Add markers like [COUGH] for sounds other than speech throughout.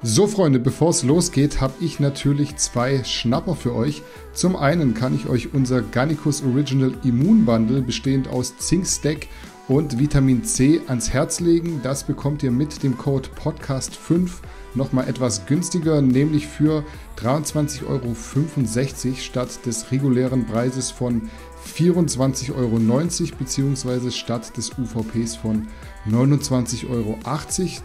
So Freunde, bevor es losgeht, habe ich natürlich zwei Schnapper für euch. Zum einen kann ich euch unser Gannicus Original Immun Bundle bestehend aus Zinkstack und Vitamin C ans Herz legen. Das bekommt ihr mit dem Code Podcast5 nochmal etwas günstiger, nämlich für 23,65 Euro statt des regulären Preises von 24,90 Euro bzw. statt des UVPs von 24,90 29,80 Euro.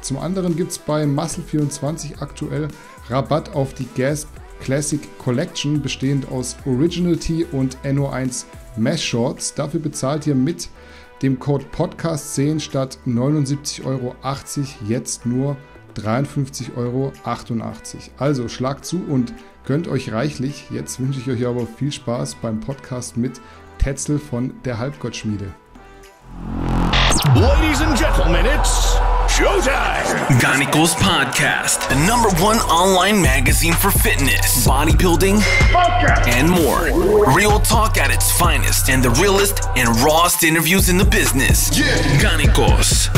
Zum anderen gibt es bei Muscle24 aktuell Rabatt auf die Gasp Classic Collection, bestehend aus Original Tee und NO1 Mesh Shorts. Dafür bezahlt ihr mit dem Code Podcast10 statt 79,80 Euro jetzt nur 53,88 Euro. Also schlagt zu und gönnt euch reichlich. Jetzt wünsche ich euch aber viel Spaß beim Podcast mit Tetzel von der Halbgottschmiede. Ladies and gentlemen, it's showtime. Gynicals Podcast, the number one online magazine for fitness, bodybuilding, Podcast. and more. Real talk at its finest and the realest and rawest interviews in the business. Yeah. Gynicals.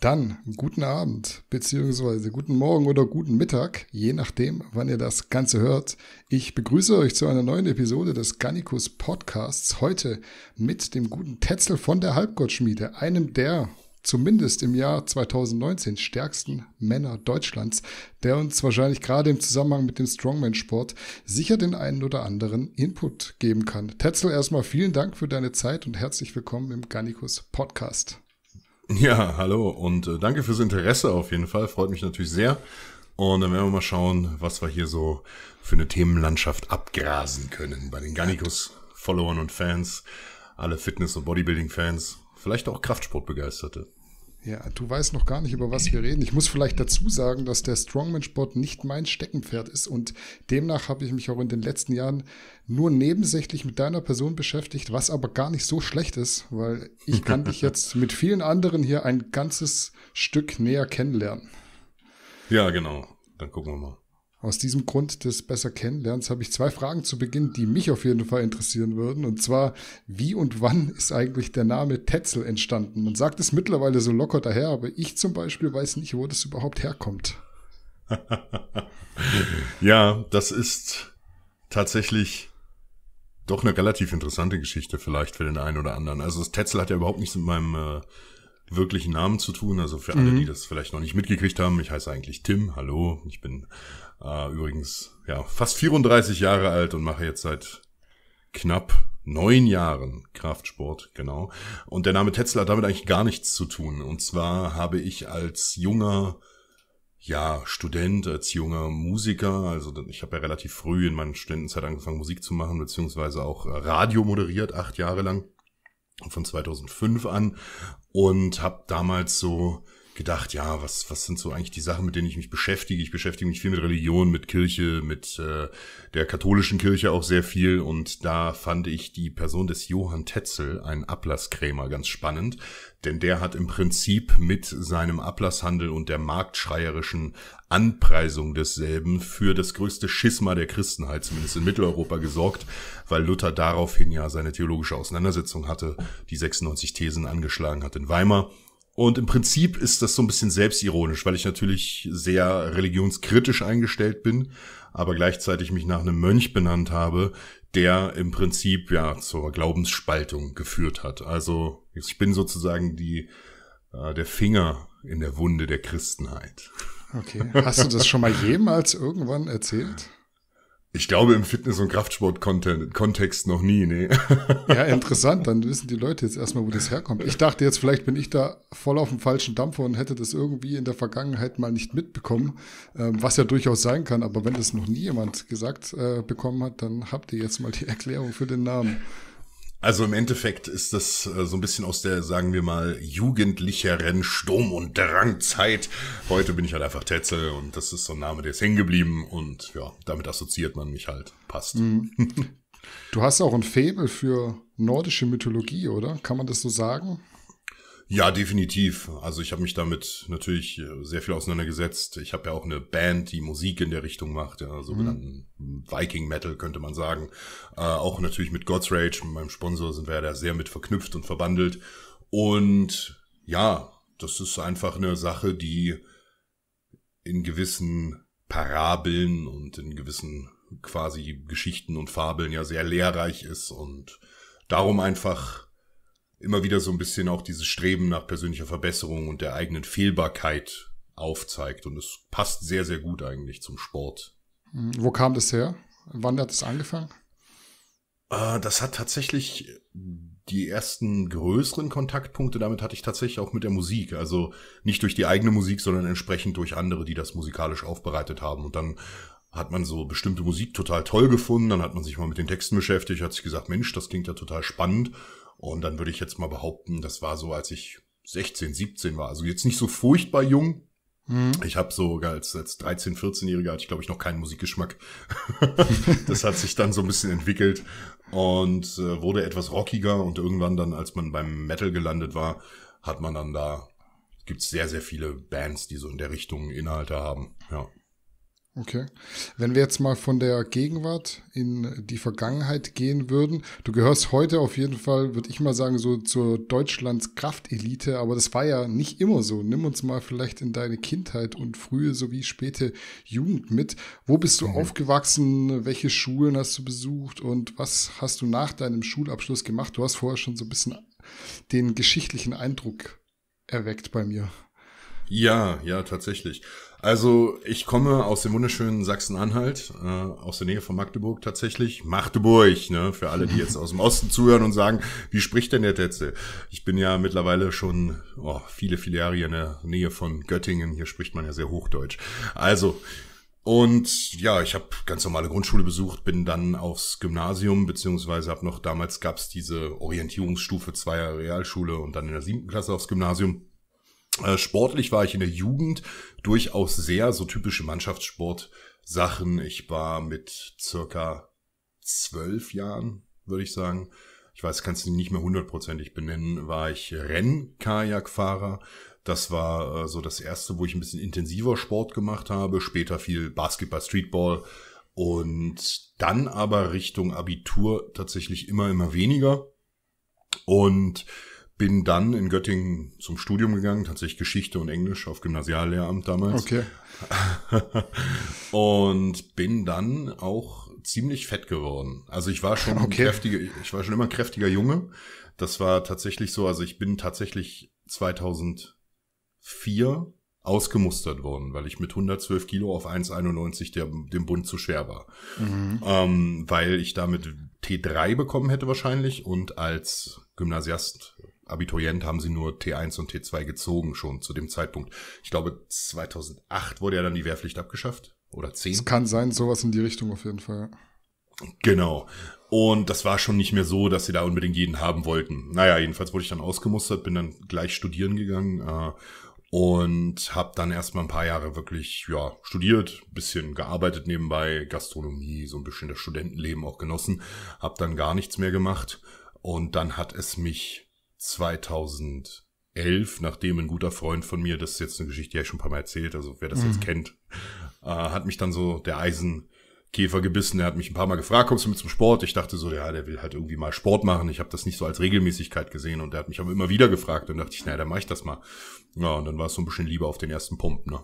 Dann guten Abend, beziehungsweise guten Morgen oder guten Mittag, je nachdem, wann ihr das Ganze hört. Ich begrüße euch zu einer neuen Episode des Gannikus Podcasts. Heute mit dem guten Tetzel von der Halbgottschmiede, einem der zumindest im Jahr 2019 stärksten Männer Deutschlands, der uns wahrscheinlich gerade im Zusammenhang mit dem Strongman-Sport sicher den einen oder anderen Input geben kann. Tetzel, erstmal vielen Dank für deine Zeit und herzlich willkommen im Gannikus Podcast. Ja, hallo und äh, danke fürs Interesse auf jeden Fall. Freut mich natürlich sehr. Und dann werden wir mal schauen, was wir hier so für eine Themenlandschaft abgrasen können bei den Gannikus-Followern und Fans, alle Fitness- und Bodybuilding-Fans, vielleicht auch Kraftsportbegeisterte. Ja, du weißt noch gar nicht, über was wir reden. Ich muss vielleicht dazu sagen, dass der Strongman-Sport nicht mein Steckenpferd ist und demnach habe ich mich auch in den letzten Jahren nur nebensächlich mit deiner Person beschäftigt, was aber gar nicht so schlecht ist, weil ich kann dich [LAUGHS] jetzt mit vielen anderen hier ein ganzes Stück näher kennenlernen. Ja, genau. Dann gucken wir mal. Aus diesem Grund des besser Kennenlernens habe ich zwei Fragen zu Beginn, die mich auf jeden Fall interessieren würden. Und zwar, wie und wann ist eigentlich der Name Tetzel entstanden? Man sagt es mittlerweile so locker daher, aber ich zum Beispiel weiß nicht, wo das überhaupt herkommt. [LAUGHS] ja, das ist tatsächlich doch eine relativ interessante Geschichte vielleicht für den einen oder anderen. Also das Tetzel hat ja überhaupt nichts mit meinem äh, wirklichen Namen zu tun. Also für alle, mhm. die das vielleicht noch nicht mitgekriegt haben, ich heiße eigentlich Tim. Hallo, ich bin äh, übrigens, ja, fast 34 Jahre alt und mache jetzt seit knapp neun Jahren Kraftsport, genau. Und der Name Tetzel hat damit eigentlich gar nichts zu tun. Und zwar habe ich als junger ja, Student, als junger Musiker, also ich habe ja relativ früh in meiner Studentenzeit angefangen, Musik zu machen, beziehungsweise auch Radio moderiert, acht Jahre lang, von 2005 an und habe damals so gedacht, ja, was, was sind so eigentlich die Sachen, mit denen ich mich beschäftige? Ich beschäftige mich viel mit Religion, mit Kirche, mit äh, der katholischen Kirche auch sehr viel. Und da fand ich die Person des Johann Tetzel, ein Ablasskrämer, ganz spannend. Denn der hat im Prinzip mit seinem Ablasshandel und der marktschreierischen Anpreisung desselben für das größte Schisma der Christenheit, zumindest in Mitteleuropa, gesorgt, weil Luther daraufhin ja seine theologische Auseinandersetzung hatte, die 96 Thesen angeschlagen hat in Weimar. Und im Prinzip ist das so ein bisschen selbstironisch, weil ich natürlich sehr religionskritisch eingestellt bin, aber gleichzeitig mich nach einem Mönch benannt habe, der im Prinzip ja zur Glaubensspaltung geführt hat. Also ich bin sozusagen die äh, der Finger in der Wunde der Christenheit. Okay. Hast du das schon mal [LAUGHS] jemals irgendwann erzählt? Ich glaube im Fitness- und Kraftsport-Kontext noch nie, nee. [LAUGHS] Ja, interessant. Dann wissen die Leute jetzt erstmal, wo das herkommt. Ich dachte jetzt, vielleicht bin ich da voll auf dem falschen Dampfer und hätte das irgendwie in der Vergangenheit mal nicht mitbekommen, ähm, was ja durchaus sein kann. Aber wenn das noch nie jemand gesagt äh, bekommen hat, dann habt ihr jetzt mal die [LAUGHS] Erklärung für den Namen. Also im Endeffekt ist das äh, so ein bisschen aus der, sagen wir mal, jugendlicheren Sturm- und Drangzeit. Heute bin ich halt einfach Tetzel und das ist so ein Name, der ist hängen geblieben und ja, damit assoziiert man mich halt. Passt. Mhm. [LAUGHS] Du hast auch ein Faible für nordische Mythologie, oder? Kann man das so sagen? Ja, definitiv. Also ich habe mich damit natürlich äh, sehr viel auseinandergesetzt. Ich habe ja auch eine Band, die Musik in der Richtung macht, ja, sogenannten mhm. Viking Metal könnte man sagen. Äh, auch natürlich mit God's Rage, mit meinem Sponsor, sind wir ja da sehr mit verknüpft und verbandelt. Und ja, das ist einfach eine Sache, die in gewissen Parabeln und in gewissen quasi Geschichten und Fabeln ja sehr lehrreich ist und darum einfach immer wieder so ein bisschen auch dieses Streben nach persönlicher Verbesserung und der eigenen Fehlbarkeit aufzeigt. Und es passt sehr, sehr gut eigentlich zum Sport. Hm, wo kam das her? Wann hat es angefangen? Ah, das hat tatsächlich äh, die ersten größeren Kontaktpunkte damit hatte ich tatsächlich auch mit der Musik. Also nicht durch die eigene Musik, sondern entsprechend durch andere, die das musikalisch aufbereitet haben. Und dann hat man so bestimmte Musik total toll gefunden, dann hat man sich mal mit den Texten beschäftigt, hat sich gesagt, Mensch, das klingt ja total spannend. Und dann würde ich jetzt mal behaupten, das war so, als ich 16, 17 war. Also jetzt nicht so furchtbar jung, mhm. ich habe sogar als, als 13-, 14-Jähriger hatte ich, glaube ich, noch keinen Musikgeschmack. [LAUGHS] das hat sich dann so ein bisschen entwickelt und äh, wurde etwas rockiger und irgendwann dann, als man beim Metal gelandet war, hat man dann da, gibt's sehr, sehr viele Bands, die so in der Richtung Inhalte haben. Ja. Okay. Wenn wir jetzt mal von der Gegenwart in die Vergangenheit gehen würden, du gehörst heute auf jeden Fall, würde ich mal sagen, so zur Deutschlands Kraftelite, aber das war ja nicht immer so. Nimm uns mal vielleicht in deine Kindheit und frühe sowie späte Jugend mit. Wo bist du mhm. aufgewachsen? Welche Schulen hast du besucht und was hast du nach deinem Schulabschluss gemacht? Du hast vorher schon so ein bisschen den geschichtlichen Eindruck erweckt bei mir. Ja, ja, tatsächlich. Also ich komme aus dem wunderschönen Sachsen-Anhalt, äh, aus der Nähe von Magdeburg tatsächlich. Magdeburg, ne? Für alle, die jetzt aus dem Osten zuhören und sagen, wie spricht denn der Tetzel? Ich bin ja mittlerweile schon oh, viele, viele Jahre hier in der Nähe von Göttingen. Hier spricht man ja sehr Hochdeutsch. Also, und ja, ich habe ganz normale Grundschule besucht, bin dann aufs Gymnasium, beziehungsweise habe noch, damals gab's diese Orientierungsstufe zweier Realschule und dann in der siebten Klasse aufs Gymnasium. Äh, sportlich war ich in der Jugend durchaus sehr so typische Mannschaftssportsachen. Ich war mit circa zwölf Jahren, würde ich sagen. Ich weiß, kannst du nicht mehr hundertprozentig benennen, war ich Rennkajakfahrer. Das war äh, so das erste, wo ich ein bisschen intensiver Sport gemacht habe. Später viel Basketball, Streetball und dann aber Richtung Abitur tatsächlich immer, immer weniger. Und bin dann in Göttingen zum Studium gegangen, tatsächlich Geschichte und Englisch auf Gymnasiallehramt damals. Okay. [LAUGHS] und bin dann auch ziemlich fett geworden. Also ich war schon [LAUGHS] okay. kräftiger, ich war schon immer kräftiger Junge. Das war tatsächlich so, also ich bin tatsächlich 2004 ausgemustert worden, weil ich mit 112 Kilo auf 1,91 dem Bund zu schwer war. Mhm. Ähm, weil ich damit T3 bekommen hätte wahrscheinlich und als Gymnasiast Abiturient haben sie nur T1 und T2 gezogen schon zu dem Zeitpunkt. Ich glaube, 2008 wurde ja dann die Wehrpflicht abgeschafft oder 10. Es kann sein, sowas in die Richtung auf jeden Fall. Genau. Und das war schon nicht mehr so, dass sie da unbedingt jeden haben wollten. Naja, jedenfalls wurde ich dann ausgemustert, bin dann gleich studieren gegangen äh, und habe dann erstmal ein paar Jahre wirklich ja studiert, bisschen gearbeitet nebenbei, Gastronomie, so ein bisschen das Studentenleben auch genossen, habe dann gar nichts mehr gemacht und dann hat es mich 2011, nachdem ein guter Freund von mir, das ist jetzt eine Geschichte, die ich schon ein paar Mal erzählt, also wer das mhm. jetzt kennt, äh, hat mich dann so der Eisenkäfer gebissen. Er hat mich ein paar Mal gefragt, kommst du mit zum Sport? Ich dachte so, ja, der will halt irgendwie mal Sport machen. Ich habe das nicht so als Regelmäßigkeit gesehen und er hat mich aber immer wieder gefragt und dachte ich, naja, dann mache ich das mal. Ja, und dann war es so ein bisschen lieber auf den ersten Pump, ne?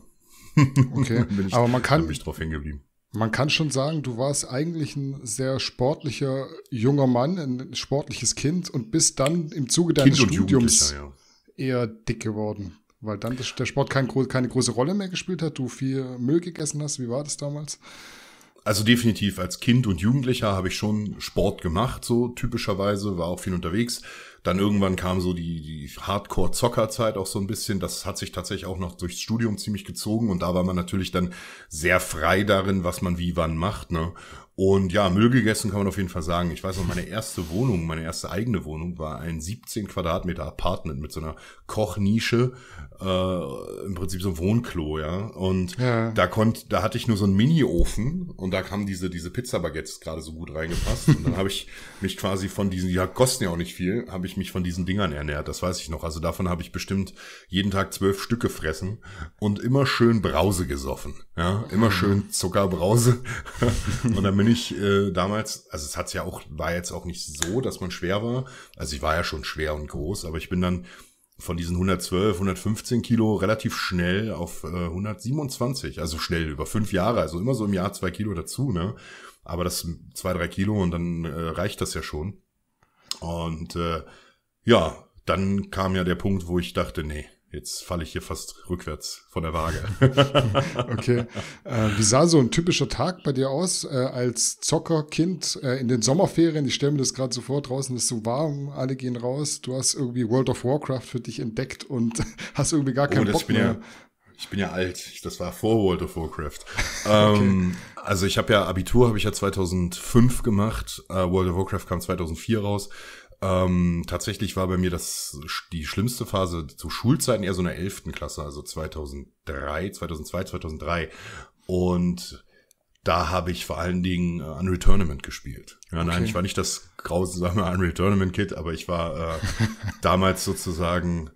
Okay, [LAUGHS] aber man kann, bin ich drauf hingeblieben. Man kann schon sagen, du warst eigentlich ein sehr sportlicher junger Mann, ein sportliches Kind und bist dann im Zuge deines Studiums ja. eher dick geworden, weil dann der Sport kein, keine große Rolle mehr gespielt hat, du viel Müll gegessen hast. Wie war das damals? Also definitiv als Kind und Jugendlicher habe ich schon Sport gemacht, so typischerweise, war auch viel unterwegs. Dann irgendwann kam so die, die Hardcore-Zocker-Zeit auch so ein bisschen. Das hat sich tatsächlich auch noch durchs Studium ziemlich gezogen und da war man natürlich dann sehr frei darin, was man wie wann macht. Ne? Und ja, Müll gegessen kann man auf jeden Fall sagen. Ich weiß noch, meine erste Wohnung, meine erste eigene Wohnung war ein 17 Quadratmeter Apartment mit so einer Kochnische, äh, im Prinzip so ein Wohnklo, ja. Und ja. da konnte, da hatte ich nur so einen Mini-Ofen und da kamen diese, diese Pizza-Baguettes gerade so gut reingepasst. und dann habe ich mich quasi von diesen, ja, kosten ja auch nicht viel, habe ich mich von diesen Dingern ernährt, das weiß ich noch. Also davon habe ich bestimmt jeden Tag zwölf Stücke fressen und immer schön Brause gesoffen, ja. Immer mhm. schön Zuckerbrause. [LAUGHS] und dann bin ich äh, damals, also es hat's ja auch, war jetzt auch nicht so, dass man schwer war. Also ich war ja schon schwer und groß, aber ich bin dann von diesen 112, 115 Kilo relativ schnell auf äh, 127, also schnell über fünf Jahre, also immer so im Jahr zwei Kilo dazu, ne? Aber das zwei, drei Kilo und dann äh, reicht das ja schon. Und äh, ja, dann kam ja der Punkt, wo ich dachte, nee, Jetzt falle ich hier fast rückwärts von der Waage. [LAUGHS] okay. Äh, wie sah so ein typischer Tag bei dir aus äh, als Zockerkind äh, in den Sommerferien? Ich stelle mir das gerade so vor, draußen ist so warm, alle gehen raus. Du hast irgendwie World of Warcraft für dich entdeckt und [LAUGHS] hast irgendwie gar oh, keinen oh, Bock mehr. Ja ich bin ja alt, das war vor World of Warcraft. [LAUGHS] okay. ähm, also ich habe ja Abitur, habe ich ja 2005 gemacht, äh, World of Warcraft kam 2004 raus. Ähm, tatsächlich war bei mir das die schlimmste Phase zu Schulzeiten eher so einer elften Klasse, also 2003, 2002, 2003. Und da habe ich vor allen Dingen äh, Unreal Tournament gespielt. Ja, okay. nein, ich war nicht das grausame [LAUGHS] Unreal Tournament Kid, aber ich war äh, [LAUGHS] damals sozusagen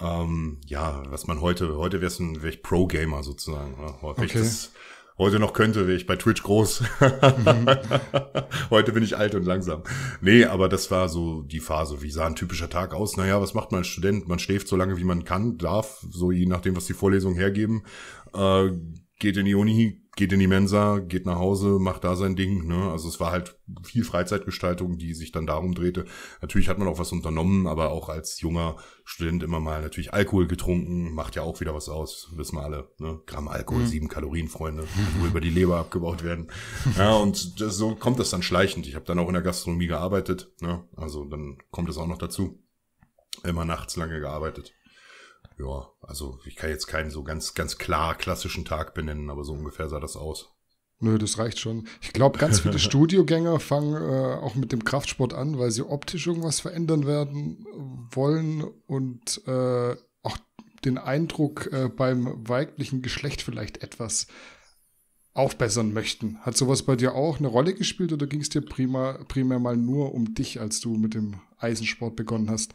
ähm, ja, was man heute heute wäre es ein wär Pro Gamer sozusagen, oder? Okay. das Heute noch könnte ich bei Twitch groß. Mhm. [LAUGHS] Heute bin ich alt und langsam. Nee, aber das war so die Phase. Wie sah ein typischer Tag aus? Naja, was macht man als Student? Man schläft so lange, wie man kann, darf, so je nachdem, was die Vorlesungen hergeben. Äh, geht in die Uni, geht in die Mensa, geht nach Hause, macht da sein Ding. Ne? Also es war halt viel Freizeitgestaltung, die sich dann darum drehte. Natürlich hat man auch was unternommen, aber auch als junger Student immer mal natürlich Alkohol getrunken, macht ja auch wieder was aus, wissen wir alle. Ne? Gramm Alkohol, mhm. sieben Kalorien, Freunde, wo über die Leber abgebaut werden. Ja, und das, so kommt das dann schleichend. Ich habe dann auch in der Gastronomie gearbeitet, ne? also dann kommt es auch noch dazu. Immer nachts lange gearbeitet ja, also ich kann jetzt keinen so ganz, ganz klar klassischen Tag benennen, aber so ungefähr sah das aus. Nö, das reicht schon. Ich glaube, ganz viele [LAUGHS] Studiogänger fangen äh, auch mit dem Kraftsport an, weil sie optisch irgendwas verändern werden wollen und äh, auch den Eindruck äh, beim weiblichen Geschlecht vielleicht etwas aufbessern möchten. Hat sowas bei dir auch eine Rolle gespielt oder ging es dir prima, primär mal nur um dich, als du mit dem Eisensport begonnen hast?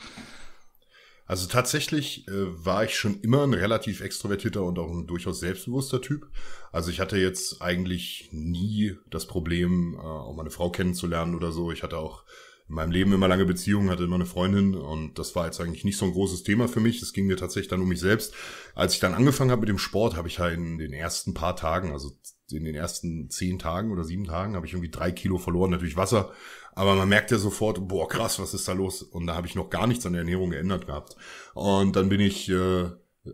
Also tatsächlich äh, war ich schon immer ein relativ extrovertierter und auch ein durchaus selbstbewusster Typ. Also ich hatte jetzt eigentlich nie das Problem, äh, auch meine Frau kennenzulernen oder so. Ich hatte auch in meinem Leben immer lange Beziehungen, hatte immer eine Freundin und das war jetzt eigentlich nicht so ein großes Thema für mich. Es ging mir tatsächlich dann um mich selbst. Als ich dann angefangen habe mit dem Sport, habe ich halt in den ersten paar Tagen, also in den ersten zehn Tagen oder sieben Tagen habe ich irgendwie drei Kilo verloren, natürlich Wasser. Aber man merkt ja sofort, boah, krass, was ist da los? Und da habe ich noch gar nichts an der Ernährung geändert gehabt. Und dann bin ich äh,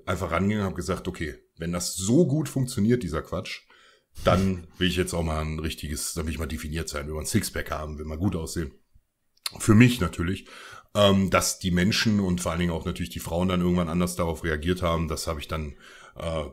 einfach rangegangen und habe gesagt, okay, wenn das so gut funktioniert, dieser Quatsch, dann will ich jetzt auch mal ein richtiges, dann will ich mal definiert sein, will mal ein Sixpack haben, will mal gut aussehen. Für mich natürlich. Ähm, dass die Menschen und vor allen Dingen auch natürlich die Frauen dann irgendwann anders darauf reagiert haben, das habe ich dann äh,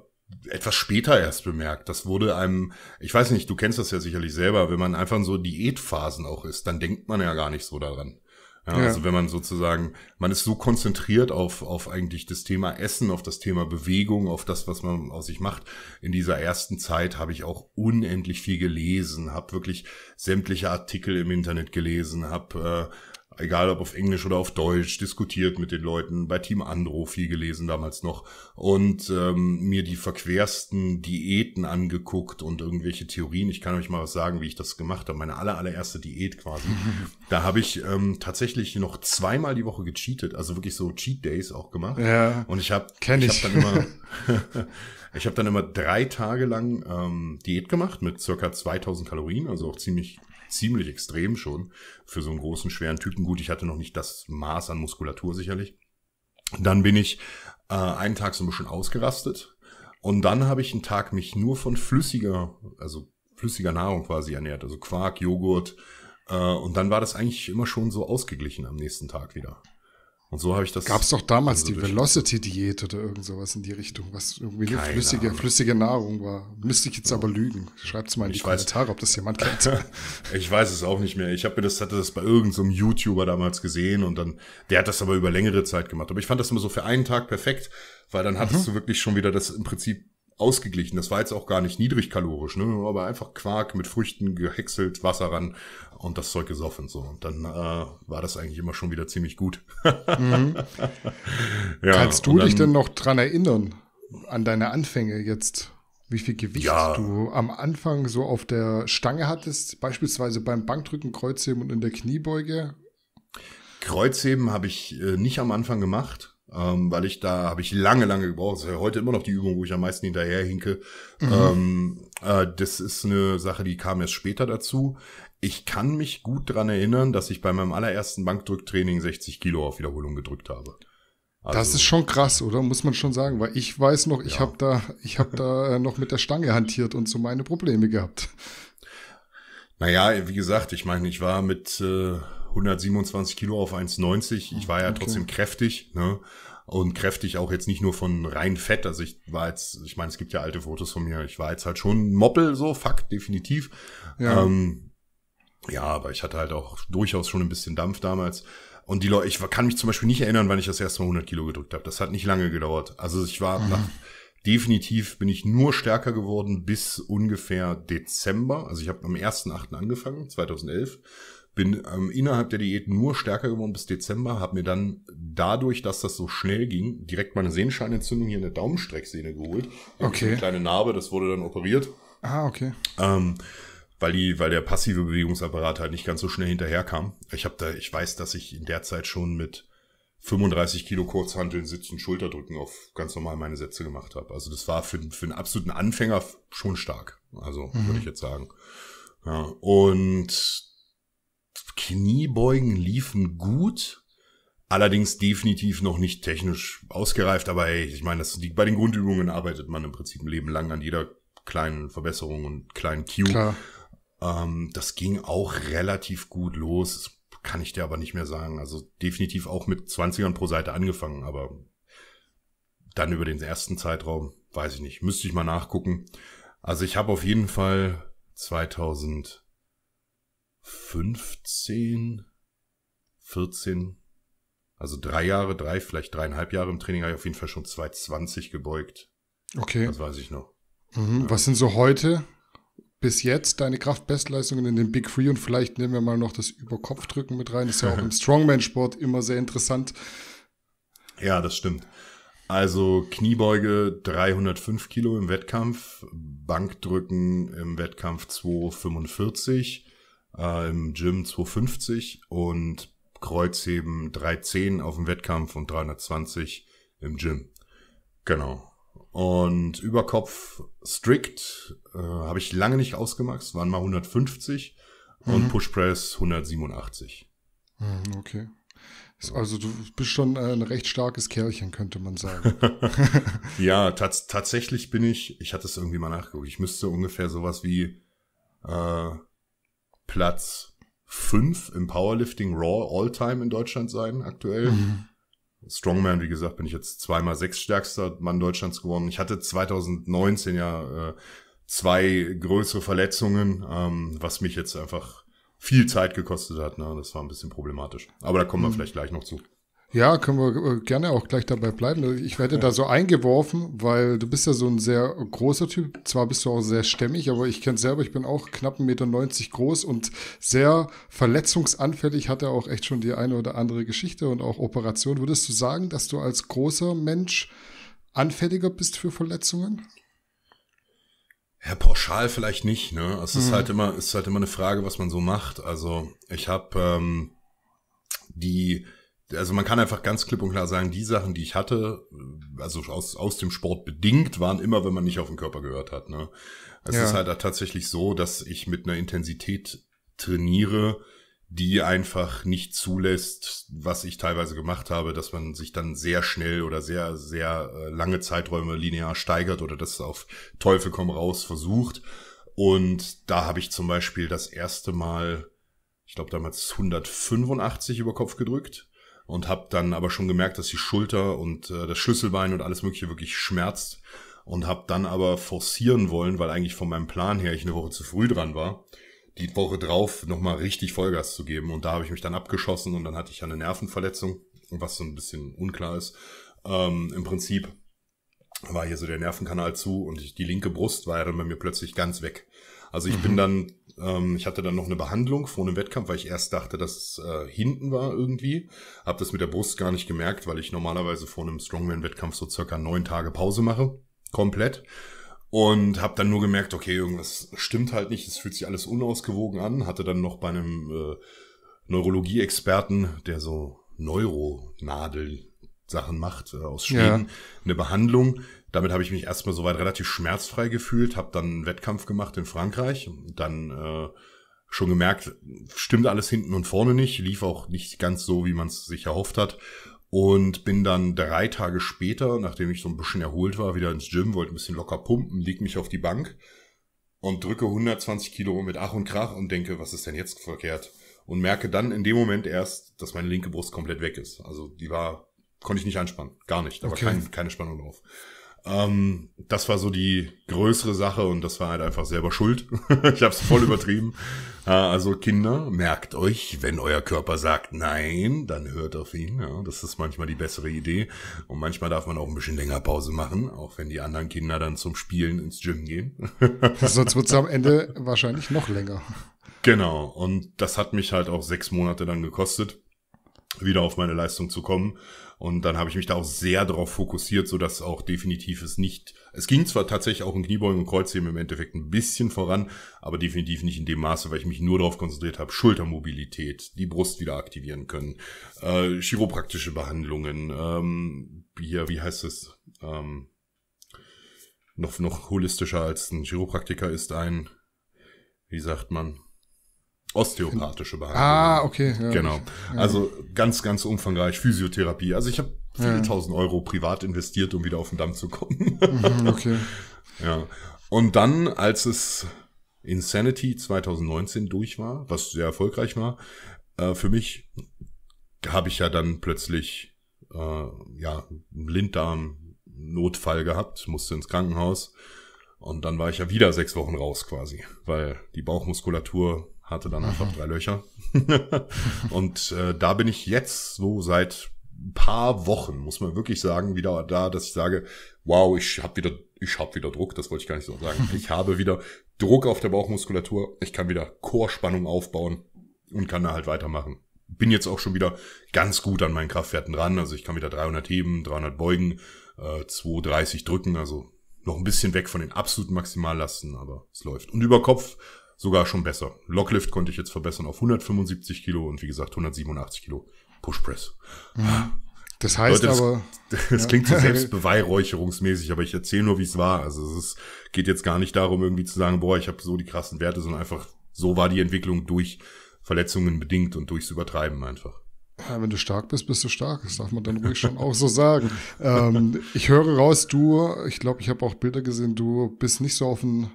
etwas später erst bemerkt. Das wurde einem, ich weiß nicht, du kennst das ja sicherlich selber, wenn man einfach so Diätphasen auch ist, dann denkt man ja gar nicht so daran. Ja, ja. Also wenn man sozusagen, man ist so konzentriert auf, auf eigentlich das Thema Essen, auf das Thema Bewegung, auf das, was man aus sich macht. In dieser ersten Zeit habe ich auch unendlich viel gelesen, habe wirklich sämtliche Artikel im Internet gelesen, habe äh, egal ob auf Englisch oder auf Deutsch, diskutiert mit den Leuten, bei Team Andro viel gelesen damals noch und ähm, mir die verquersten Diäten angeguckt und irgendwelche Theorien. Ich kann euch mal was sagen, wie ich das gemacht habe. Meine aller, allererste Diät quasi. [LAUGHS] da habe ich ähm, tatsächlich noch zweimal die Woche gecheatet, also wirklich so Cheat Days auch gemacht. Ja, und ich habe ich, ich. Hab dann immer [LAUGHS] [LAUGHS] Ich habe dann immer drei Tage lang ähm, Diät gemacht mit circa 2000 Kalorien, also auch ziemlich ziemlich extrem schon für so einen großen, schweren Typen. Gut, ich hatte noch nicht das Maß an Muskulatur sicherlich. Dann bin ich äh, einen Tag so ein bisschen ausgerastet. Und dann habe ich einen Tag mich nur von flüssiger, also flüssiger Nahrung quasi ernährt. Also Quark, Joghurt. Äh, und dann war das eigentlich immer schon so ausgeglichen am nächsten Tag wieder. Und so habe ich das. Gab es doch damals also die Velocity-Diät oder irgend sowas in die Richtung, was irgendwie Keine eine flüssige, flüssige Nahrung war. Müsste ich jetzt ja. aber lügen. Schreibt es mal in die ich Kommentare, ob das jemand kennt. [LAUGHS] ich weiß es auch nicht mehr. Ich habe mir das, hatte das bei irgendeinem so YouTuber damals gesehen und dann, der hat das aber über längere Zeit gemacht. Aber ich fand das immer so für einen Tag perfekt, weil dann hattest mhm. du wirklich schon wieder das im Prinzip ausgeglichen. Das war jetzt auch gar nicht niedrigkalorisch, ne? aber einfach Quark mit Früchten gehäckselt, Wasser ran und das Zeug gesoffen. So. Und dann äh, war das eigentlich immer schon wieder ziemlich gut. mhm. [LAUGHS] ja, Kannst du dann, dich denn noch dran erinnern, an deine Anfänge jetzt? Wie viel Gewicht ja. du am Anfang so auf der Stange hattest, beispielsweise beim Bankdrücken, Kreuzheben und in der Kniebeuge? Kreuzheben habe ich äh, nicht am Anfang gemacht, ähm, weil ich da habe ich lange, lange gebraucht. Das ist ja heute immer noch die Übung, wo ich am meisten hinterherhinke. Mhm. Ähm, äh, das ist eine Sache, die kam erst später dazu ich kann mich gut dran erinnern, dass ich bei meinem allerersten Bankdrücktraining 60 Kilo auf Wiederholung gedrückt habe. Also, das ist schon krass, oder? Muss man schon sagen, weil ich weiß noch, ich ja. habe da, ich hab da äh, noch mit der Stange hantiert und so meine Probleme gehabt. Naja, wie gesagt, ich meine, ich war mit äh, 127 Kilo auf 1,90. Ich war ja okay. trotzdem kräftig, ne? Und kräftig auch jetzt nicht nur von rein Fett. Also ich war jetzt, ich meine, es gibt ja alte Fotos von mir. Ich war jetzt halt schon Moppel, so, Fakt, definitiv. Ja. Ähm, ja, aber ich hatte halt auch durchaus schon ein bisschen Dampf damals. Und die Leute, ich kann mich zum Beispiel nicht erinnern, wann ich das erste Mal 100 Kilo gedrückt habe. Das hat nicht lange gedauert. Also ich war mhm. nach, definitiv bin ich nur stärker geworden bis ungefähr Dezember. Also ich habe am 1.8. angefangen, 2011. Bin ähm, innerhalb der Diät nur stärker geworden bis Dezember, habe mir dann dadurch, dass das so schnell ging, direkt meine Sehenscheinentzündung hier in der Daumenstrecksehne geholt. okay. Eine kleine Narbe, das wurde dann operiert. Ah, okay. Ähm, weil die, weil der passive Bewegungsapparat halt nicht ganz so schnell hinterherkam. Ich habe da, ich weiß, dass ich in der Zeit schon mit 35 Kilo Kurzhanteln, Sitzen, Schulterdrücken auf ganz normal meine Sätze gemacht habe. Also das war für, für einen absoluten Anfänger schon stark. Also mhm. würde ich jetzt sagen. Ja, und Kniebeugen liefen gut, allerdings definitiv noch nicht technisch ausgereift. Aber hey, ich meine, das die, bei den Grundübungen arbeitet man im Prinzip ein Leben lang an jeder kleinen Verbesserung und kleinen Cue. Klar. Ähm, das ging auch relativ gut los. Das kann ich dir aber nicht mehr sagen. Also definitiv auch mit 20ern pro Seite angefangen, aber dann über den ersten Zeitraum, weiß ich nicht. Müsste ich mal nachgucken. Also ich habe auf jeden Fall 2015, 14, also drei Jahre, drei, vielleicht dreieinhalb Jahre im Training habe ich auf jeden Fall schon 220 gebeugt. Okay. Das weiß ich noch. Mhm. Ja. Was sind so heute bis jetzt deine Kraftbestleistungen in den Big Free und vielleicht nehmen wir mal noch das Überkopfdrücken mit rein. Das ist ja auch im Strongman-Sport immer sehr interessant. Ja, das stimmt. Also Kniebeuge 305 Kilo im Wettkampf, Bankdrücken im Wettkampf 245, äh, im Gym 250 und Kreuzheben 310 auf dem Wettkampf und 320 im Gym. Genau. Und Überkopf strict äh, habe ich lange nicht ausgemacht. Es waren mal 150 mhm. und Push Press 187. Mhm, okay. Also du bist schon äh, ein recht starkes Kerlchen, könnte man sagen. [LAUGHS] ja, [LAUGHS] tats tatsächlich bin ich, ich hatte es irgendwie mal nachgeguckt, ich müsste ungefähr sowas wie äh, Platz 5 im Powerlifting Raw All-Time in Deutschland sein aktuell. Mhm. Strongman, wie gesagt, bin ich jetzt zweimal sechsstärkster Mann Deutschlands geworden. Ich hatte 2019 ja äh, zwei größere Verletzungen, ähm, was mich jetzt einfach viel Zeit gekostet hat. Ne? Das war ein bisschen problematisch. Aber da kommen wir mhm. vielleicht gleich noch zu. Ja, können wir äh, gerne auch gleich dabei bleiben. Ich werde ja. da so eingeworfen, weil du bist ja so ein sehr großer Typ. Zwar bist du auch sehr stämmig, aber ich kenne selber, ich bin auch knapp 1,90 Meter groß und sehr verletzungsanfällig, hatte auch echt schon die eine oder andere Geschichte und auch Operation. Würdest du sagen, dass du als großer Mensch anfälliger bist für Verletzungen? Ja, pauschal vielleicht nicht, ne? Es mhm. ist halt immer, ist halt immer eine Frage, was man so macht. Also ich habe ähm, die also man kann einfach ganz klipp und klar sagen, die Sachen, die ich hatte, also aus, aus dem Sport bedingt, waren immer, wenn man nicht auf den Körper gehört hat. Ne? Es ja. ist halt tatsächlich so, dass ich mit einer Intensität trainiere, die einfach nicht zulässt, was ich teilweise gemacht habe, dass man sich dann sehr schnell oder sehr, sehr äh, lange Zeiträume linear steigert oder das auf Teufel komm raus versucht. Und da habe ich zum Beispiel das erste Mal, ich glaube damals 185 über Kopf gedrückt und habe dann aber schon gemerkt, dass die Schulter und äh, das Schlüsselbein und alles Mögliche wirklich schmerzt und habe dann aber forcieren wollen, weil eigentlich von meinem Plan her ich eine Woche zu früh dran war, die Woche drauf nochmal richtig Vollgas zu geben. Und da habe ich mich dann abgeschossen und dann hatte ich ja eine Nervenverletzung, was so ein bisschen unklar ist. Ähm, Im Prinzip war hier so der Nervenkanal zu und ich, die linke Brust war ja dann bei mir plötzlich ganz weg. Also ich mhm. bin dann ähm, ich hatte dann noch eine Behandlung vor einem Wettkampf, weil ich erst dachte, dass es äh, hinten war irgendwie. Habe das mit der Brust gar nicht gemerkt, weil ich normalerweise vor einem Strongman-Wettkampf so circa neun Tage Pause mache. Komplett. Und habe dann nur gemerkt, okay, irgendwas stimmt halt nicht. Es fühlt sich alles unausgewogen an. Hatte dann noch bei einem äh, Neurologie-Experten, der so Neuronadeln Sachen macht äh, aus Schweden, ja. eine Behandlung, damit habe ich mich erstmal soweit relativ schmerzfrei gefühlt, habe dann einen Wettkampf gemacht in Frankreich, dann äh, schon gemerkt, stimmt alles hinten und vorne nicht, lief auch nicht ganz so, wie man es sich erhofft hat. Und bin dann drei Tage später, nachdem ich so ein bisschen erholt war, wieder ins Gym, wollte ein bisschen locker pumpen, leg mich auf die Bank und drücke 120 Kilo mit Ach und Krach und denke, was ist denn jetzt verkehrt? Und merke dann in dem Moment erst, dass meine linke Brust komplett weg ist. Also die war, konnte ich nicht anspannen. Gar nicht. Da okay. war kein, keine Spannung drauf. Ähm, das war so die größere Sache und das war halt einfach selber schuld. [LAUGHS] ich habe es voll übertrieben. Äh, also Kinder, merkt euch, wenn euer Körper sagt nein, dann hört auf ihn. Ja, das ist manchmal die bessere Idee. Und manchmal darf man auch ein bisschen länger Pause machen, auch wenn die anderen Kinder dann zum Spielen ins Gym gehen. [LAUGHS] Sonst wird's am Ende wahrscheinlich noch länger. Genau, und das hat mich halt auch sechs Monate dann gekostet, wieder auf meine Leistung zu kommen. Und dann habe ich mich da auch sehr darauf fokussiert, sodass auch definitiv es nicht, es ging zwar tatsächlich auch in Kniebeugen und Kreuzheben im Endeffekt ein bisschen voran, aber definitiv nicht in dem Maße, weil ich mich nur darauf konzentriert habe, Schultermobilität, die Brust wieder aktivieren können, äh, chiropraktische Behandlungen, ähm, hier, wie heißt es, ähm, noch, noch holistischer als ein Chiropraktiker ist ein, wie sagt man, Osteopathische Behandlung. Ah, okay. Ja, genau. Ja. Also ganz, ganz umfangreich. Physiotherapie. Also ich habe viele ja. tausend Euro privat investiert, um wieder auf den Damm zu kommen. Mhm, okay. [LAUGHS] ja. Und dann, als es Insanity 2019 durch war, was sehr erfolgreich war, äh, für mich habe ich ja dann plötzlich äh, ja, Blinddarm-Notfall gehabt, musste ins Krankenhaus. Und dann war ich ja wieder sechs Wochen raus quasi, weil die Bauchmuskulatur hatte dann einfach drei Löcher. [LAUGHS] und äh, da bin ich jetzt so seit paar Wochen, muss man wirklich sagen, wieder da, dass ich sage, wow, ich habe wieder, ich habe wieder Druck, das wollte ich gar nicht so sagen. Ich habe wieder Druck auf der Bauchmuskulatur, ich kann wieder Chorspannung aufbauen und kann da halt weitermachen. Bin jetzt auch schon wieder ganz gut an meinen Kraftwerten dran, also ich kann wieder 300 heben, 300 beugen, äh, 230 drücken, also noch ein bisschen weg von den absoluten Maximallasten, aber es läuft. Und über Kopf sogar schon besser. Locklift konnte ich jetzt verbessern auf 175 Kilo und wie gesagt 187 Kilo Pushpress. Mhm. Das heißt Leute, das, aber. [LAUGHS] Das, ja. klingt so selbstbeweihräucherungsmäßig, aber ich erzähle nur, wie es war. Also es geht jetzt gar nicht darum, irgendwie zu sagen, boah, ich habe so die krassen Werte, sondern einfach, so war die Entwicklung durch Verletzungen bedingt und durchs Übertreiben einfach. Ja, wenn du stark bist, bist du stark. Das darf man dann ruhig schon auch so sagen. Ähm, ich höre raus, du, ich glaube, ich habe auch Bilder gesehen, du bist nicht so auf dem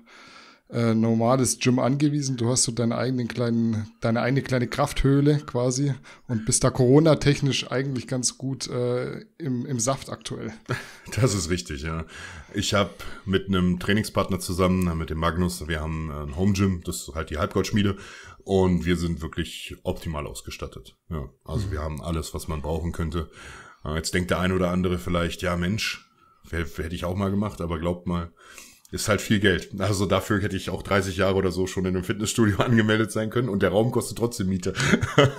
äh, normales Gym angewiesen. Du hast so deinen eigenen kleinen, deine eigene kleine Krafthöhle quasi und bist da Corona-technisch eigentlich ganz gut äh, im, im Saft aktuell. [LAUGHS] Das ist richtig, ja. Ich habe mit einem Trainingspartner zusammen, äh, mit dem Magnus, wir haben äh, ein Home Gym, das ist halt die Halbgoldschmiede. Und wir sind wirklich optimal ausgestattet. Ja, also mhm. wir haben alles, was man brauchen könnte. Äh, jetzt denkt der ein oder andere vielleicht, ja Mensch, hätte ich auch mal gemacht, aber glaubt mal, ist halt viel Geld. Also dafür hätte ich auch 30 Jahre oder so schon in einem Fitnessstudio [LAUGHS] angemeldet sein können und der Raum kostet trotzdem Miete. [LAUGHS]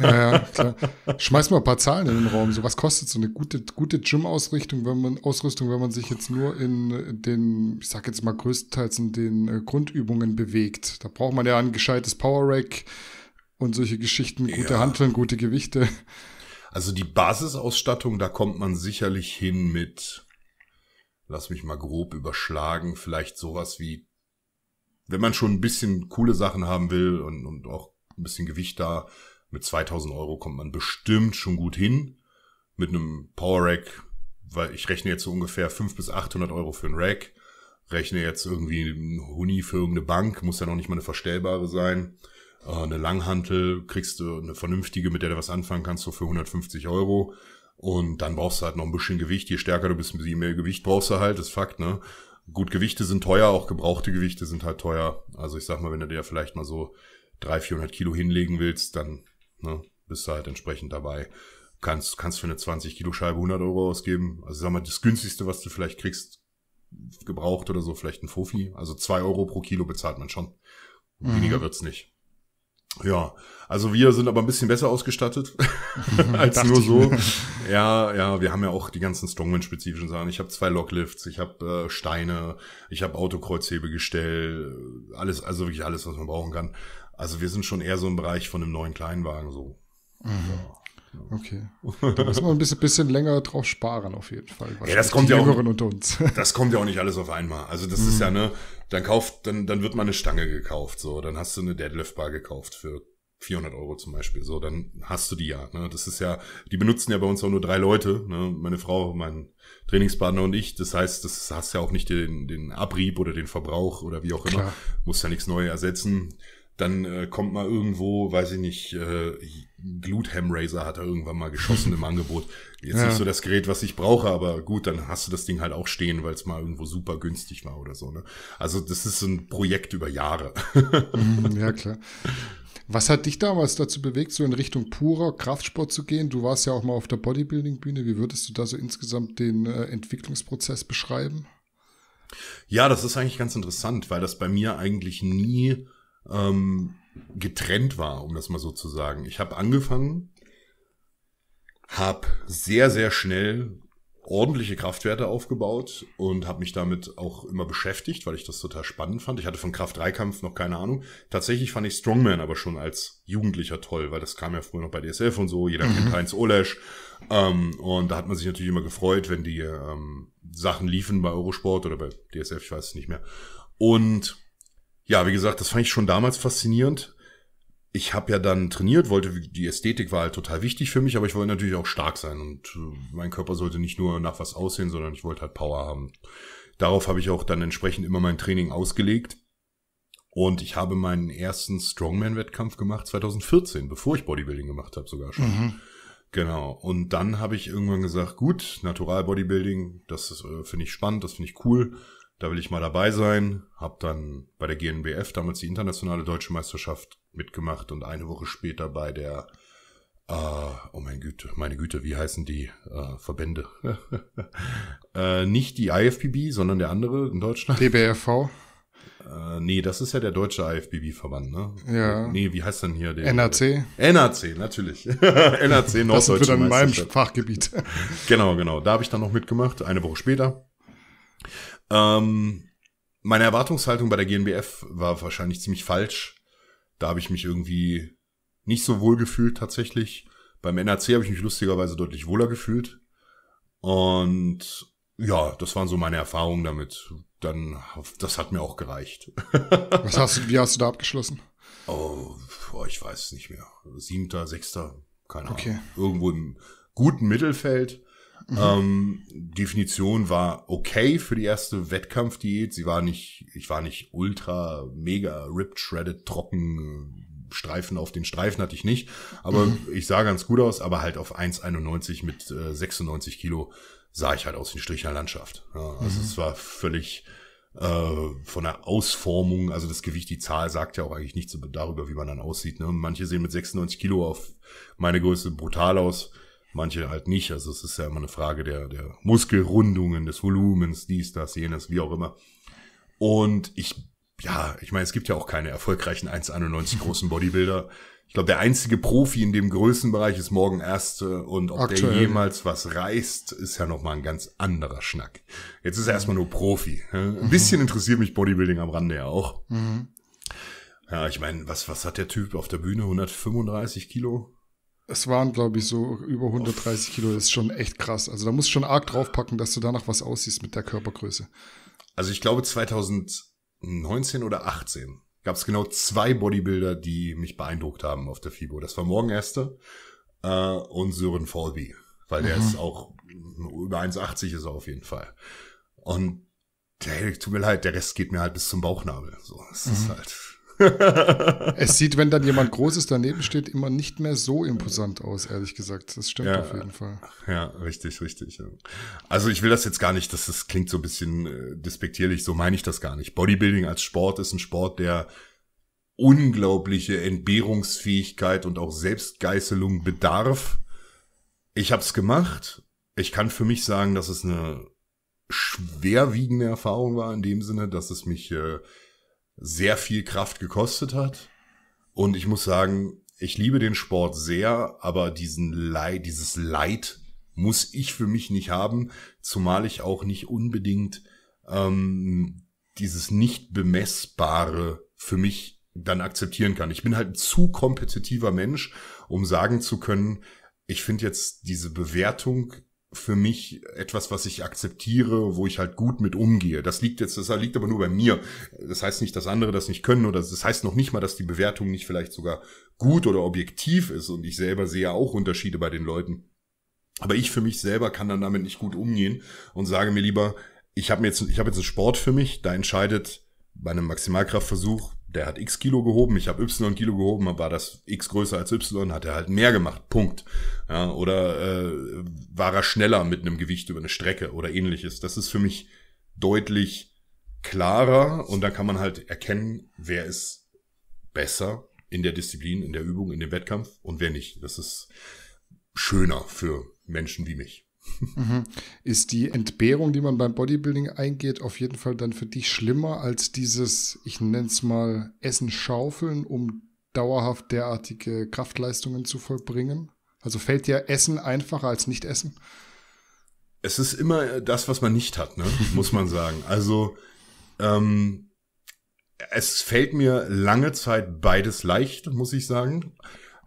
Ja, ja klar. Schmeiß mal ein paar Zahlen in den Raum. So was kostet so eine gute, gute Gym-Ausrichtung, wenn man, Ausrüstung, wenn man sich jetzt nur in den, ich sag jetzt mal größtenteils in den äh, Grundübungen bewegt. Da braucht man ja ein gescheites Power Rack und solche Geschichten, gute ja. Hanteln, gute Gewichte. Also die Basisausstattung, da kommt man sicherlich hin mit lass mich mal grob überschlagen, vielleicht sowas wie, wenn man schon ein bisschen coole Sachen haben will und, und auch ein bisschen Gewicht da, mit 2000 Euro kommt man bestimmt schon gut hin. Mit einem Power Rack, weil ich rechne jetzt so ungefähr 500 bis 800 Euro für einen Rack, rechne jetzt irgendwie einen Huni für irgendeine Bank, muss ja noch nicht mal eine verstellbare sein. Äh, eine Langhantel kriegst du eine vernünftige, mit der du was anfangen kannst, so für 150 Euro. Und dann brauchst du halt noch ein bisschen Gewicht. Je stärker du bist, je mehr Gewicht brauchst du halt, Das ist Fakt, ne? Gut, Gewichte sind teuer, auch gebrauchte Gewichte sind halt teuer. Also ich sag mal, wenn du dir vielleicht mal so 300, 400 Kilo hinlegen willst, dann ne, bist du halt entsprechend dabei. Kannst, kannst für eine 20 Kilo Scheibe 100 Euro ausgeben. Also sag mal, das günstigste, was du vielleicht kriegst, gebraucht oder so, vielleicht ein Fofi. Also zwei Euro pro Kilo bezahlt man schon. Mhm. Weniger mhm. wird's nicht. Ja, also wir sind aber ein bisschen besser ausgestattet [LAUGHS] [LAUGHS] als nur so. Ja, ja, wir haben ja auch die ganzen Strongman-spezifischen Sachen. Ich habe zwei Locklifts, ich habe äh, Steine, ich habe Autokreuzhebegestell, äh, alles, also wirklich alles, was man brauchen kann. Also wir sind schon eher so im Bereich von einem neuen Kleinwagen so. Mhm. Okay. Da muss man ein bisschen, bisschen länger drauf sparen, auf jeden Fall. Ja, das kommt ja auch. Unter uns. [LAUGHS] Das kommt ja auch nicht alles auf einmal. Also, das mhm. ist ja, mhm. ne, dann kauft, dann, dann wird mal eine Stange gekauft, so. Dann hast du eine Deadlift-Bar gekauft für 400 Euro zum Beispiel, so. Dann hast du die ja, ne. Das ist ja, die benutzen ja bei uns auch nur drei Leute, ne. Meine Frau, mein Trainingspartner und ich. Das heißt, das hast ja auch nicht den, den Abrieb oder den Verbrauch oder wie auch Klar. immer. Muss ja nichts Neues ersetzen. Dann äh, kommt mal irgendwo, weiß ich nicht, äh, Glute-Hemraiser hat er irgendwann mal geschossen im [LAUGHS] Angebot. Jetzt ja. nicht so das Gerät, was ich brauche, aber gut, dann hast du das Ding halt auch stehen, weil es mal irgendwo super günstig war oder so. Ne? Also das ist ein Projekt über Jahre. Mhm, ja, [LAUGHS] klar. Was hat dich damals dazu bewegt, so in Richtung purer Kraftsport zu gehen? Du warst ja auch mal auf der Bodybuilding-Bühne. Wie würdest du da so insgesamt den äh, Entwicklungsprozess beschreiben? Ja, das ist eigentlich ganz interessant, weil das bei mir eigentlich nie ähm, getrennt war, um das mal so zu sagen. Ich habe angefangen, habe sehr, sehr schnell ordentliche Kraftwerte aufgebaut und habe mich damit auch immer beschäftigt, weil ich das total spannend fand. Ich hatte von Kraft-3-Kampf noch keine Ahnung. Tatsächlich fand ich Strongman aber schon als Jugendlicher toll, weil das kam ja früher noch bei DSF und so. Jeder mhm. kennt Heinz Olesch. Ähm, und da hat man sich natürlich immer gefreut, wenn die ähm, Sachen liefen bei Eurosport oder bei DSF, ich weiß es nicht mehr. Und ja, wie gesagt, das fand ich schon damals faszinierend. Ich habe ja dann trainiert, wollte, die Ästhetik war halt total wichtig für mich, aber ich wollte natürlich auch stark sein und äh, mein Körper sollte nicht nur nach was aussehen, sondern ich wollte halt Power haben. Darauf habe ich auch dann entsprechend immer mein Training ausgelegt. Und ich habe meinen ersten Strongman-Wettkampf gemacht 2014, bevor ich Bodybuilding gemacht habe sogar schon. Mhm. Genau. Und dann habe ich irgendwann gesagt, gut, Natural Bodybuilding, das äh, finde ich spannend, das finde ich cool da will ich mal dabei sein. Hab dann bei der GNBF damals die internationale deutsche Meisterschaft mitgemacht und eine Woche später bei der, äh, oh mein Güte, meine Güte, wie heißen die äh, Verbände? [LAUGHS] äh, nicht die IFBB, sondern der andere in Deutschland. DBRV. Äh, nee, das ist ja der deutsche IFBB-Verband, ne? Ja. Nee, wie heißt denn hier der? NAC. NAC, natürlich. [LAUGHS] NAC Norddeutsche Das ist dann in meinem Fachgebiet. genau, genau. Da habe ich dann noch mitgemacht, eine Woche später. Ähm, meine Erwartungshaltung bei der GNBF war wahrscheinlich ziemlich falsch. Da habe ich mich irgendwie nicht so wohl gefühlt tatsächlich. Beim NRC habe ich mich lustigerweise deutlich wohler gefühlt. Und ja, das waren so meine Erfahrungen damit. Dann, das hat mir auch gereicht. [LAUGHS] Was hast du, wie hast du da abgeschlossen? Oh, ich weiß es nicht mehr. Siebter, sechster, keine Ahnung. Okay. Irgendwo im guten Mittelfeld. Mhm. Ähm, Definition war okay für die erste Wettkampfdiät. Sie war nicht, ich war nicht ultra, mega ripped, shredded, trocken, äh, Streifen auf den Streifen hatte ich nicht. Aber mhm. ich sah ganz gut aus, aber halt auf 1,91 mit äh, 96 Kilo sah ich halt aus wie ein Strich in der Landschaft. Ja, also mhm. es war völlig äh, von der Ausformung, also das Gewicht, die Zahl sagt ja auch eigentlich nichts darüber, wie man dann aussieht. Ne? Manche sehen mit 96 Kilo auf meine Größe brutal aus manche halt nicht. Also es ist ja immer eine Frage der, der Muskelrundungen, des Volumens, dies, das, jenes, wie auch immer. Und ich, ja, ich meine, es gibt ja auch keine erfolgreichen 1,91 großen Bodybuilder. Ich glaube, der einzige Profi in dem Größenbereich ist Morgen Erste und ob Aktuell. der jemals was reißt, ist ja nochmal ein ganz anderer Schnack. Jetzt ist er mhm. erstmal nur Profi. Ne? Ein mhm. bisschen interessiert mich Bodybuilding am Rande ja auch. Mhm. Ja, ich meine, was, was hat der Typ auf der Bühne? 135 Kilo? es waren, glaube ich, so über 130 Kilo. Das ist schon echt krass. Also da musst du schon arg draufpacken, dass du danach was aussiehst mit der Körpergröße. Also ich glaube 2019 oder 18 gab es genau zwei Bodybuilder, die mich beeindruckt haben auf der FIBO. Das war Morgen Erster äh, und Sören Falby, weil der mhm. ist auch über 1,80 ist er auf jeden Fall. Und hey, tut mir leid, der Rest geht mir halt bis zum Bauchnabel. So, das mhm. ist halt [LAUGHS] es sieht, wenn dann jemand Großes daneben steht, immer nicht mehr so imposant aus, ehrlich gesagt. Das stimmt ja, auf jeden Fall. Ja, richtig, richtig. Ja. Also ich will das jetzt gar nicht, dass das klingt so ein bisschen äh, despektierlich, so meine ich das gar nicht. Bodybuilding als Sport ist ein Sport, der unglaubliche Entbehrungsfähigkeit und auch Selbstgeißelung bedarf. Ich habe es gemacht. Ich kann für mich sagen, dass es eine schwerwiegende Erfahrung war in dem Sinne, dass es mich äh, sehr viel Kraft gekostet hat. Und ich muss sagen, ich liebe den Sport sehr, aber diesen Leid, dieses Leid muss ich für mich nicht haben, zumal ich auch nicht unbedingt ähm, dieses nicht bemessbare für mich dann akzeptieren kann. Ich bin halt ein zu kompetitiver Mensch, um sagen zu können, ich finde jetzt diese Bewertung für mich etwas, was ich akzeptiere, wo ich halt gut mit umgehe. Das liegt jetzt, das liegt aber nur bei mir. Das heißt nicht, dass andere das nicht können oder das heißt noch nicht mal, dass die Bewertung nicht vielleicht sogar gut oder objektiv ist und ich selber sehe auch Unterschiede bei den Leuten. Aber ich für mich selber kann dann damit nicht gut umgehen und sage mir lieber, ich habe jetzt, ich habe jetzt einen Sport für mich, da entscheidet bei einem Maximalkraftversuch der hat x Kilo gehoben, ich habe y Kilo gehoben, war das x größer als y, hat er halt mehr gemacht, Punkt. Ja, oder äh, war er schneller mit einem Gewicht über eine Strecke oder ähnliches. Das ist für mich deutlich klarer und da kann man halt erkennen, wer ist besser in der Disziplin, in der Übung, in dem Wettkampf und wer nicht. Das ist schöner für Menschen wie mich. Mhm. Ist die Entbehrung, die man beim Bodybuilding eingeht, auf jeden Fall dann für dich schlimmer als dieses, ich nenne es mal, Essen schaufeln, um dauerhaft derartige Kraftleistungen zu vollbringen? Also fällt dir Essen einfacher als Nicht-Essen? Es ist immer das, was man nicht hat, ne? muss man sagen. Also ähm, es fällt mir lange Zeit beides leicht, muss ich sagen.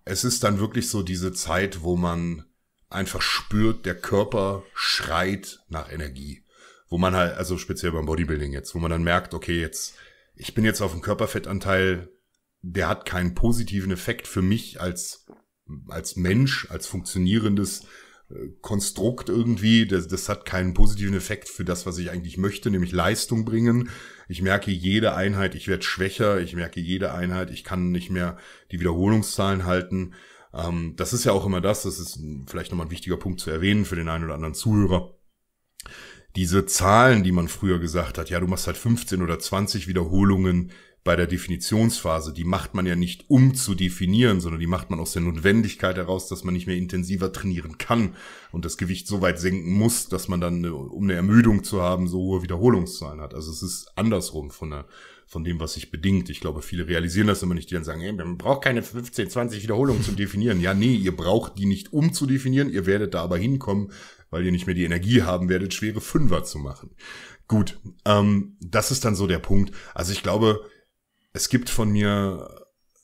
Es ist dann wirklich so diese Zeit, wo man einfach spürt, der Körper schreit nach Energie. Wo man halt, also speziell beim Bodybuilding jetzt, wo man dann merkt, okay, jetzt, ich bin jetzt auf dem Körperfettanteil, der hat keinen positiven Effekt für mich als, als Mensch, als funktionierendes äh, Konstrukt irgendwie, das, das hat keinen positiven Effekt für das, was ich eigentlich möchte, nämlich Leistung bringen. Ich merke jede Einheit, ich werde schwächer, ich merke jede Einheit, ich kann nicht mehr die Wiederholungszahlen halten. Ähm, das ist ja auch immer das, das ist vielleicht nochmal ein wichtiger Punkt zu erwähnen für den einen oder anderen Zuhörer. Diese Zahlen, die man früher gesagt hat, ja, du machst halt 15 oder 20 Wiederholungen bei der Definitionsphase, die macht man ja nicht um zu definieren, sondern die macht man aus der Notwendigkeit heraus, dass man nicht mehr intensiver trainieren kann und das Gewicht so weit senken muss, dass man dann, äh, um eine Ermüdung zu haben, so hohe Wiederholungszahlen hat. Also es ist andersrum von der von dem, was sich bedingt. Ich glaube, viele realisieren das immer nicht, die dann sagen, hey, man braucht keine 15, 20 Wiederholungen zu definieren. Ja, nee, ihr braucht die nicht um zu definieren, ihr werdet da aber hinkommen, weil ihr nicht mehr die Energie haben werdet, schwere Fünfer zu machen. Gut, ähm, das ist dann so der Punkt. Also ich glaube, es gibt von mir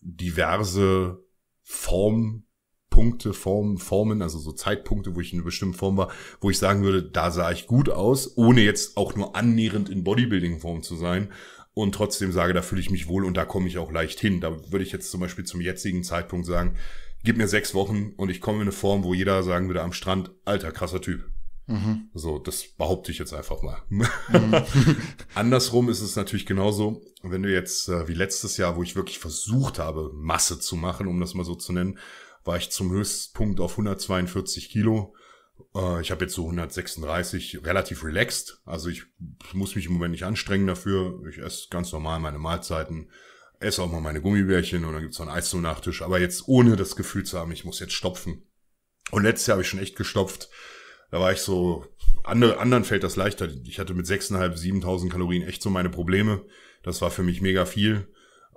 diverse Formpunkte, Form, Formen, also so Zeitpunkte, wo ich in einer bestimmten Form war, wo ich sagen würde, da sah ich gut aus, ohne jetzt auch nur annähernd in Bodybuilding-Form zu sein und trotzdem sage, da fühle ich mich wohl und da komme ich auch leicht hin. Da würde ich jetzt zum Beispiel zum jetzigen Zeitpunkt sagen, gib mir sechs Wochen und ich komme in eine Form, wo jeder sagen würde am Strand, alter, krasser Typ. Mhm. So, das behaupte ich jetzt einfach mal. Mhm. [LAUGHS] Andersrum ist es natürlich genauso, wenn du jetzt, äh, wie letztes Jahr, wo ich wirklich versucht habe, Masse zu machen, um das mal so zu nennen, war ich zum Höchstpunkt auf 142 Kilo äh, ich habe jetzt so 136 relativ relaxed. Also ich muss mich im Moment nicht anstrengen dafür. Ich esse ganz normal meine Mahlzeiten, esse auch mal meine Gummibärchen und dann gibt's noch einen Eis zum Nachtisch. Aber jetzt ohne das Gefühl zu haben, ich muss jetzt stopfen. Und letztes Jahr habe ich schon echt gestopft. Da war ich so, andere, anderen fällt das leichter. Ich hatte mit 6.500, 7.000 Kalorien echt so meine Probleme. Das war für mich mega viel.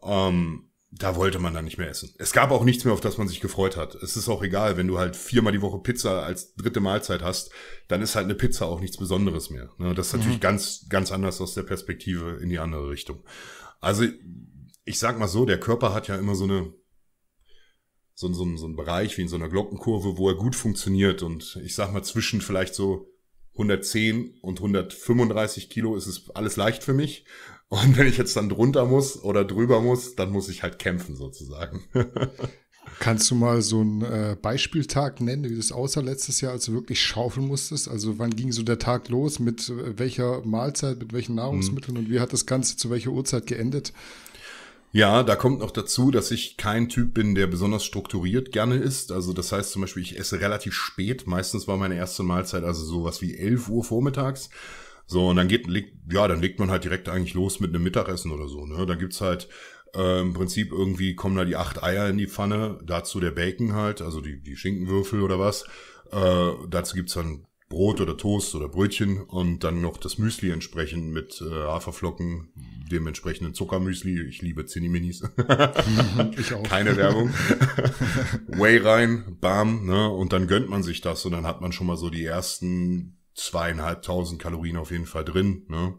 Ähm, da wollte man dann nicht mehr essen. Es gab auch nichts mehr, auf das man sich gefreut hat. Es ist auch egal, wenn du halt viermal die Woche Pizza als dritte Mahlzeit hast, dann ist halt eine Pizza auch nichts Besonderes mehr. Ne, das ist natürlich mhm. ganz, ganz anders aus der Perspektive in die andere Richtung. Also, ich sag mal so, der Körper hat ja immer so eine, so, so, so einen Bereich wie in so einer Glockenkurve, wo er gut funktioniert. Und ich sag mal, zwischen vielleicht so 110 und 135 Kilo ist es alles leicht für mich. Und wenn ich jetzt dann drunter muss oder drüber muss, dann muss ich halt kämpfen sozusagen. [LAUGHS] Kannst du mal so einen äh, Beispieltag nennen, wie das aussah letztes Jahr, als du wirklich schaufeln musstest? Also wann ging so der Tag los, mit äh, welcher Mahlzeit, mit welchen Nahrungsmitteln mhm. und wie hat das Ganze zu welcher Uhrzeit geendet? Ja, da kommt noch dazu, dass ich kein Typ bin, der besonders strukturiert gerne isst. Also das heißt zum Beispiel, ich esse relativ spät. Meistens war meine erste Mahlzeit also sowas wie 11 Uhr vormittags. So, und dann geht, legt, ja, dann legt man halt direkt eigentlich los mit einem Mittagessen oder so, ne? Da gibt's halt äh, im Prinzip irgendwie kommen da die acht Eier in die Pfanne, dazu der Bacon halt, also die, die Schinkenwürfel oder was. Äh, dazu gibt's dann Brot oder Toast oder Brötchen und dann noch das Müsli entsprechend mit äh, Haferflocken, dem entsprechenden Zuckermüsli. Ich liebe Zinni-Minis. Mhm, ich auch. Keine Werbung. [LAUGHS] Way rein, bam, ne? Und dann gönnt man sich das und dann hat man schon mal so die ersten zweieinhalbtausend Kalorien auf jeden Fall drin. Ne?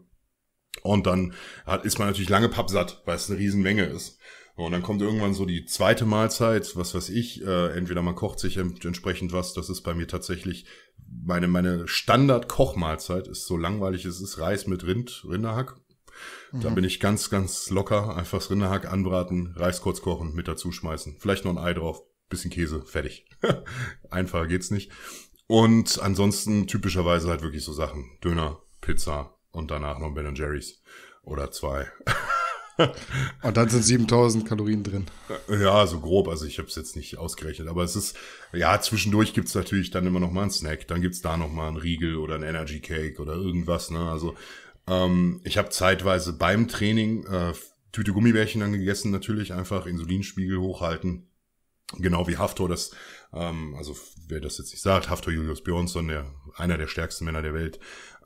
Und dann hat, ist man natürlich lange pappsatt, weil es eine Riesenmenge ist. Und dann kommt irgendwann so die zweite Mahlzeit, was weiß ich, äh, entweder man kocht sich entsprechend was, das ist bei mir tatsächlich meine, meine Standard-Kochmahlzeit, ist so langweilig, es ist Reis mit Rind, Rinderhack. Mhm. bin ich ganz, ganz locker, einfach das Rinderhack anbraten, Reis kurz kochen, mit dazu schmeißen, vielleicht noch ein Ei drauf, bisschen Käse, fertig. [LAUGHS] Einfacher geht's nicht. Und ansonsten typischerweise halt wirklich so Sachen. Döner, Pizza und danach noch Ben Jerry's oder zwei. [LAUGHS] und dann sind 7000 Kalorien drin. Ja, so grob. Also ich habe es jetzt nicht ausgerechnet. Aber es ist, ja, zwischendurch gibt's natürlich dann immer noch mal einen Snack. Dann gibt's da noch mal einen Riegel oder einen Energy Cake oder irgendwas. Ne? Also ähm, ich habe zeitweise beim Training äh, Tüte Gummibärchen dann gegessen. Natürlich einfach Insulinspiegel hochhalten. Genau wie Haftor das, ähm, also wer das jetzt nicht sagt, Haftor Julius Björnsson, der, einer der stärksten Männer der Welt,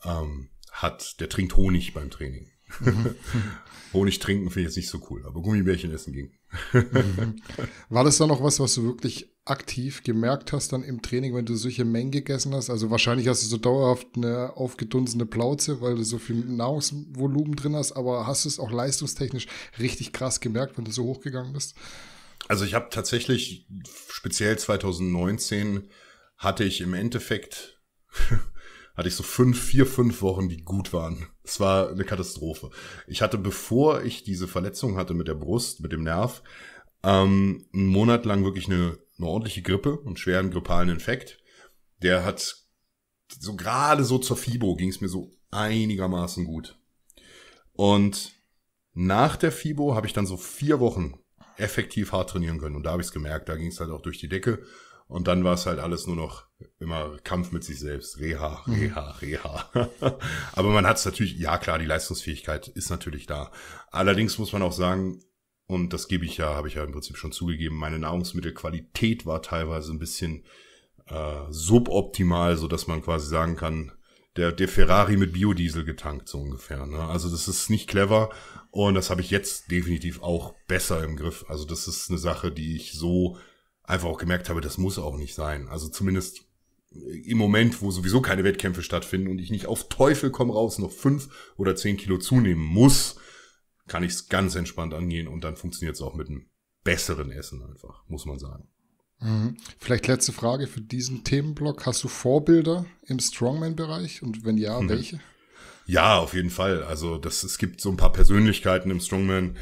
ähm, hat, der trinkt Honig beim Training. Mhm. [LAUGHS] Honig trinken finde ich jetzt nicht so cool, aber Gummibärchen essen ging. Mhm. War das dann noch was, was du wirklich aktiv gemerkt hast dann im Training, wenn du solche Mengen gegessen hast? Also wahrscheinlich hast du so dauerhaft eine aufgedunsene Plauze, weil du so viel Nahrungsvolumen drin hast, aber hast du es auch leistungstechnisch richtig krass gemerkt, wenn du so hochgegangen bist? Also ich habe tatsächlich speziell 2019 hatte ich im Endeffekt, [LAUGHS] hatte ich so fünf, vier, fünf Wochen, die gut waren. Es war eine Katastrophe. Ich hatte, bevor ich diese Verletzung hatte mit der Brust, mit dem Nerv, ähm, einen Monat lang wirklich eine, eine ordentliche Grippe, einen schweren grippalen Infekt. Der hat so gerade so zur Fibo ging es mir so einigermaßen gut. Und nach der Fibo habe ich dann so vier Wochen effektiv hart trainieren können. Und da habe ich es gemerkt, da ging es halt auch durch die Decke. Und dann war es halt alles nur noch immer Kampf mit sich selbst. Reha, mhm. Reha, Reha. [LAUGHS] Aber man hat es natürlich, ja klar, die Leistungsfähigkeit ist natürlich da. Allerdings muss man auch sagen, und das gebe ich ja, habe ich ja im Prinzip schon zugegeben, meine Nahrungsmittelqualität war teilweise ein bisschen äh, suboptimal, so dass man quasi sagen kann, der, der Ferrari mit Biodiesel getankt, so ungefähr. Ne? Also das ist nicht clever und das habe ich jetzt definitiv auch besser im Griff. Also das ist eine Sache, die ich so einfach auch gemerkt habe, das muss auch nicht sein. Also zumindest im Moment, wo sowieso keine Wettkämpfe stattfinden und ich nicht auf Teufel komm raus noch fünf oder zehn Kilo zunehmen muss, kann ich es ganz entspannt angehen und dann funktioniert es auch mit einem besseren Essen einfach, muss man sagen. Mhm. Vielleicht letzte Frage für diesen Themenblock. Hast du Vorbilder im Strongman-Bereich und wenn ja, mhm. welche? Ja, auf jeden Fall. Also das, es gibt so ein paar Persönlichkeiten im Strongman,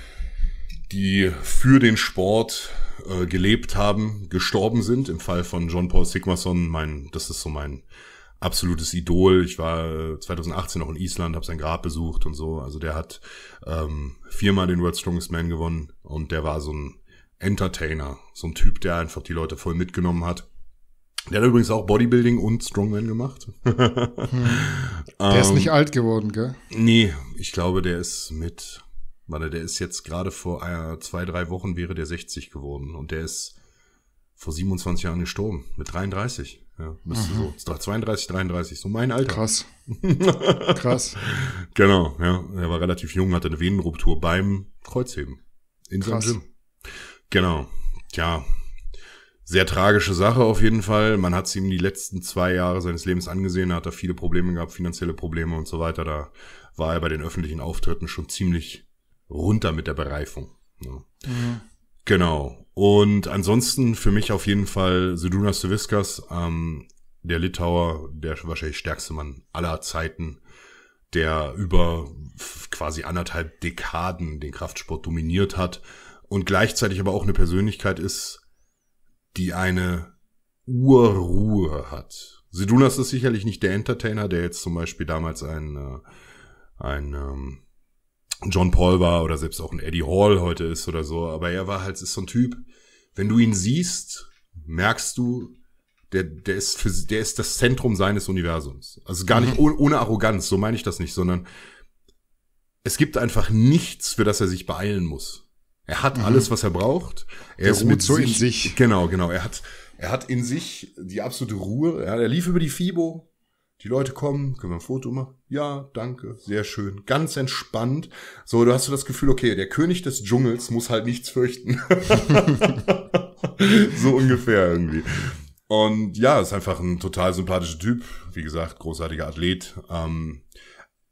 die für den Sport äh, gelebt haben, gestorben sind. Im Fall von John Paul Sigmason, mein, das ist so mein absolutes Idol. Ich war 2018 äh, noch in Island, habe sein Grab besucht und so. Also der hat ähm, viermal den World Strongest Man gewonnen und der war so ein Entertainer, so ein Typ, der einfach die Leute voll mitgenommen hat. Der hat übrigens auch Bodybuilding und Strongman gemacht. hm. [LAUGHS] Der ähm, ist nicht alt geworden, gell? Nee, ich glaube, der ist mit, warte, der ist jetzt gerade vor äh, zwei, drei Wochen wäre der 60 geworden und der ist vor 27 Jahren gestorben, mit 33. Ja, müsste mhm. so, 32, 33, so mein Alter. Krass. [LAUGHS] Krass. genau, ja. Er war relativ jung, hatte eine Venenruptur beim Kreuzheben. In Krass. seinem Gym. Genau. Tja, sehr tragische Sache auf jeden Fall. Man hat es ihm die letzten zwei Jahre seines Lebens angesehen. Er hat da viele Probleme gehabt, finanzielle Probleme und so weiter. Da war er bei den öffentlichen Auftritten schon ziemlich runter mit der Bereifung. Ne? Mhm. Genau. Und ansonsten für mich auf jeden Fall Seduna Seviskas, ähm, der Litauer, der wahrscheinlich stärkste Mann aller Zeiten, der über quasi anderthalb Dekaden den Kraftsport dominiert hat und gleichzeitig aber auch eine Persönlichkeit ist, die eine Urruhe hat. Sedunas ist sicherlich nicht der Entertainer, der jetzt zum Beispiel damals ein, äh, ein ähm, John Paul war oder selbst auch ein Eddie Hall heute ist oder so, aber er war halt ist so ein Typ, wenn du ihn siehst, merkst du, der, der, ist, für, der ist das Zentrum seines Universums. Also gar nicht mhm. ohne Arroganz, so meine ich das nicht, sondern es gibt einfach nichts, für das er sich beeilen muss. Er hat mhm. alles, was er braucht. Er ist ruht so in sich. Genau, genau. Er hat, er hat in sich die absolute Ruhe. Ja, er lief über die FIBO. Die Leute kommen, können wir ein Foto machen? Ja, danke, sehr schön, ganz entspannt. So, du hast so das Gefühl, okay, der König des Dschungels muss halt nichts fürchten. [LAUGHS] so ungefähr irgendwie. Und ja, ist einfach ein total sympathischer Typ. Wie gesagt, großartiger Athlet. Ähm,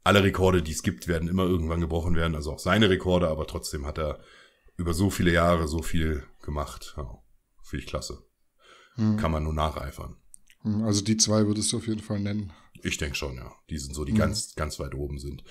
alle Rekorde, die es gibt, werden immer irgendwann gebrochen werden. Also auch seine Rekorde, aber trotzdem hat er über so viele Jahre so viel gemacht. Ja, Finde ich klasse. Mhm. Kann man nur nacheifern. Hm, also die zwei würdest du auf jeden Fall nennen. Ich denke schon, ja. Die sind so, die mhm. ganz, ganz weit oben sind.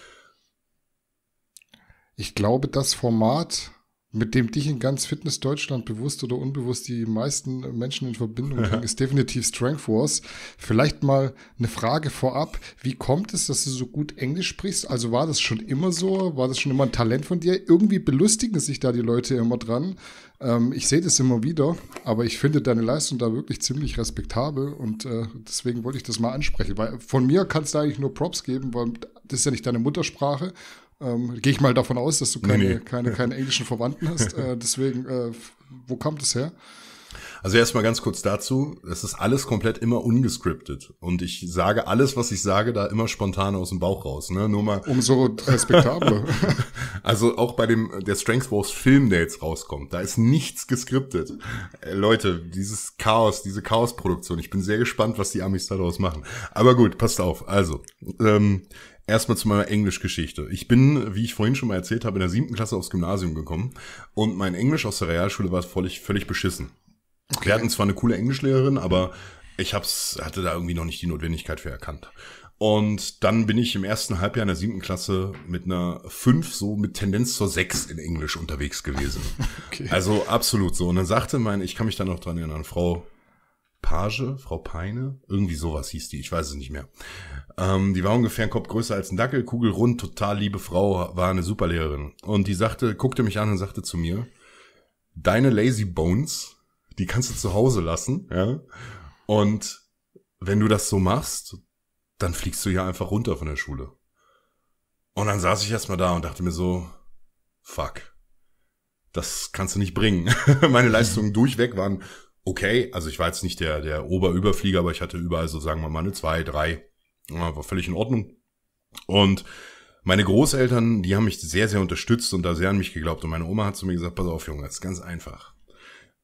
Ich glaube, das Format mit dem dich in ganz Fitness Deutschland bewusst oder unbewusst die meisten Menschen in Verbindung bringen, ist definitiv Strength Wars. Vielleicht mal eine Frage vorab. Wie kommt es, dass du so gut Englisch sprichst? Also war das schon immer so? War das schon immer ein Talent von dir? Irgendwie belustigen sich da die Leute immer dran. Ähm, ich sehe das immer wieder, aber ich finde deine Leistung da wirklich ziemlich respektabel und äh, deswegen wollte ich das mal ansprechen, weil von mir kannst du eigentlich nur Props geben, weil das ist ja nicht deine Muttersprache ähm, Gehe ich mal davon aus, dass du keine, nee, nee. keine, [LAUGHS] keine englischen Verwandten hast. Äh, deswegen, äh, wo kommt es her? Also erstmal ganz kurz dazu, es ist alles komplett immer ungescriptet und ich sage alles, was ich sage, da immer spontan aus dem Bauch raus, ne? Nur mal umso respektabler. [LAUGHS] also auch bei dem der Strength Wars Film, der jetzt rauskommt, da ist nichts gescriptet. Äh, Leute, dieses Chaos, diese Chaos-Produktion, ich bin sehr gespannt, was die Amis daraus machen. Aber gut, passt auf. Also, ähm, erstmal zu meiner Englischgeschichte. Ich bin, wie ich vorhin schon mal erzählt habe, in der siebten Klasse aufs Gymnasium gekommen und mein Englisch aus der Realschule war völlig, völlig beschissen. Okay. Wir hatten zwar eine coole Englischlehrerin, aber ich hab's, hatte da irgendwie noch nicht die Notwendigkeit für erkannt. Und dann bin ich im ersten Halbjahr in der siebten Klasse mit einer fünf so mit Tendenz zur sechs in Englisch unterwegs gewesen. [LAUGHS] Okay. Also absolut so. Und dann sagte mein, ich kann mich dann noch dran erinnern, Frau Page, Frau Peine, irgendwie sowas hieß die, ich weiß es nicht mehr. Ähm, die war ungefähr ein Kopf größer als ein Dackel, kugelrund, total liebe Frau, war eine Superlehrerin. Und die sagte, guckte mich an und sagte zu mir, deine Lazy Bones, die kannst du zu Hause lassen, ja. Und wenn du das so machst, dann fliegst du ja einfach runter von der Schule. Und dann saß ich erstmal da und dachte mir so, fuck. Das kannst du nicht bringen. [LAUGHS] Meine Leistungen durchweg waren okay. Also ich war jetzt nicht der, der Oberüberflieger, aber ich hatte überall so, sagen wir mal, eine zwei, drei. Ja, war völlig in Ordnung. Und meine Großeltern, die haben mich sehr, sehr unterstützt und da sehr an mich geglaubt. Und meine Oma hat zu mir gesagt, pass auf, Junge, das ist ganz einfach.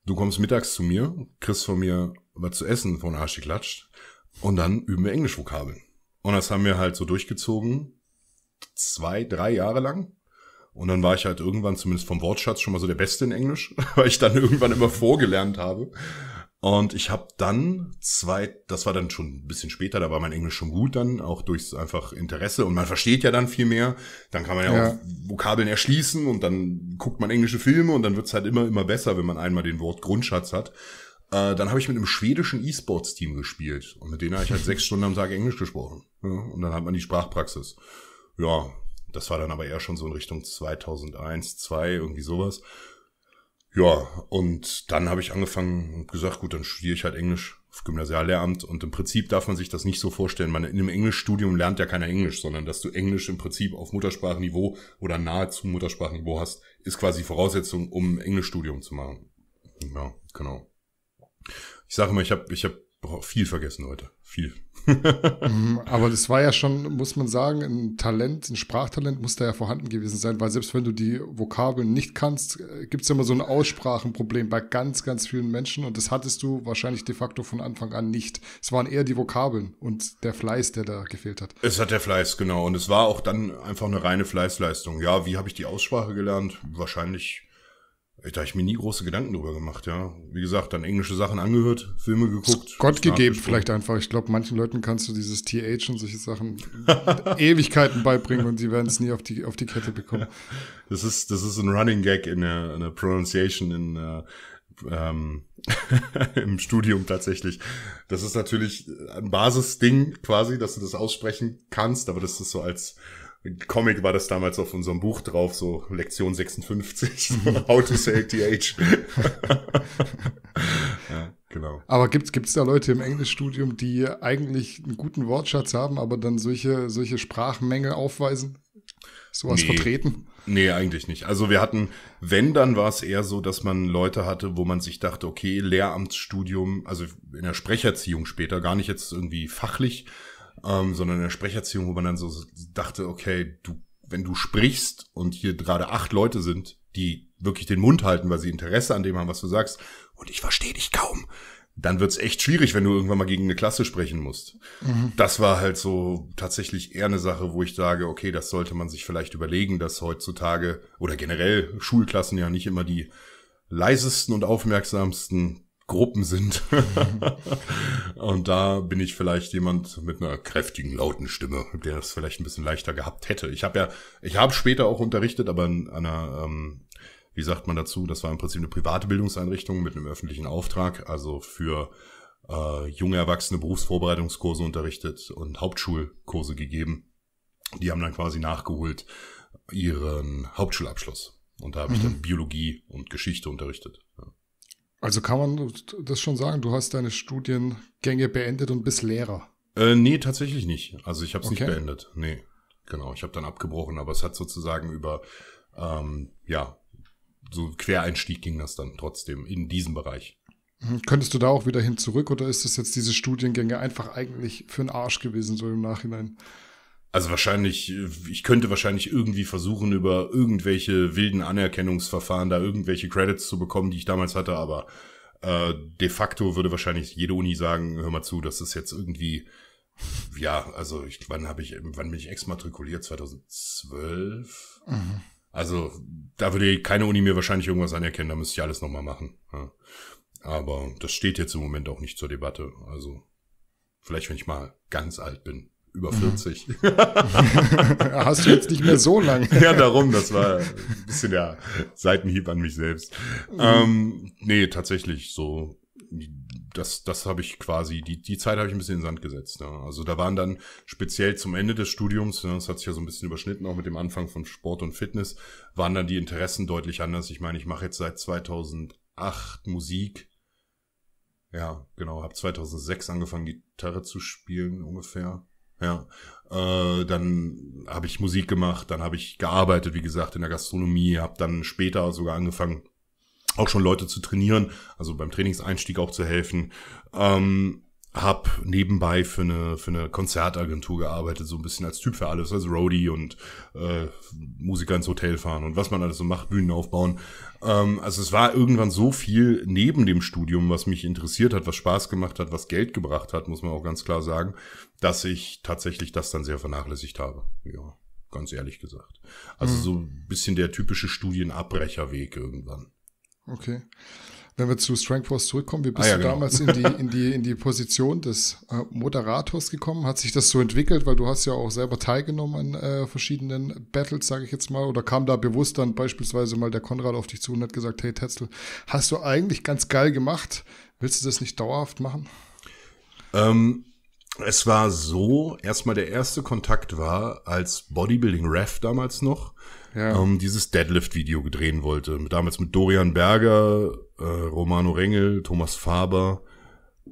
Du kommst mittags zu mir, kriegst von mir was zu essen von Arschi klatscht und dann üben wir Englischvokabeln. Und das haben wir halt so durchgezogen, zwei, drei Jahre lang. Und dann war ich halt irgendwann, zumindest vom Wortschatz, schon mal so der Beste in Englisch, [LAUGHS] weil ich dann irgendwann immer vorgelernt habe. Und ich habe dann zwei, das war dann schon ein bisschen später, da war mein Englisch schon gut dann, auch durchs einfach Interesse und man versteht ja dann viel mehr. Dann kann man ja, ja. auch Vokabeln erschließen und dann guckt man englische Filme und dann wird's halt immer, immer besser, wenn man einmal den Wort Grundschatz hat. Äh, dann habe ich mit einem schwedischen E-Sports-Team gespielt und mit denen habe ich halt [LAUGHS] sechs Stunden am Tag Englisch gesprochen. Ja, und dann hat man die Sprachpraxis. Ja, das war dann aber eher schon so in Richtung 2001, 2, irgendwie sowas. Ja, und dann habe ich angefangen und gesagt, gut, dann studiere ich halt Englisch auf Gymnasiallehramt. Und im Prinzip darf man sich das nicht so vorstellen. Man, in einem Englischstudium lernt ja keiner Englisch, sondern dass du Englisch im Prinzip auf Muttersprachniveau oder nahezu Muttersprachniveau hast, ist quasi Voraussetzung, um ein Englischstudium zu machen. Ja, genau. Ich sage mal, ich habe ich hab viel vergessen heute viel. Mhm, aber das war ja schon, muss man sagen, ein Talent, ein Sprachtalent muss da ja vorhanden gewesen sein, weil selbst wenn du die Vokabeln nicht kannst, äh, gibt es immer so ein Aussprachenproblem bei ganz, ganz vielen Menschen und das hattest du wahrscheinlich de facto von Anfang an nicht. Es waren eher die Vokabeln und der Fleiß, der da gefehlt hat. Es hat der Fleiß, genau. Und es war auch dann einfach eine reine Fleißleistung. Ja, wie habe ich die Aussprache gelernt? Wahrscheinlich da habe ich mir nie große Gedanken drüber gemacht, ja. Wie gesagt, dann englische Sachen angehört, Filme geguckt. Gott gegeben vielleicht einfach. Ich glaube, manchen Leuten kannst du dieses TH und solche Sachen [LAUGHS] Ewigkeiten beibringen und sie werden es nie auf die, auf die Kette bekommen. [LAUGHS] Das ist, das ist ein Running Gag in der, in der Pronunciation in, äh, ähm, [LAUGHS] im Studium tatsächlich. Das ist natürlich ein Basisding quasi, dass du das aussprechen kannst, aber das ist so als Comic war das damals auf unserem Buch drauf, so Lektion 56, [LAUGHS] How to Save the Age. [LAUGHS] ja, genau. Aber gibt es da Leute im Englischstudium, die eigentlich einen guten Wortschatz haben, aber dann solche solche Sprachmenge aufweisen? Sowas nee. vertreten? Nee, eigentlich nicht. Also wir hatten, wenn, dann war es eher so, dass man Leute hatte, wo man sich dachte, okay, Lehramtsstudium, also in der Sprecherziehung später, gar nicht jetzt irgendwie fachlich, ähm, sondern in der Sprecherziehung, wo man dann so dachte, okay, du, wenn du sprichst und hier gerade acht Leute sind, die wirklich den Mund halten, weil sie Interesse an dem haben, was du sagst, und ich verstehe dich kaum, dann wird's echt schwierig, wenn du irgendwann mal gegen eine Klasse sprechen musst. Mhm. Das war halt so tatsächlich eher eine Sache, wo ich sage, okay, das sollte man sich vielleicht überlegen, dass heutzutage oder generell Schulklassen ja nicht immer die leisesten und aufmerksamsten Gruppen sind. [LAUGHS] und da bin ich vielleicht jemand mit einer kräftigen, lauten Stimme, der es vielleicht ein bisschen leichter gehabt hätte. Ich habe ja, ich habe später auch unterrichtet, aber in einer, ähm, wie sagt man dazu, das war im Prinzip eine private Bildungseinrichtung mit einem öffentlichen Auftrag, also für äh, junge Erwachsene Berufsvorbereitungskurse unterrichtet und Hauptschulkurse gegeben. Die haben dann quasi nachgeholt ihren Hauptschulabschluss. Und da habe mhm. ich dann Biologie und Geschichte unterrichtet. Also kann man das schon sagen, du hast deine Studiengänge beendet und bist Lehrer? Äh, nee, tatsächlich nicht. Also ich habe es okay. nicht beendet. Nee, genau. Ich habe dann abgebrochen, aber es hat sozusagen über, ähm, ja, so Quereinstieg ging das dann trotzdem in diesem Bereich. Mhm. Könntest du da auch wieder hin zurück oder ist das jetzt diese Studiengänge einfach eigentlich für den Arsch gewesen, so im Nachhinein? Also wahrscheinlich, ich könnte wahrscheinlich irgendwie versuchen, über irgendwelche wilden Anerkennungsverfahren da irgendwelche Credits zu bekommen, die ich damals hatte, aber äh, de facto würde wahrscheinlich jede Uni sagen, hör mal zu, das ist jetzt irgendwie, ja, also ich, wann habe ich, wann bin ich exmatrikuliert? 2012? Mhm. Also da würde keine Uni mir wahrscheinlich irgendwas anerkennen, da müsste ich alles nochmal machen. Ja. Aber das steht jetzt im Moment auch nicht zur Debatte. Also vielleicht, wenn ich mal ganz alt bin über 40. Mhm. [LAUGHS] Hast du jetzt nicht mehr so lange. [LAUGHS] ja, darum, das war ein bisschen der Seitenhieb an mich selbst. Mhm. Ähm, nee, tatsächlich so. Das, das habe ich quasi, die, die Zeit habe ich ein bisschen in den Sand gesetzt. Ja. Ne? Also da waren dann speziell zum Ende des Studiums, ne, das hat sich ja so ein bisschen überschnitten, auch mit dem Anfang von Sport und Fitness, waren dann die Interessen deutlich anders. Ich meine, ich mache jetzt seit 2008 Musik, ja, genau. Habe 2006 angefangen, Gitarre zu spielen ungefähr. Ja. Äh, dann habe ich Musik gemacht, dann habe ich gearbeitet, wie gesagt, in der Gastronomie, habe dann später sogar angefangen, auch schon Leute zu trainieren, also beim Trainingseinstieg auch zu helfen. Ähm, hab nebenbei für eine, für eine Konzertagentur gearbeitet, so ein bisschen als Typ für alles, also Roadie und äh, Musiker ins Hotel fahren und was man alles so macht, Bühnen aufbauen. Ähm, also es war irgendwann so viel neben dem Studium, was mich interessiert hat, was Spaß gemacht hat, was Geld gebracht hat, muss man auch ganz klar sagen, dass ich tatsächlich das dann sehr vernachlässigt habe. Ja, ganz ehrlich gesagt. Also mhm. so ein bisschen der typische Studienabbrecherweg irgendwann. Okay. Wenn wir zu Strength Force zurückkommen, wie bist ah, ja, du genau. damals in die, in, die, in die Position des äh, Moderators gekommen? Hat sich das so entwickelt, weil du hast ja auch selber teilgenommen an äh, verschiedenen Battles, sage ich jetzt mal, oder kam da bewusst dann beispielsweise mal der Konrad auf dich zu und hat gesagt, hey Tetzel, hast du eigentlich ganz geil gemacht, willst du das nicht dauerhaft machen? Ähm, es war so, erstmal der erste Kontakt war, als Bodybuilding Ref damals noch, ja. ähm, dieses Deadlift-Video gedrehen wollte. Damals mit Dorian Berger, äh, Romano Rengel, Thomas Faber,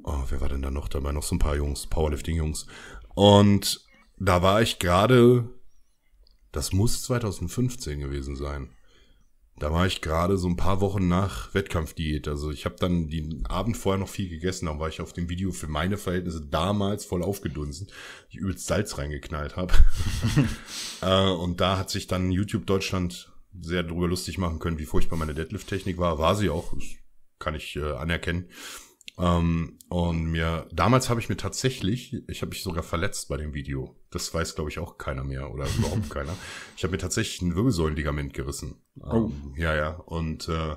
oh, wer war denn da noch dabei? Noch so ein paar Jungs, Powerlifting-Jungs. Und da war ich gerade, das muss 2015 gewesen sein. Da war ich gerade so ein paar Wochen nach Wettkampfdiät. Also ich habe dann den Abend vorher noch viel gegessen, dann war ich auf dem Video für meine Verhältnisse damals voll aufgedunsen, ich übelst Salz reingeknallt habe. [LAUGHS] äh, und da hat sich dann YouTube Deutschland sehr drüber lustig machen können, wie furchtbar meine Deadlift-Technik war. War sie auch, das kann ich äh, anerkennen. Ähm, und mir, damals habe ich mir tatsächlich, ich habe mich sogar verletzt bei dem Video. Das weiß, glaube ich, auch keiner mehr oder [LAUGHS] überhaupt keiner. Ich habe mir tatsächlich ein Wirbelsäulenligament gerissen. Ähm, oh. Ja, ja. Und äh,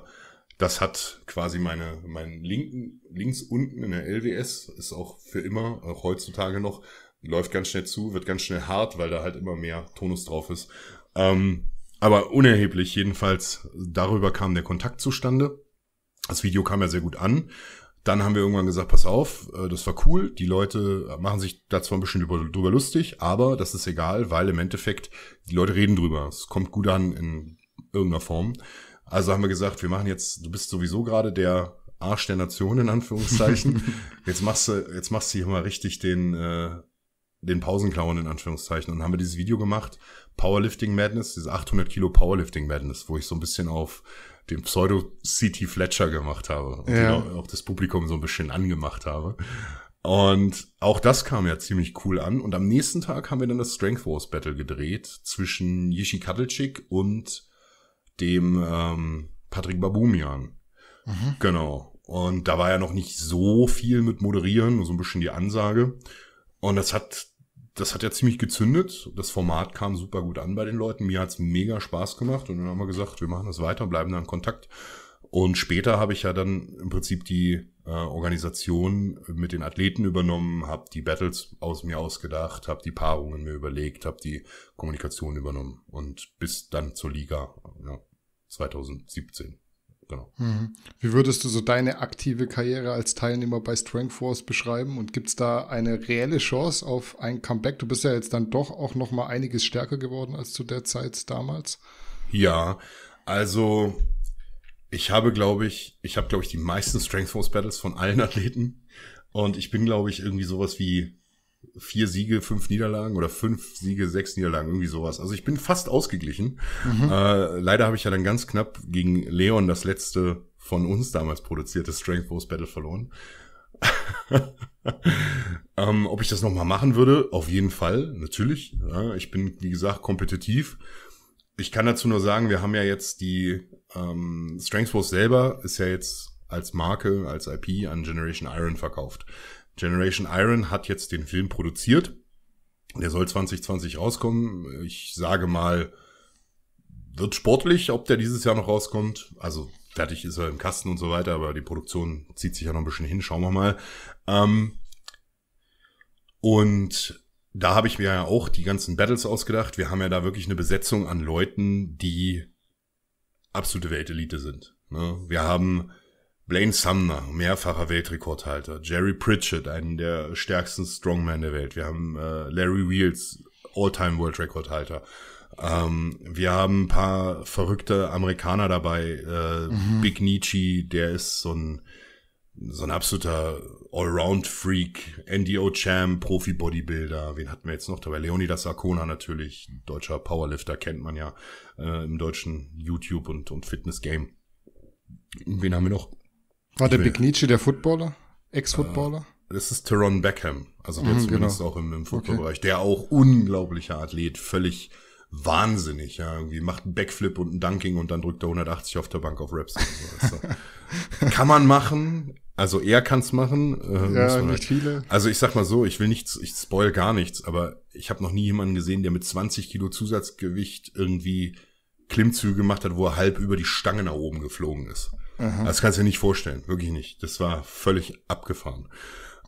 das hat quasi meine, meinen linken, links unten in der LWS, ist auch für immer, auch heutzutage noch, läuft ganz schnell zu, wird ganz schnell hart, weil da halt immer mehr Tonus drauf ist. Ähm, aber unerheblich jedenfalls, darüber kam der Kontakt zustande. Das Video kam ja sehr gut an. Dann haben wir irgendwann gesagt, pass auf, äh, das war cool, die Leute äh, machen sich da zwar ein bisschen drüber lustig, aber das ist egal, weil im Endeffekt die Leute reden drüber. Es kommt gut an in irgendeiner Form. Also haben wir gesagt, wir machen jetzt, du bist sowieso gerade der Arsch der Nation in Anführungszeichen. [LAUGHS] jetzt machst du, jetzt machst du hier mal richtig den äh, den Pausenklauen in Anführungszeichen. Und haben wir dieses Video gemacht, Powerlifting Madness, dieses 800 Kilo Powerlifting Madness, wo ich so ein bisschen auf dem Pseudo CT Fletcher gemacht habe und ja. auch, auch das Publikum so ein bisschen angemacht habe. Und auch das kam ja ziemlich cool an. Und am nächsten Tag haben wir dann das Strength Wars Battle gedreht zwischen Yishi Kadelchik und dem ähm, Patrick Babumian. Mhm. Genau. Und da war ja noch nicht so viel mit Moderieren, nur so ein bisschen die Ansage. Und das hat das hat ja ziemlich gezündet. Das Format kam super gut an bei den Leuten. Mir hat es mega Spaß gemacht und dann haben wir gesagt, wir machen das weiter, bleiben da in Kontakt. Und später habe ich ja dann im Prinzip die äh, Organisation mit den Athleten übernommen, habe die Battles aus mir ausgedacht, habe die Paarungen mir überlegt, habe die Kommunikation übernommen und bis dann zur Liga ja, 2017 genau. Mhm. Wie würdest du so deine aktive Karriere als Teilnehmer bei Strengthforce beschreiben? Und gibt es da eine reelle Chance auf ein Comeback? Du bist ja jetzt dann doch auch noch mal einiges stärker geworden als zu der Zeit damals. Ja, also ich habe, glaube ich, ich habe, glaube ich, die meisten Strength Force Battles von allen [LAUGHS] Athleten. Und ich bin, glaube ich, irgendwie sowas wie vier Siege, fünf Niederlagen oder fünf Siege, sechs Niederlagen, irgendwie sowas. Also ich bin fast ausgeglichen. Mhm. Äh, leider habe ich ja dann ganz knapp gegen Leon das letzte von uns damals produzierte Strength Force Battle verloren. [LAUGHS] ähm, ob ich das nochmal machen würde? Auf jeden Fall, natürlich. Ja, ich bin, wie gesagt, kompetitiv. Ich kann dazu nur sagen, wir haben ja jetzt die ähm, Strength Force selber ist ja jetzt als Marke, als IP an Generation Iron verkauft. Generation Iron hat jetzt den Film produziert. Der soll 2020 rauskommen. Ich sage mal, wird sportlich, ob der dieses Jahr noch rauskommt. Also fertig ist er im Kasten und so weiter, aber die Produktion zieht sich ja noch ein bisschen hin. Schauen wir mal. Ähm und da habe ich mir ja auch die ganzen Battles ausgedacht. Wir haben ja da wirklich eine Besetzung an Leuten, die absolute Weltelite sind. Ne? Wir haben Blaine Sumner, mehrfacher Weltrekordhalter. Jerry Pritchett, einen der stärksten Strongmen der Welt. Wir haben äh, Larry Wheels, All-Time World Rekordhalter. Ähm, wir haben ein paar verrückte Amerikaner dabei. Äh, mhm. Big Nietzsche, der ist so ein, so ein absoluter Allround-Freak. NDO Champ, Profi-Bodybuilder. Wen hatten wir jetzt noch dabei? Leonidas Arcona natürlich, deutscher Powerlifter, kennt man ja äh, im deutschen YouTube- und, und Fitness-Game. Wen haben wir noch? War der Big Nietzsche der Footballer? Ex-Footballer? Äh, das ist Teron Beckham, also der mhm, genau. zumindest genau. auch im, im Footballbereich, okay. der auch unglaublicher Athlet, völlig wahnsinnig, ja, irgendwie macht einen Backflip und ein Dunking und dann drückt er 180 auf der Bank auf Raps. So, also. [LAUGHS] Kann man machen, also er kann's machen. Äh, ja, nicht halt- viele. Also ich sag mal so, ich will nichts, ich spoil gar nichts, aber ich habe noch nie jemanden gesehen, der mit 20 Kilo Zusatzgewicht irgendwie Klimmzüge gemacht hat, wo er halb über die Stange nach oben geflogen ist. Aha. Also, das kannst du dir nicht vorstellen, wirklich nicht. Das war völlig abgefahren.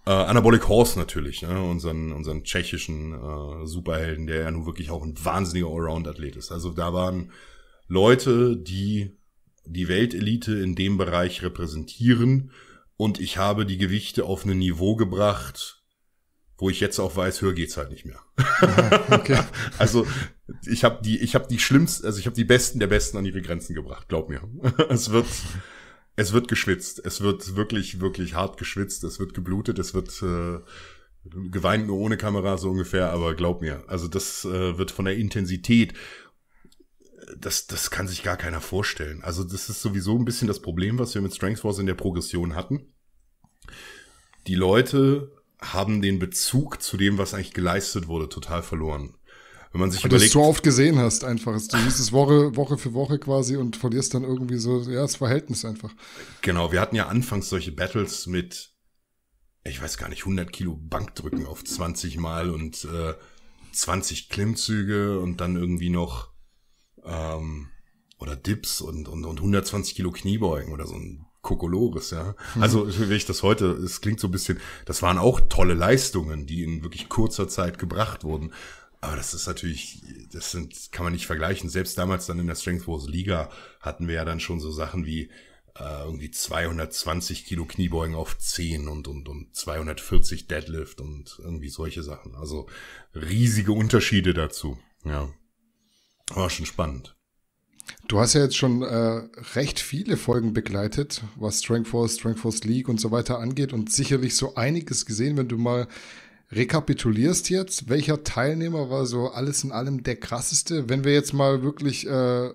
Äh, Anabolic Horse natürlich, ne? unseren, unseren tschechischen äh, Superhelden, der ja nun wirklich auch ein wahnsinniger Allround-Athlet ist. Also da waren Leute, die die Weltelite in dem Bereich repräsentieren und ich habe die Gewichte auf ein Niveau gebracht, wo ich jetzt auch weiß, höher geht's halt nicht mehr. Ah, okay. [LAUGHS] also ich habe die, ich habe die schlimmsten, also ich habe die Besten der Besten an ihre Grenzen gebracht, glaub mir. [LAUGHS] es wird, es wird geschwitzt. Es wird wirklich, wirklich hart geschwitzt. Es wird geblutet. Es wird äh, geweint nur ohne Kamera so ungefähr. Aber glaub mir, also das äh, wird von der Intensität, das, das kann sich gar keiner vorstellen. Also das ist sowieso ein bisschen das Problem, was wir mit Strength Wars in der Progression hatten. Die Leute haben den Bezug zu dem, was eigentlich geleistet wurde, total verloren. Wenn man sich Weil überlegt. Du es so oft gesehen hast, einfach. Du siehst es Woche, Woche für Woche quasi und verlierst dann irgendwie so, ja, das Verhältnis einfach. Genau, wir hatten ja anfangs solche Battles mit, ich weiß gar nicht, 100 Kilo Bankdrücken auf 20 Mal und äh, 20 Klimmzüge und dann irgendwie noch, ähm, oder Dips und, und, und 120 Kilo Kniebeugen oder so ein Kokolores, ja. Mhm. Also wie ich das heute, es klingt so ein bisschen, das waren auch tolle Leistungen, die in wirklich kurzer Zeit gebracht wurden. Aber das ist natürlich, das sind, kann man nicht vergleichen. Selbst damals dann in der Strength Wars Liga hatten wir ja dann schon so Sachen wie äh, irgendwie 220 Kilo Kniebeugen auf 10 und, und, und 240 Deadlift und irgendwie solche Sachen. Also riesige Unterschiede dazu. Ja. War schon spannend. Du hast ja jetzt schon äh, recht viele Folgen begleitet, was Strength Force, Strength Force League und so weiter angeht und sicherlich so einiges gesehen, wenn du mal rekapitulierst jetzt, welcher Teilnehmer war so alles in allem der krasseste, wenn wir jetzt mal wirklich äh,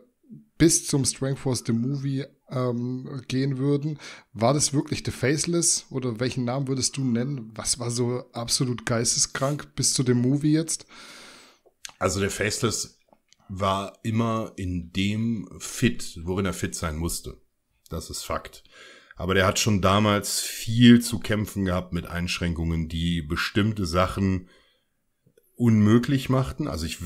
bis zum Strength Force the Movie ähm, gehen würden, war das wirklich The Faceless oder welchen Namen würdest du nennen? Was war so absolut geisteskrank bis zu dem Movie jetzt? Also The Faceless war immer in dem fit, worin er fit sein musste. Das ist Fakt. Aber der hat schon damals viel zu kämpfen gehabt mit Einschränkungen, die bestimmte Sachen unmöglich machten. Also ich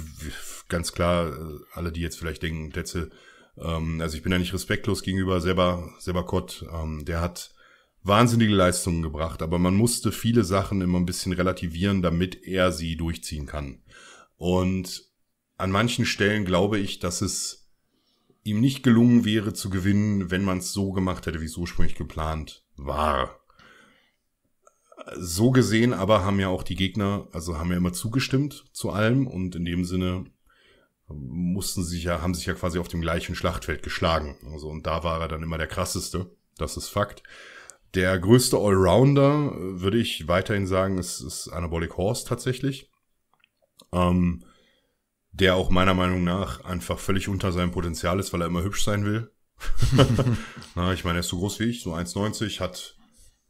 ganz klar, äh, alle, die jetzt vielleicht denken, Tetzel, ähm, also ich bin da nicht respektlos gegenüber Seba, Seba Kott, ähm, der hat wahnsinnige Leistungen gebracht, aber man musste viele Sachen immer ein bisschen relativieren, damit er sie durchziehen kann. Und an manchen Stellen glaube ich, dass es ihm nicht gelungen wäre zu gewinnen, wenn man es so gemacht hätte, wie es ursprünglich geplant war. So gesehen aber haben ja auch die Gegner, also haben ja immer zugestimmt zu allem und in dem Sinne mussten sich ja, haben sich ja quasi auf dem gleichen Schlachtfeld geschlagen. Also, und da war er dann immer der krasseste. Das ist Fakt. Der größte Allrounder, äh, würde ich weiterhin sagen, ist, ist Anabolic Horse tatsächlich. Ähm, der auch meiner Meinung nach einfach völlig unter seinem Potenzial ist, weil er immer hübsch sein will. [LAUGHS] Na, ich meine, er ist so groß wie ich, so 1,90, hat,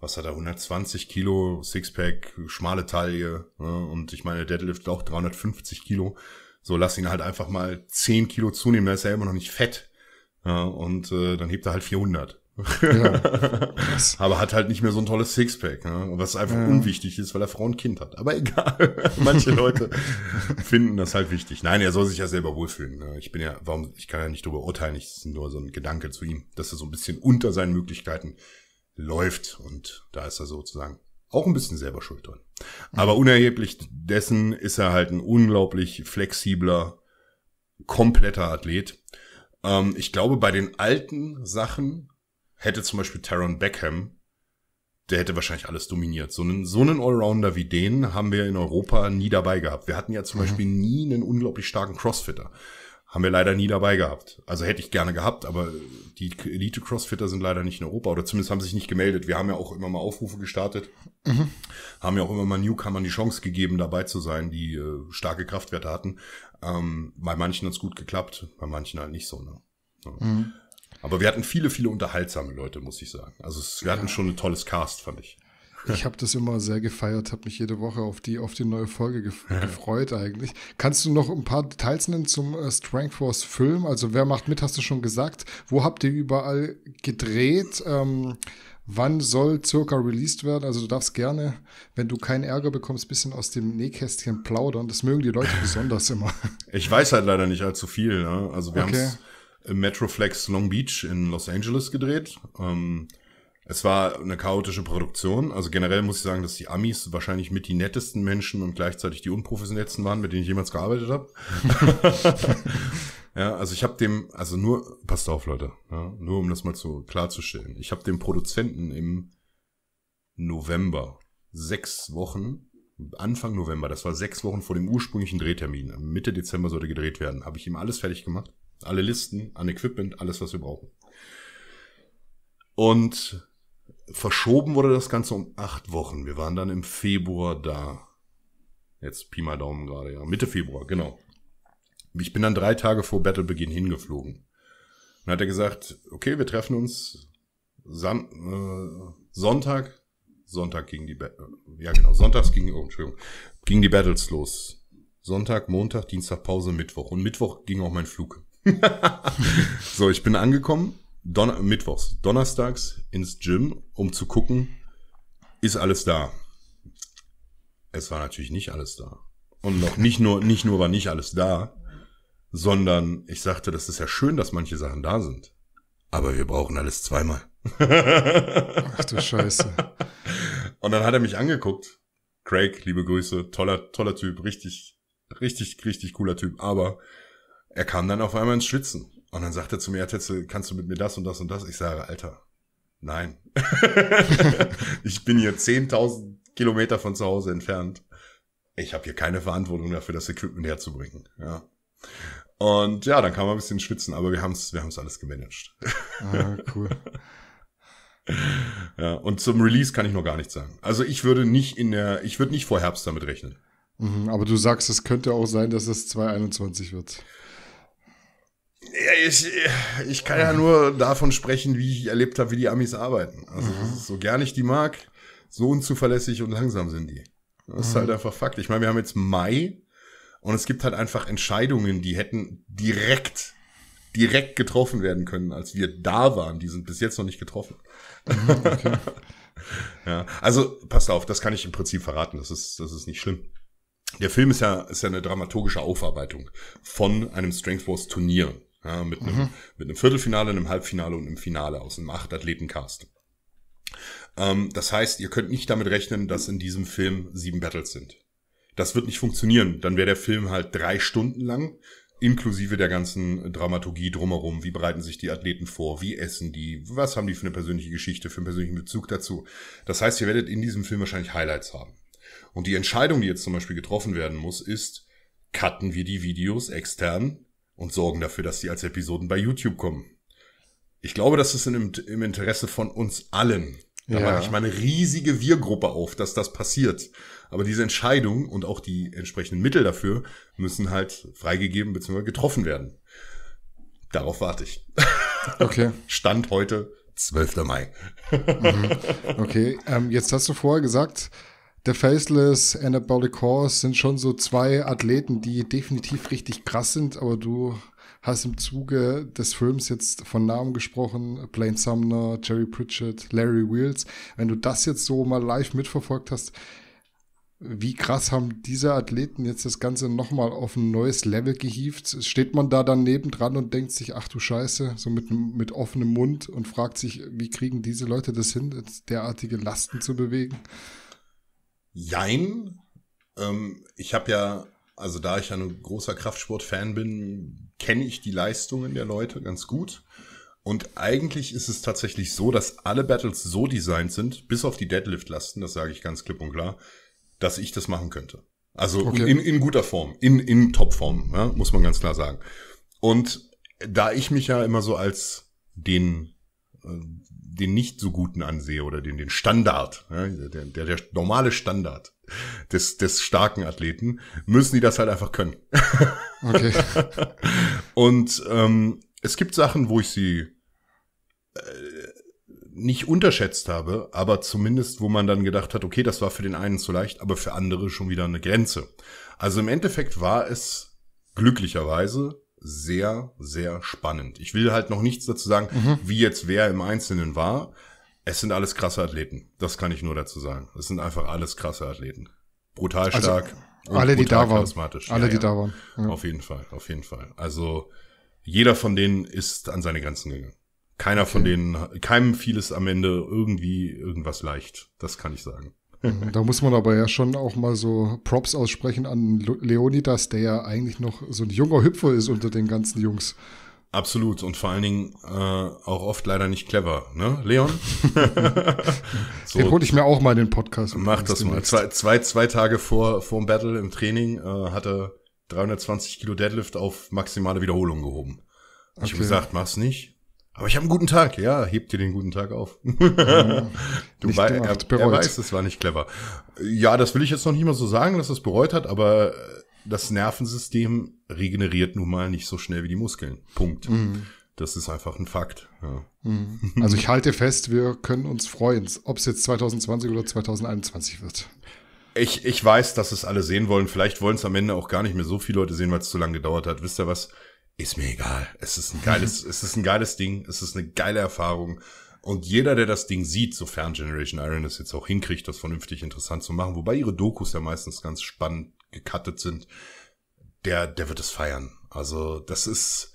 was hat er, 120 Kilo, Sixpack, schmale Taille. Ne? Und ich meine, der Deadlift auch 350 Kilo. So, lass ihn halt einfach mal 10 Kilo zunehmen, da ist er immer noch nicht fett. Ja, und äh, dann hebt er halt 400. Genau. [LAUGHS] aber hat halt nicht mehr so ein tolles Sixpack, ne? was einfach ja. unwichtig ist, weil er Frau und Kind hat. Aber egal, [LAUGHS] manche Leute finden das halt wichtig. Nein, er soll sich ja selber wohlfühlen. Ne? Ich bin ja, warum, ich kann ja nicht darüber urteilen, ich ist nur so ein Gedanke zu ihm, dass er so ein bisschen unter seinen Möglichkeiten läuft und da ist er sozusagen auch ein bisschen selber schuld dran. Aber unerheblich dessen ist er halt ein unglaublich flexibler, kompletter Athlet. Ähm, ich glaube, bei den alten Sachen hätte zum Beispiel Taron Beckham, der hätte wahrscheinlich alles dominiert. So einen, so einen Allrounder wie den haben wir in Europa nie dabei gehabt. Wir hatten ja zum mhm. Beispiel nie einen unglaublich starken Crossfitter. Haben wir leider nie dabei gehabt. Also hätte ich gerne gehabt, aber die Elite-Crossfitter sind leider nicht in Europa oder zumindest haben sich nicht gemeldet. Wir haben ja auch immer mal Aufrufe gestartet, mhm. haben ja auch immer mal Newcomern die Chance gegeben, dabei zu sein, die äh, starke Kraftwerte hatten. Ähm, bei manchen hat's gut geklappt, bei manchen halt nicht so. Ne? Ja. Mhm. Aber wir hatten viele, viele unterhaltsame Leute, muss ich sagen. Also es, wir hatten schon ein tolles Cast, fand ich. Ich habe das immer sehr gefeiert, habe mich jede Woche auf die, auf die neue Folge gef gefreut eigentlich. Kannst du noch ein paar Details nennen zum äh, Strength Force Film? Also wer macht mit, hast du schon gesagt. Wo habt ihr überall gedreht? Ähm, wann soll circa released werden? Also du darfst gerne, wenn du keinen Ärger bekommst, ein bisschen aus dem Nähkästchen plaudern. Das mögen die Leute [LAUGHS] besonders immer. Ich weiß halt leider nicht allzu viel. Ne? Also wir okay. haben äh, Metroflex Long Beach in Los Angeles gedreht. Ähm, es war eine chaotische Produktion. Also generell muss ich sagen, dass die Amis wahrscheinlich mit die nettesten Menschen und gleichzeitig die unprofessionellsten waren, mit denen ich jemals gearbeitet habe. [LAUGHS] ja, also ich habe dem, also nur, passt auf, Leute, ja, nur um das mal zu klarzustellen. Ich habe dem Produzenten im November sechs Wochen, Anfang November, das war sechs Wochen vor dem ursprünglichen Drehtermin, Mitte Dezember sollte gedreht werden, habe ich ihm alles fertig gemacht alle Listen, an Equipment, alles, was wir brauchen. Und verschoben wurde das Ganze um acht Wochen. Wir waren dann im Februar da. Jetzt Pi mal Daumen gerade, ja. Mitte Februar, genau. Ich bin dann drei Tage vor Battlebeginn hingeflogen. Dann hat er gesagt, okay, wir treffen uns Sam äh, Sonntag. Sonntag ging die, ba äh, ja genau, sonntags ging, oh, Entschuldigung, ging die Battles los. Sonntag, Montag, Dienstag Pause, Mittwoch. Und Mittwoch ging auch mein Flug. [LAUGHS] so, ich bin angekommen, Donner mittwochs, donnerstags ins Gym, um zu gucken, ist alles da. Es war natürlich nicht alles da. Und noch nicht nur, nicht nur war nicht alles da, sondern ich sagte, das ist ja schön, dass manche Sachen da sind. Aber wir brauchen alles zweimal. [LAUGHS] Ach du Scheiße. Und dann hat er mich angeguckt. Craig, liebe Grüße, toller, toller Typ, richtig, richtig, richtig cooler Typ. Aber er kam dann auf einmal ins Schwitzen. Und dann sagte er zu mir, Tetzel, kannst du mit mir das und das und das? Ich sage, Alter, nein. [LAUGHS] ich bin hier 10.000 Kilometer von zu Hause entfernt. Ich habe hier keine Verantwortung dafür, das Equipment herzubringen. Ja. Und ja, dann kam er ein bisschen schwitzen, aber wir haben es wir haben's alles gemanagt. Ah, cool. [LAUGHS] ja, und zum Release kann ich noch gar nichts sagen. Also ich würde nicht in der, ich würde nicht vor Herbst damit rechnen. Mhm, aber du sagst, es könnte auch sein, dass es 2021 wird. Ja, ich, ich kann ja nur davon sprechen, wie ich erlebt habe, wie die Amis arbeiten. Also mhm. so gern ich die mag, so unzuverlässig und langsam sind die. Das ist mhm. halt einfach Fakt. Ich meine, wir haben jetzt Mai und es gibt halt einfach Entscheidungen, die hätten direkt, direkt getroffen werden können, als wir da waren. Die sind bis jetzt noch nicht getroffen. Mhm, okay. [LAUGHS] ja, also passt auf, das kann ich im Prinzip verraten. Das ist, das ist nicht schlimm. Der Film ist ja, ist ja eine dramaturgische Aufarbeitung von einem Strength Wars Turnier ja, mit, einem, mhm. mit einem Viertelfinale, einem Halbfinale und einem Finale aus einem Acht-Athleten-Cast. Ähm, das heißt, ihr könnt nicht damit rechnen, dass in diesem Film sieben Battles sind. Das wird nicht funktionieren. Dann wäre der Film halt drei Stunden lang, inklusive der ganzen Dramaturgie drumherum. Wie bereiten sich die Athleten vor? Wie essen die? Was haben die für eine persönliche Geschichte, für einen persönlichen Bezug dazu? Das heißt, ihr werdet in diesem Film wahrscheinlich Highlights haben. Und die Entscheidung, die jetzt zum Beispiel getroffen werden muss, ist, cutten wir die Videos extern und sorgen dafür, dass die als Episoden bei YouTube kommen. Ich glaube, das ist im, im Interesse von uns allen. Da ja. mache ich mal eine riesige Wir-Gruppe auf, dass das passiert. Aber diese Entscheidung und auch die entsprechenden Mittel dafür müssen halt freigegeben bzw. getroffen werden. Darauf warte ich. [LAUGHS] Okay. Stand heute, 12. Mai. Mhm. Okay, ähm, jetzt hast du vorher gesagt, The Faceless, Anabolic Horse sind schon so zwei Athleten, die definitiv richtig krass sind, aber du hast im Zuge des Films jetzt von Namen gesprochen, Blaine Sumner, Jerry Pritchett, Larry Wheels. Wenn du das jetzt so mal live mitverfolgt hast, wie krass haben diese Athleten jetzt das Ganze nochmal auf ein neues Level gehievt? Steht man da dann nebendran und denkt sich, ach du Scheiße, so mit, mit offenem Mund und fragt sich, wie kriegen diese Leute das hin, derartige Lasten zu bewegen? Jein. Ähm, ich habe ja, also da ich ja ein großer Kraftsport-Fan bin, kenne ich die Leistungen der Leute ganz gut. Und eigentlich ist es tatsächlich so, dass alle Battles so designt sind, bis auf die Deadlift-Lasten, das sage ich ganz klipp und klar, dass ich das machen könnte. Also okay. in, in guter Form, in, in Topform, ja, muss man ganz klar sagen. Und da ich mich ja immer so als den äh, den nicht so guten ansehe oder den, den Standard, ne, der, der, der normale Standard des, des starken Athleten, müssen die das halt einfach können. [LAUGHS] Okay. [LAUGHS] und ähm, es gibt Sachen, wo ich sie äh, nicht unterschätzt habe, aber zumindest, wo man dann gedacht hat, okay, das war für den einen zu leicht, aber für andere schon wieder eine Grenze. Also im Endeffekt war es glücklicherweise sehr, sehr spannend. Ich will halt noch nichts dazu sagen, mhm. wie jetzt wer im Einzelnen war. Es sind alles krasse Athleten. Das kann ich nur dazu sagen. Es sind einfach alles krasse Athleten. Brutal also stark. Also, alle, die brutal da waren. Alle, ja, die ja. da waren. Ja. Auf jeden Fall, auf jeden Fall. Also jeder von denen ist an seine Grenzen gegangen. Keiner okay. von denen, keinem fiel es am Ende irgendwie irgendwas leicht. Das kann ich sagen da muss man aber ja schon auch mal so Props aussprechen an Leonidas, der ja eigentlich noch so ein junger Hüpfer ist unter den ganzen Jungs. Absolut und vor allen Dingen äh, auch oft leider nicht clever, ne, Leon? [LAUGHS] so, den hol ich mir auch mal in den Podcast. Mach das mal. Zwei, zwei, zwei Tage vor dem Battle im Training äh, hatte 320 Kilo Deadlift auf maximale Wiederholung gehoben. Okay. Ich habe gesagt, mach's nicht. Aber ich habe einen guten Tag. Ja, hebt dir den guten Tag auf. Ja, [LAUGHS] du nicht wei gemacht, er, er weiß, es war nicht clever. Ja, das will ich jetzt noch nicht mal so sagen, dass es bereut hat, aber das Nervensystem regeneriert nun mal nicht so schnell wie die Muskeln. Punkt. Mhm. Das ist einfach ein Fakt. Ja. Mhm. Also ich halte fest, wir können uns freuen, ob es jetzt 2020 oder 2021 wird. Ich, ich weiß, dass es alle sehen wollen. Vielleicht wollen es am Ende auch gar nicht mehr so viele Leute sehen, weil es zu lange gedauert hat. Wisst ihr was? ist mir egal. Es ist ein geiles, [LAUGHS] es ist ein geiles Ding, es ist eine geile Erfahrung. Und jeder, der das Ding sieht, sofern Generation Iron es jetzt auch hinkriegt, das vernünftig interessant zu machen, wobei ihre Dokus ja meistens ganz spannend gecuttet sind, der, der wird es feiern. Also, das ist,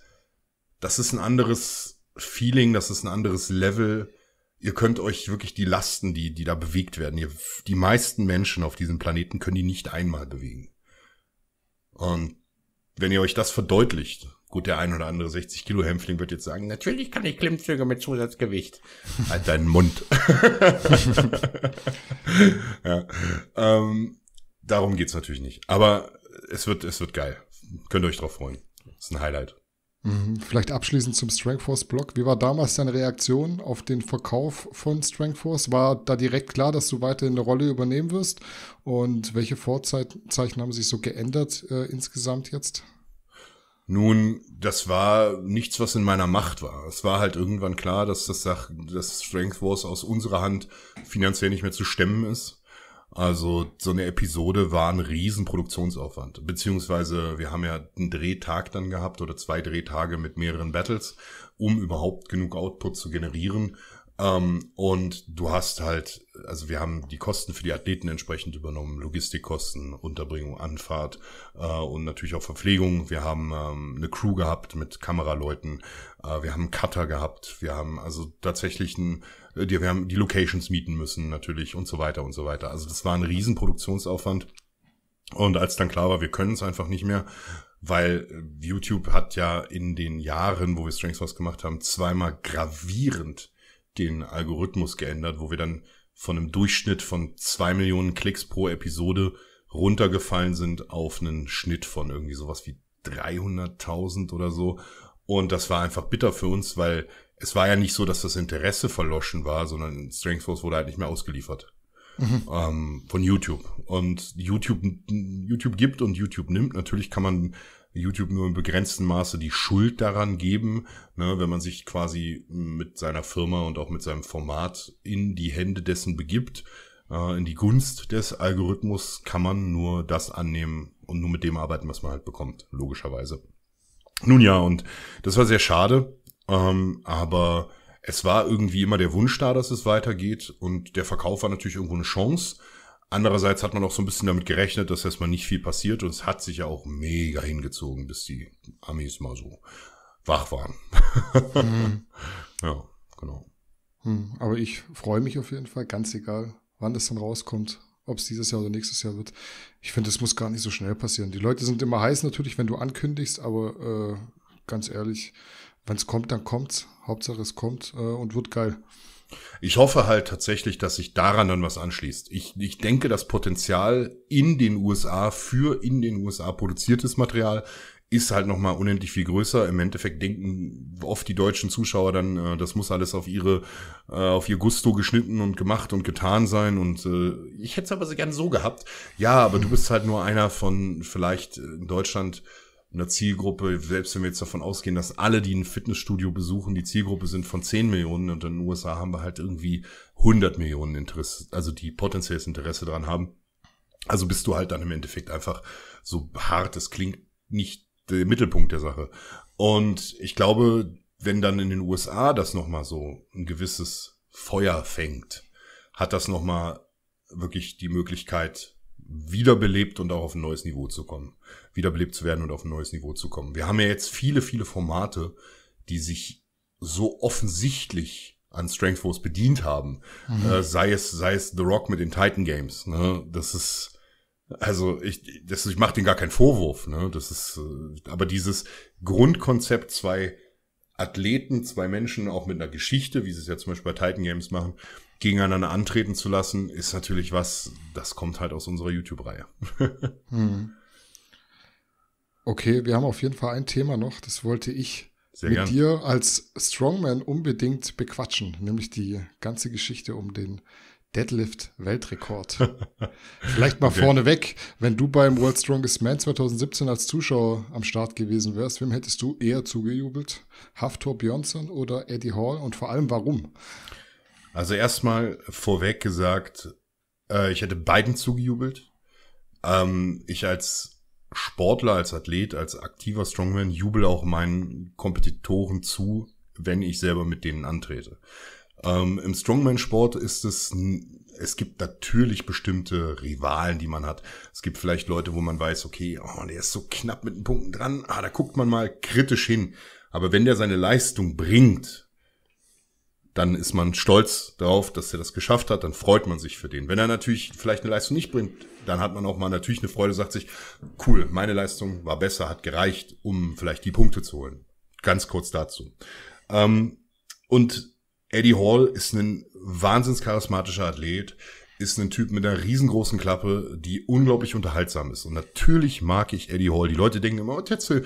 das ist ein anderes Feeling, das ist ein anderes Level. Ihr könnt euch wirklich die Lasten, die, die da bewegt werden, ihr, die meisten Menschen auf diesem Planeten können die nicht einmal bewegen. Und wenn ihr euch das verdeutlicht, Gut, der ein oder andere 60 Kilo Hämpfling wird jetzt sagen, natürlich kann ich Klimmzüge mit Zusatzgewicht. [LAUGHS] halt deinen Mund. [LAUGHS] ja, ähm, darum geht's natürlich nicht. Aber es wird, es wird geil. Könnt ihr euch drauf freuen. Das ist ein Highlight. Mhm. Vielleicht abschließend zum Strengthforce-Blog. Wie war damals deine Reaktion auf den Verkauf von Strengthforce? War da direkt klar, dass du weiterhin eine Rolle übernehmen wirst? Und welche Vorzeichen haben sich so geändert äh, insgesamt jetzt? Nun, das war nichts, was in meiner Macht war. Es war halt irgendwann klar, dass das, Sach das Strength Wars aus unserer Hand finanziell nicht mehr zu stemmen ist. Also so eine Episode war ein Riesenproduktionsaufwand. Beziehungsweise wir haben ja einen Drehtag dann gehabt oder zwei Drehtage mit mehreren Battles, um überhaupt genug Output zu generieren. Ähm, und du hast halt, also wir haben die Kosten für die Athleten entsprechend übernommen, Logistikkosten, Unterbringung, Anfahrt äh, und natürlich auch Verpflegung. Wir haben ähm, eine Crew gehabt mit Kameraleuten, äh, wir haben einen Cutter gehabt, wir haben also tatsächlich ein, äh, die, wir haben die Locations mieten müssen natürlich und so weiter und so weiter. Also das war ein riesen Produktionsaufwand. Und als dann klar war, wir können es einfach nicht mehr, weil äh, YouTube hat ja in den Jahren, wo wir Strengths was gemacht haben, zweimal gravierend den Algorithmus geändert, wo wir dann von einem Durchschnitt von zwei Millionen Klicks pro Episode runtergefallen sind auf einen Schnitt von irgendwie sowas wie 300.000 oder so. Und das war einfach bitter für uns, weil es war ja nicht so, dass das Interesse verloschen war, sondern Strength Force wurde halt nicht mehr ausgeliefert. Mhm. Ähm, von YouTube. Und YouTube, YouTube gibt und YouTube nimmt. Natürlich kann man YouTube nur im begrenzten Maße die Schuld daran geben, ne, wenn man sich quasi mit seiner Firma und auch mit seinem Format in die Hände dessen begibt. Äh, in die Gunst des Algorithmus kann man nur das annehmen und nur mit dem arbeiten, was man halt bekommt, logischerweise. Nun ja, und das war sehr schade, ähm, aber es war irgendwie immer der Wunsch da, dass es weitergeht und der Verkauf war natürlich irgendwo eine Chance. Andererseits hat man auch so ein bisschen damit gerechnet, dass erstmal nicht viel passiert und es hat sich ja auch mega hingezogen, bis die Amis mal so wach waren. Mhm. [LAUGHS] ja, genau. Hm, aber ich freue mich auf jeden Fall, ganz egal, wann das dann rauskommt, ob es dieses Jahr oder nächstes Jahr wird. Ich finde, es muss gar nicht so schnell passieren. Die Leute sind immer heiß natürlich, wenn du ankündigst, aber äh, ganz ehrlich, wenn es kommt, dann kommt's. Hauptsache es kommt äh, und wird geil. Ich hoffe halt tatsächlich, dass sich daran dann was anschließt. Ich, ich denke, das Potenzial in den USA für in den USA produziertes Material ist halt nochmal unendlich viel größer. Im Endeffekt denken oft die deutschen Zuschauer dann, äh, das muss alles auf ihre, äh, auf ihr Gusto geschnitten und gemacht und getan sein. Und äh, ich hätte es aber so gern so gehabt. Ja, aber du bist halt nur einer von vielleicht äh, in Deutschland einer Zielgruppe, selbst wenn wir jetzt davon ausgehen, dass alle, die ein Fitnessstudio besuchen, die Zielgruppe sind von 10 Millionen und in den USA haben wir halt irgendwie 100 Millionen Interesse, also die potenzielles Interesse daran haben. Also bist du halt dann im Endeffekt einfach so hart, es klingt nicht der Mittelpunkt der Sache. Und ich glaube, wenn dann in den USA das nochmal so ein gewisses Feuer fängt, hat das nochmal wirklich die Möglichkeit, wiederbelebt und auch auf ein neues Niveau zu kommen. Wiederbelebt zu werden und auf ein neues Niveau zu kommen. Wir haben ja jetzt viele, viele Formate, die sich so offensichtlich an Strength Force bedient haben. Mhm. Äh, sei es, sei es The Rock mit den Titan Games. Ne? Das ist, also ich, das, ich mache denen gar keinen Vorwurf. Ne? Das ist, äh, aber dieses Grundkonzept, zwei Athleten, zwei Menschen, auch mit einer Geschichte, wie sie es ja zum Beispiel bei Titan Games machen, gegeneinander antreten zu lassen, ist natürlich was, das kommt halt aus unserer YouTube-Reihe. [LAUGHS] hm. Okay, wir haben auf jeden Fall ein Thema noch, das wollte ich Sehr mit gern. dir als Strongman unbedingt bequatschen, nämlich die ganze Geschichte um den Deadlift-Weltrekord. [LAUGHS] Vielleicht mal okay. vorneweg, wenn du beim World Strongest Man 2017 als Zuschauer am Start gewesen wärst, wem hättest du eher zugejubelt? Haftor Björnsson oder Eddie Hall und vor allem warum? Also erstmal vorweg gesagt, äh, ich hätte beiden zugejubelt. Ähm, ich als Sportler, als Athlet, als aktiver Strongman jubel auch meinen Kompetitoren zu, wenn ich selber mit denen antrete. Ähm, Im Strongman-Sport ist es, es gibt natürlich bestimmte Rivalen, die man hat. Es gibt vielleicht Leute, wo man weiß, okay, oh, der ist so knapp mit den Punkten dran, ah, da guckt man mal kritisch hin. Aber wenn der seine Leistung bringt, dann ist man stolz darauf, dass er das geschafft hat, dann freut man sich für den. Wenn er natürlich vielleicht eine Leistung nicht bringt, dann hat man auch mal natürlich eine Freude, sagt sich, cool, meine Leistung war besser, hat gereicht, um vielleicht die Punkte zu holen. Ganz kurz dazu. Ähm, und Eddie Hall ist ein wahnsinns charismatischer Athlet, ist ein Typ mit einer riesengroßen Klappe, die unglaublich unterhaltsam ist. Und natürlich mag ich Eddie Hall. Die Leute denken immer, oh Tetzel,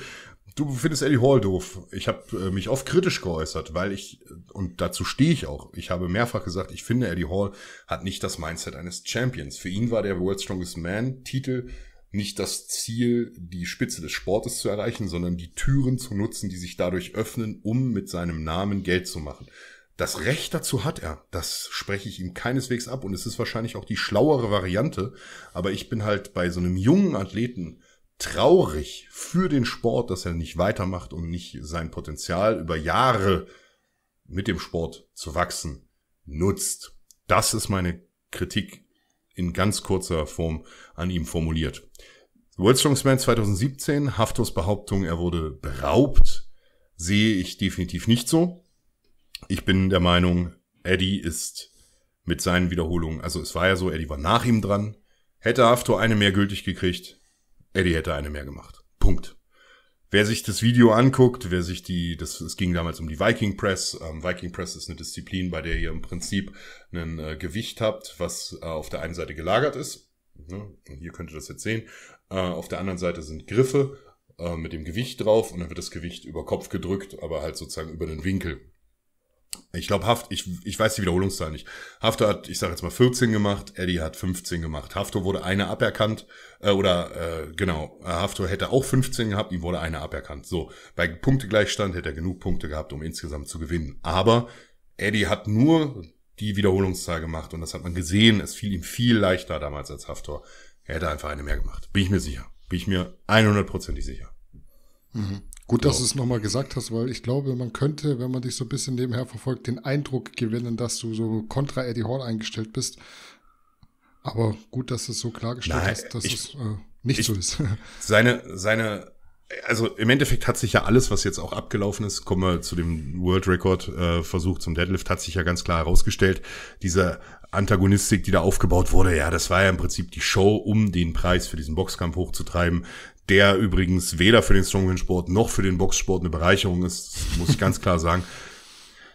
Du findest Eddie Hall doof. Ich habe äh, mich oft kritisch geäußert, weil ich, und dazu stehe ich auch, ich habe mehrfach gesagt, ich finde, Eddie Hall hat nicht das Mindset eines Champions. Für ihn war der World Strongest Man-Titel nicht das Ziel, die Spitze des Sportes zu erreichen, sondern die Türen zu nutzen, die sich dadurch öffnen, um mit seinem Namen Geld zu machen. Das Recht dazu hat er. Das spreche ich ihm keineswegs ab und es ist wahrscheinlich auch die schlauere Variante. Aber ich bin halt bei so einem jungen Athleten, traurig für den Sport, dass er nicht weitermacht und nicht sein Potenzial über Jahre mit dem Sport zu wachsen nutzt. Das ist meine Kritik in ganz kurzer Form an ihm formuliert. World Strongman 2017, Haftos Behauptung, er wurde beraubt, sehe ich definitiv nicht so. Ich bin der Meinung, Eddie ist mit seinen Wiederholungen, also es war ja so, Eddie war nach ihm dran. Hätte Haftor eine mehr gültig gekriegt, Eddie hätte eine mehr gemacht. Punkt. Wer sich das Video anguckt, wer sich die, das, es ging damals um die Viking Press. Ähm, Viking Press ist eine Disziplin, bei der ihr im Prinzip ein äh, Gewicht habt, was äh, auf der einen Seite gelagert ist. Ne? Hier könnt ihr das jetzt sehen. Äh, auf der anderen Seite sind Griffe äh, mit dem Gewicht drauf und dann wird das Gewicht über Kopf gedrückt, aber halt sozusagen über den Winkel. Ich glaube, Haft, ich, ich weiß die Wiederholungszahl nicht. Haftor hat, ich sage jetzt mal 14 gemacht, Eddie hat 15 gemacht. Haftor wurde eine aberkannt, äh, oder äh, genau, äh, Haftor hätte auch 15 gehabt, ihm wurde eine aberkannt. So, bei Punktegleichstand hätte er genug Punkte gehabt, um insgesamt zu gewinnen. Aber Eddie hat nur die Wiederholungszahl gemacht und das hat man gesehen. Es fiel ihm viel leichter damals als Haftor. Er hätte einfach eine mehr gemacht. Bin ich mir sicher. Bin ich mir 100%ig sicher. Mhm. Gut, dass genau. du es nochmal gesagt hast, weil ich glaube, man könnte, wenn man dich so ein bisschen nebenher verfolgt, den Eindruck gewinnen, dass du so kontra Eddie Hall eingestellt bist. Aber gut, dass du es so klargestellt Nein, hast, dass ich, es äh, nicht ich, so ist. [LAUGHS] Seine, seine, also im Endeffekt hat sich ja alles, was jetzt auch abgelaufen ist, kommen wir zu dem World Record äh, zum Deadlift, hat sich ja ganz klar herausgestellt, Diese Antagonistik, die da aufgebaut wurde, ja, das war ja im Prinzip die Show, um den Preis für diesen Boxkampf hochzutreiben der übrigens weder für den Strongman-Sport noch für den Boxsport eine Bereicherung ist, muss ich ganz klar sagen.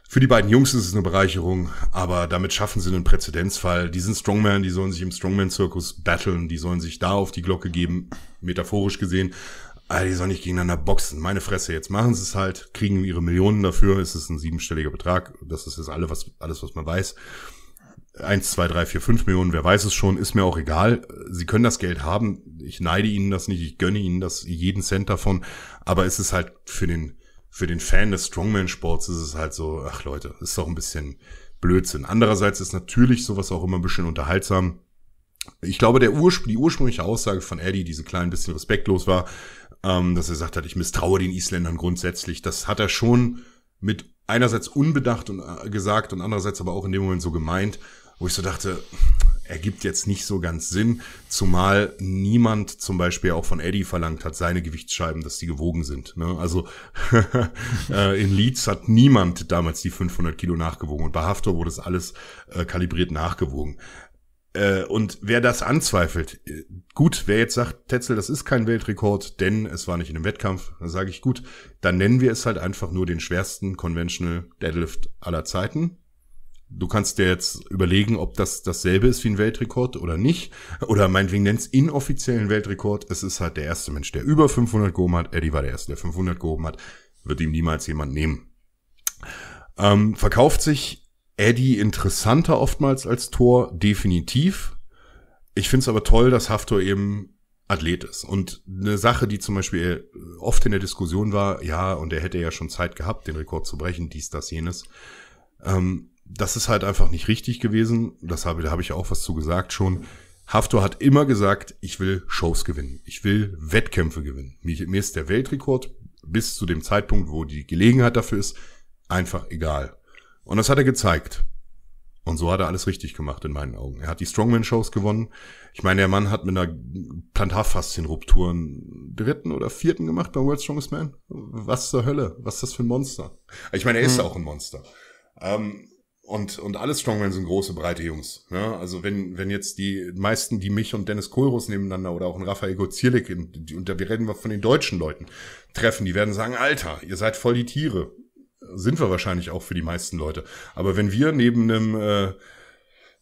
Für die beiden Jungs ist es eine Bereicherung, aber damit schaffen sie einen Präzedenzfall. Die sind Strongman, die sollen sich im Strongman-Zirkus battlen, die sollen sich da auf die Glocke geben, metaphorisch gesehen. Aber ah, die sollen nicht gegeneinander boxen. Meine Fresse, jetzt machen sie es halt, kriegen ihre Millionen dafür, es ist ein siebenstelliger Betrag, das ist jetzt alles, was, alles, was man weiß. 1, 2, 3, 4, 5 Millionen, wer weiß es schon, ist mir auch egal. Sie können das Geld haben. Ich neide Ihnen das nicht, ich gönne Ihnen das, jeden Cent davon. Aber es ist halt für den, für den Fan des Strongman-Sports ist es halt so, ach Leute, ist doch ein bisschen Blödsinn. Andererseits ist natürlich sowas auch immer ein bisschen unterhaltsam. Ich glaube, der Urspr die ursprüngliche Aussage von Eddie, diese klein bisschen respektlos war, ähm, dass er gesagt hat, ich misstraue den Isländern grundsätzlich. Das hat er schon mit einerseits unbedacht und äh, gesagt und andererseits aber auch in dem Moment so gemeint wo ich so dachte, ergibt jetzt nicht so ganz Sinn, zumal niemand zum Beispiel auch von Eddie verlangt hat, seine Gewichtsscheiben, dass die gewogen sind. Ne? Also [LAUGHS] äh, in Leeds hat niemand damals die 500 Kilo nachgewogen und bei Haftor wurde es alles äh, kalibriert nachgewogen. Äh, und wer das anzweifelt, äh, gut, wer jetzt sagt, Tetzel, das ist kein Weltrekord, denn es war nicht in einem Wettkampf, dann sage ich gut, dann nennen wir es halt einfach nur den schwersten Conventional Deadlift aller Zeiten du kannst dir jetzt überlegen, ob das dasselbe ist wie ein Weltrekord oder nicht. Oder meinetwegen nennt's inoffiziellen Weltrekord. Es ist halt der erste Mensch, der über 500 gehoben hat. Eddie war der erste, der 500 gehoben hat. Wird ihm niemals jemand nehmen. Ähm, verkauft sich Eddie interessanter oftmals als Tor, definitiv. Ich find's aber toll, dass Haftor eben Athlet ist. Und eine Sache, die zum Beispiel oft in der Diskussion war, ja, und er hätte ja schon Zeit gehabt, den Rekord zu brechen, dies, das, jenes. Ähm, das ist halt einfach nicht richtig gewesen. Das habe, da habe ich auch was zu gesagt schon. Haftor hat immer gesagt, ich will Shows gewinnen. Ich will Wettkämpfe gewinnen. Mir, mir ist der Weltrekord bis zu dem Zeitpunkt, wo die Gelegenheit dafür ist, einfach egal. Und das hat er gezeigt. Und so hat er alles richtig gemacht in meinen Augen. Er hat die Strongman-Shows gewonnen. Ich meine, der Mann hat mit einer Plantarfaszienruptur einen dritten oder vierten gemacht beim World Strongest Man. Was zur Hölle? Was ist das für ein Monster? Ich meine, er ist hm. auch ein Monster. Ähm, und, und alle Strongmen sind große, breite Jungs. Ja, ne? Also wenn, wenn jetzt die meisten, die mich und Dennis Kohlrus nebeneinander oder auch ein Raphael Gozierlik, und da reden wir von den deutschen Leuten, treffen, die werden sagen, Alter, ihr seid voll die Tiere. Sind wir wahrscheinlich auch für die meisten Leute. Aber wenn wir neben einem äh,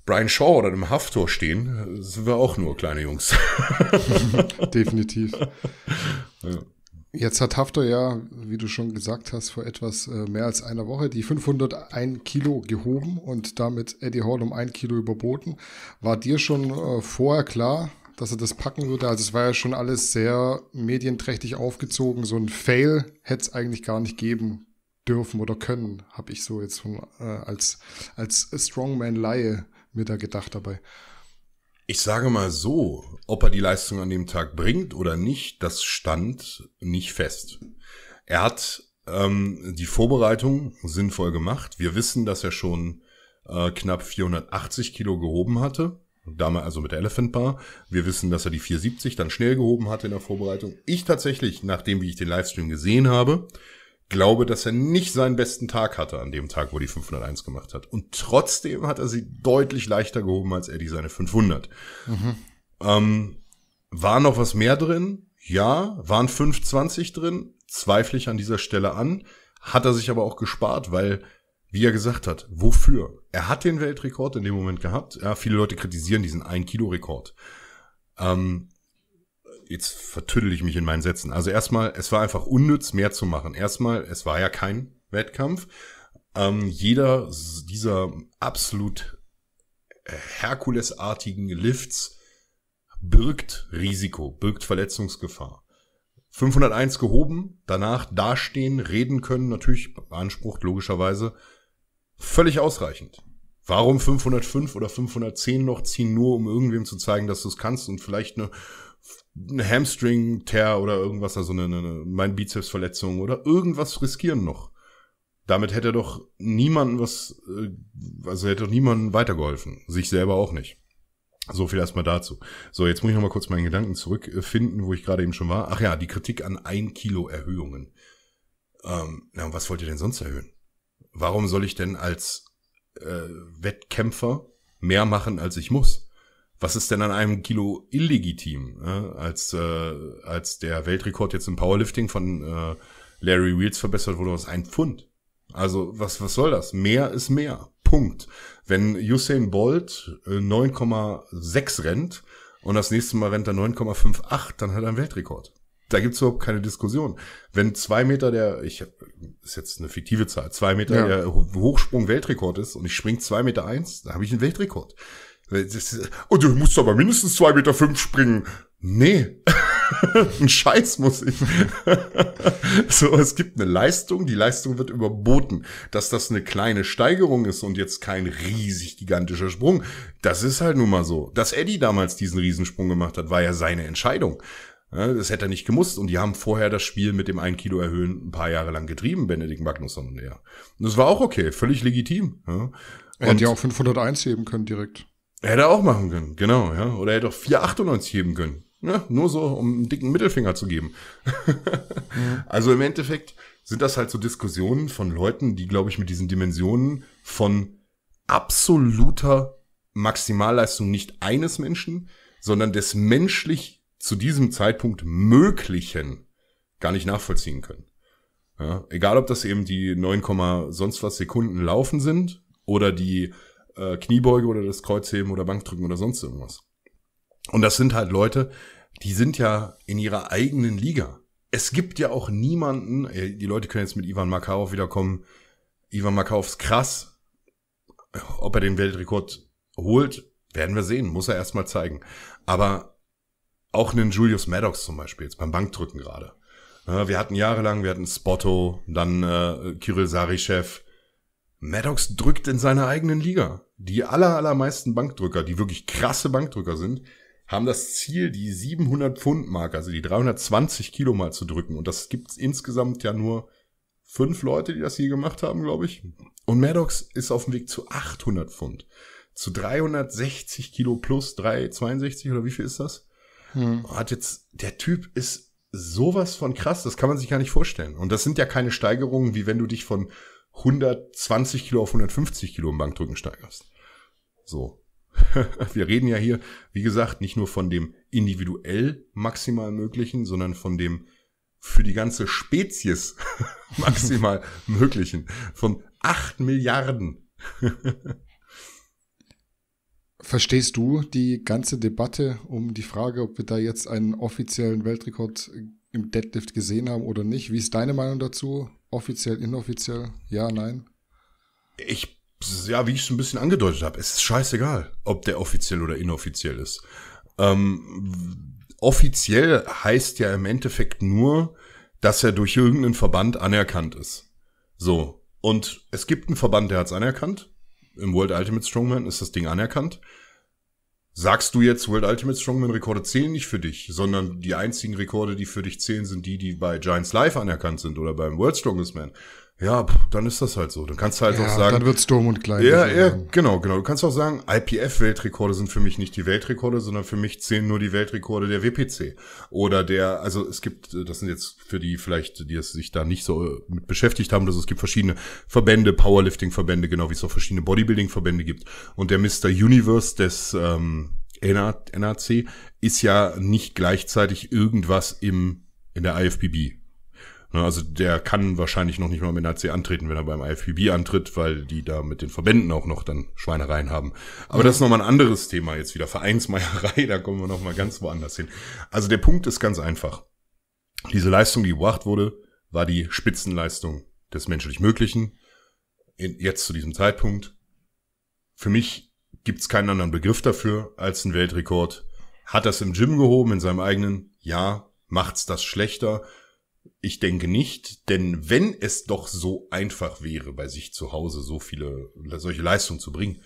Brian Shaw oder einem Haftor stehen, sind wir auch nur kleine Jungs. [LAUGHS] Definitiv. Ja. Jetzt hat Hafter ja, wie du schon gesagt hast, vor etwas äh, mehr als einer Woche die 501 Kilo gehoben und damit Eddie Hall um ein Kilo überboten. War dir schon äh, vorher klar, dass er das packen würde? Also es war ja schon alles sehr medienträchtig aufgezogen. So ein Fail hätte es eigentlich gar nicht geben dürfen oder können, habe ich so jetzt von, äh, als, als Strongman-Laie mir da gedacht dabei. Ich sage mal so, ob er die Leistung an dem Tag bringt oder nicht, das stand nicht fest. Er hat ähm, die Vorbereitung sinnvoll gemacht. Wir wissen, dass er schon äh, knapp 480 Kilo gehoben hatte. Damals also mit der Elephant Bar. Wir wissen, dass er die 470 dann schnell gehoben hatte in der Vorbereitung. Ich tatsächlich, nachdem wie ich den Livestream gesehen habe, glaube, dass er nicht seinen besten Tag hatte an dem Tag, wo die 501 gemacht hat. Und trotzdem hat er sie deutlich leichter gehoben als Eddie seine 500. Mhm. Ähm, war noch was mehr drin? Ja. Waren 520 drin? Zweifle ich an dieser Stelle an. Hat er sich aber auch gespart, weil, wie er gesagt hat, wofür? Er hat den Weltrekord in dem Moment gehabt. Ja, viele Leute kritisieren diesen 1-Kilo-Rekord. Ähm, jetzt vertüttel ich mich in meinen Sätzen. Also erstmal, es war einfach unnütz, mehr zu machen. Erstmal, es war ja kein Wettkampf. Ähm, jeder dieser absolut äh, Herkulesartigen Lifts birgt Risiko, birgt Verletzungsgefahr. 501 gehoben, danach dastehen, reden können, natürlich beansprucht logischerweise, völlig ausreichend. Warum 505 oder 510 noch ziehen, nur um irgendwem zu zeigen, dass du es kannst und vielleicht eine ein Hamstring-Tear oder irgendwas, also eine, eine mein Bizeps-Verletzung oder irgendwas riskieren noch. Damit hätte doch niemanden was, äh, also hätte doch niemanden weitergeholfen. Sich selber auch nicht. So viel erstmal dazu. So, jetzt muss ich nochmal kurz meinen Gedanken zurückfinden, wo ich gerade eben schon war. Ach ja, die Kritik an ein Kilo Erhöhungen. Ähm, na, was wollt ihr denn sonst erhöhen? Warum soll ich denn als äh, Wettkämpfer mehr machen, als ich muss? was ist denn an einem Kilo illegitim? Äh, Als, äh, als der Weltrekord jetzt im Powerlifting von äh, Larry Wheels verbessert wurde, was ein Pfund. Also was, was soll das? Mehr ist mehr. Punkt. Wenn Usain Bolt äh, 9,6 rennt und das nächste Mal rennt er 9,58, dann hat er einen Weltrekord. Da gibt's überhaupt keine Diskussion. Wenn zwei Meter der, ich hab, ist jetzt eine fiktive Zahl, zwei Meter ja. der Hochsprung Weltrekord ist und ich springe zwei Meter eins, da habe ich einen Weltrekord. Und oh, du musst aber mindestens zwei Meter fünf springen. Nee. [LAUGHS] Ein Scheiß muss ich. [LAUGHS] so, es gibt eine Leistung, die Leistung wird überboten. Dass das eine kleine Steigerung ist und jetzt kein riesig gigantischer Sprung, das ist halt nun mal so. Dass Eddie damals diesen Riesensprung gemacht hat, war ja seine Entscheidung. Das hätte er nicht gemusst. Und die haben vorher das Spiel mit dem 1 Kilo erhöhen ein paar Jahre lang getrieben, Benedikt Magnusson und er. Und das war auch okay, völlig legitim. Er hätte ja auch 501 heben können direkt. Hätte er auch machen können, genau, ja. Oder er hätte auch 4,98 geben können. Ne? nur so, um einen dicken Mittelfinger zu geben. mhm. [LAUGHS] Also im Endeffekt sind das halt so Diskussionen von Leuten, die, glaube ich, mit diesen Dimensionen von absoluter Maximalleistung nicht eines Menschen, sondern des menschlich zu diesem Zeitpunkt möglichen gar nicht nachvollziehen können. Ja, egal, ob das eben die 9, sonst was Sekunden laufen sind oder die äh, Kniebeuge oder das Kreuzheben oder Bankdrücken oder sonst irgendwas. Und das sind halt Leute, die sind ja in ihrer eigenen Liga. Es gibt ja auch niemanden, äh, die Leute können jetzt mit Ivan Makarov wiederkommen. Ivan Makarov ist krass. Ob er den Weltrekord holt, werden wir sehen, muss er erstmal zeigen. Aber auch einen Julius Maddox zum Beispiel, jetzt beim Bankdrücken gerade. Wir hatten jahrelang, wir hatten Spotto, dann äh, Kirill Sarischev, Maddox drückt in seiner eigenen Liga. Die aller, allermeisten Bankdrücker, die wirklich krasse Bankdrücker sind, haben das Ziel, die 700 Pfund Mark, also die 320 Kilo mal zu drücken. Und das gibt's insgesamt ja nur fünf Leute, die das hier gemacht haben, glaube ich. Und Maddox ist auf dem Weg zu 800 Pfund. Zu 360 Kilo plus 362 oder wie viel ist das? Hm. Hat jetzt, der Typ ist sowas von krass, das kann man sich gar nicht vorstellen. Und das sind ja keine Steigerungen, wie wenn du dich von 120 Kilo auf 150 Kilo im Bankdrücken steigerst. So. [LAUGHS] Wir reden ja hier, wie gesagt, nicht nur von dem individuell maximal möglichen, sondern von dem für die ganze Spezies [LAUGHS] maximal [LAUGHS] möglichen. Von 8 Milliarden. Verstehst du die ganze Debatte um die Frage, ob wir da jetzt einen offiziellen Weltrekord im Deadlift gesehen haben oder nicht? Wie ist deine Meinung dazu? Offiziell, inoffiziell? Ja, nein? Ich, ja, wie ich es ein bisschen angedeutet habe, es ist scheißegal, ob der offiziell oder inoffiziell ist. Ähm, offiziell heißt ja im Endeffekt nur, dass er durch irgendeinen Verband anerkannt ist. So. Und es gibt einen Verband, der hat es anerkannt. Im World Ultimate Strongman ist das Ding anerkannt. Sagst du jetzt, World Ultimate Strongman Rekorde zählen nicht für dich, sondern die einzigen Rekorde, die für dich zählen, sind die, die bei Giants Live anerkannt sind oder beim World Strongest Man. Ja, pff, dann ist das halt so. Dann kannst du halt ja, auch sagen. Dann wird's dumm und klein. Ja, ja, genau, genau. Du kannst auch sagen, IPF-Weltrekorde sind für mich nicht die Weltrekorde, sondern für mich zählen nur die Weltrekorde der WPC. Oder der, also es gibt, äh, das sind jetzt für die vielleicht, die es sich da nicht so äh, mit beschäftigt haben, also es gibt verschiedene Verbände, Powerlifting-Verbände, genau wie es auch verschiedene Bodybuilding-Verbände gibt. Und der Mr. Universe des ähm, NRC ist ja nicht gleichzeitig irgendwas im in der IFBB. Ne, also der kann wahrscheinlich noch nicht mal mit NAC antreten, wenn er beim IFBB antritt, weil die da mit den Verbänden auch noch dann Schweinereien haben. Aber das ist nochmal ein anderes Thema jetzt wieder. Vereinsmeierei, [LAUGHS] da kommen wir nochmal ganz woanders hin. Also der Punkt ist ganz einfach. Diese Leistung, die gebracht wurde, war die Spitzenleistung des menschlich Möglichen. jetzt zu diesem Zeitpunkt. Für mich gibt's keinen anderen Begriff dafür als ein Weltrekord. Hat das im Gym gehoben, in seinem eigenen? Ja. Macht's das schlechter? Ich denke nicht, denn wenn es doch so einfach wäre, bei sich zu Hause so viele solche Leistungen zu bringen,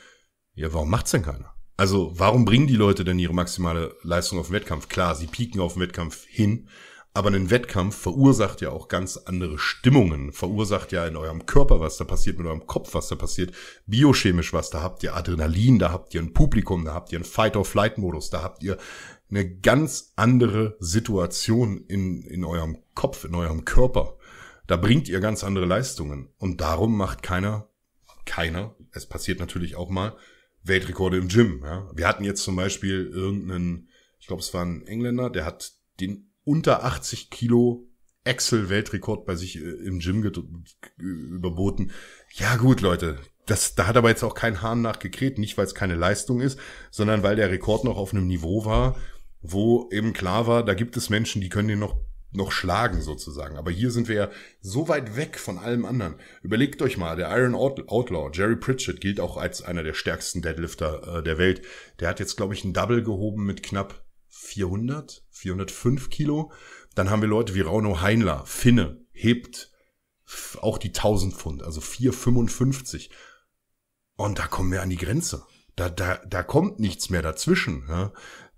ja, warum macht's denn keiner? Also, warum bringen die Leute denn ihre maximale Leistung auf den Wettkampf? Klar, sie pieken auf den Wettkampf hin, aber ein Wettkampf verursacht ja auch ganz andere Stimmungen, verursacht ja in eurem Körper, was da passiert, mit eurem Kopf, was da passiert, biochemisch was, da habt ihr Adrenalin, da habt ihr ein Publikum, da habt ihr einen Fight-or-Flight-Modus, da habt ihr eine ganz andere Situation in, in eurem Kopf, in eurem Körper. Da bringt ihr ganz andere Leistungen. Und darum macht keiner, keiner, es passiert natürlich auch mal, Weltrekorde im Gym. Ja. Wir hatten jetzt zum Beispiel irgendeinen, ich glaube, es war ein Engländer, der hat den unter 80 Kilo Excel-Weltrekord bei sich äh, im Gym überboten. Ja gut, Leute, das, da hat aber jetzt auch kein Hahn nachgekräht, nicht weil es keine Leistung ist, sondern weil der Rekord noch auf einem Niveau war, wo eben klar war, da gibt es Menschen, die können den noch, noch schlagen sozusagen. Aber hier sind wir ja so weit weg von allem anderen. Überlegt euch mal, der Iron Outlaw, Jerry Pritchett, gilt auch als einer der stärksten Deadlifter äh, der Welt. Der hat jetzt, glaube ich, einen Double gehoben mit knapp 400, 405 Kilo. Dann haben wir Leute wie Rauno Heinler, Finne, hebt auch die 1000 Pfund, also 455. Und da kommen wir an die Grenze. Da, da, da kommt nichts mehr dazwischen. Ja?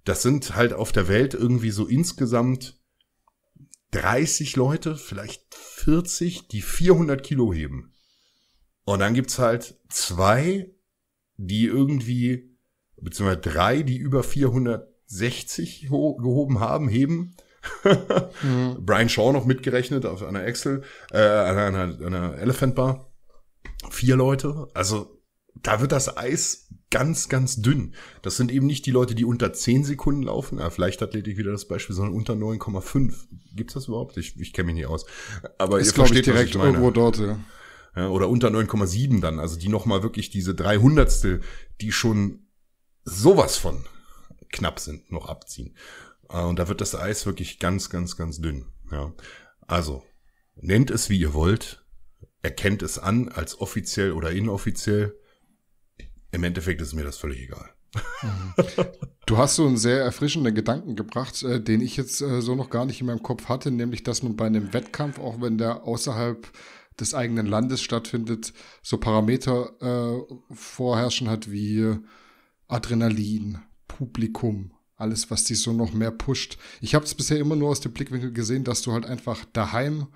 Das sind halt auf der Welt irgendwie so insgesamt 30 Leute, vielleicht 40, die 400 Kilo heben. Und dann gibt's halt zwei, die irgendwie, beziehungsweise drei, die über 460 gehoben haben, heben. [LAUGHS] mhm. Brian Shaw noch mitgerechnet auf einer Excel, äh, einer, einer Elephant Bar. Vier Leute. Also da wird das Eis ganz, ganz dünn. Das sind eben nicht die Leute, die unter 10 Sekunden laufen, ja, vielleicht Athletik wieder das Beispiel, sondern unter 9,5. Gibt's das überhaupt? Ich, ich kenne mich nicht aus. Aber ist, glaube ich, direkt ich irgendwo dort, ja. ja oder unter 9,7 dann, also die nochmal wirklich diese 300ste, die schon sowas von knapp sind, noch abziehen. Äh, und da wird das Eis wirklich ganz, ganz, ganz dünn. Ja. Also, nennt es wie ihr wollt, erkennt es an als offiziell oder inoffiziell im Endeffekt ist mir das völlig egal. [LAUGHS] du hast so einen sehr erfrischenden Gedanken gebracht, äh, den ich jetzt äh, so noch gar nicht in meinem Kopf hatte, nämlich dass man bei einem Wettkampf, auch wenn der außerhalb des eigenen Landes stattfindet, so Parameter äh, vorherrschen hat wie Adrenalin, Publikum, alles, was dich so noch mehr pusht. Ich habe es bisher immer nur aus dem Blickwinkel gesehen, dass du halt einfach daheim